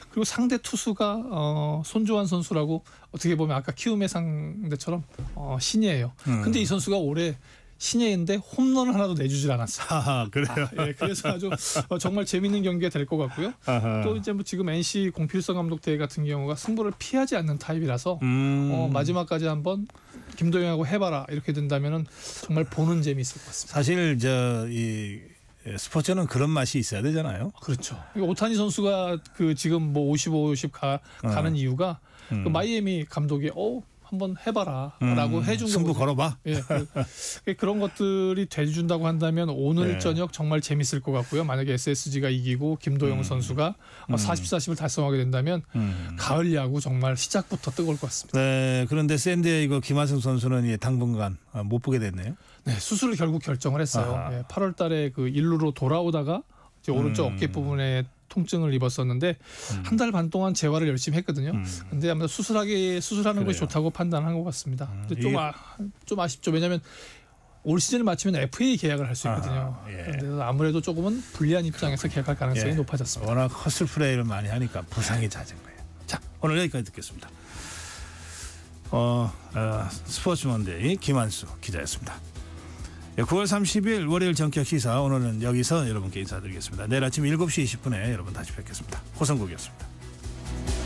그리고 상대 투수가 어, 손주환 선수라고 어떻게 보면 아까 키움의 상대처럼 어, 신이에요 음. 근데 이 선수가 올해 신예인데 홈런을 하나도 내주질 않았어요. 아, 그래요. 아, 예, 그래서 아주 어, 정말 재밌는 경기가 될 것 같고요. 아하. 또 이제 뭐 지금 NC 공필성 감독 대회 같은 경우가 승부를 피하지 않는 타입이라서 음. 어, 마지막까지 한번 김도영하고 해봐라 이렇게 된다면 정말 보는 재미 있을 것 같습니다. 사실 저이 예, 스포츠는 그런 맛이 있어야 되잖아요. 그렇죠. 오타니 선수가 그 지금 뭐 55, 50 가, 가는 어. 이유가 그 음. 그 마이애미 감독이 어 한번 해봐라라고 음, 해준 승부 거 걸어봐. 예, 그, 그 그런 것들이 돼준다고 한다면 오늘 네. 저녁 정말 재밌을 것 같고요. 만약에 SSG가 이기고 김도영 음. 선수가 40-40을 어, 음. 달성하게 된다면 음. 가을 야구 정말 시작부터 뜨거울 것 같습니다. 네, 그런데 샌디에이거 김하승 선수는 당분간 어, 못 보게 됐네요. 네, 수술을 결국 결정을 했어요. 예, 8월달에 그 일루로 돌아오다가 이제 오른쪽 음. 어깨 부분에 통증을 입었었는데 음. 한달 반 동안 재활을 열심히 했거든요. 음. 근데 아무래도 수술하기 수술하는 것이 좋다고 판단한 것 같습니다. 음. 좀, 아, 좀 아쉽죠. 왜냐하면 올 시즌을 마치면 FA 계약을 할 수 있거든요. 아, 예. 그런데 아무래도 조금은 불리한 입장에서 계약할 가능성이 예. 높아졌습니다. 워낙 허슬 플레이를 많이 하니까 부상이 잦은 거예요. 자 오늘 여기까지 듣겠습니다. 어, 어 스포츠 먼데이 김한수 기자였습니다. 9월 예, 30일 월요일 정격 시사 오늘은 여기서 여러분께 인사드리겠습니다. 내일 아침 7시 20분에 여러분 다시 뵙겠습니다. 호성국이었습니다.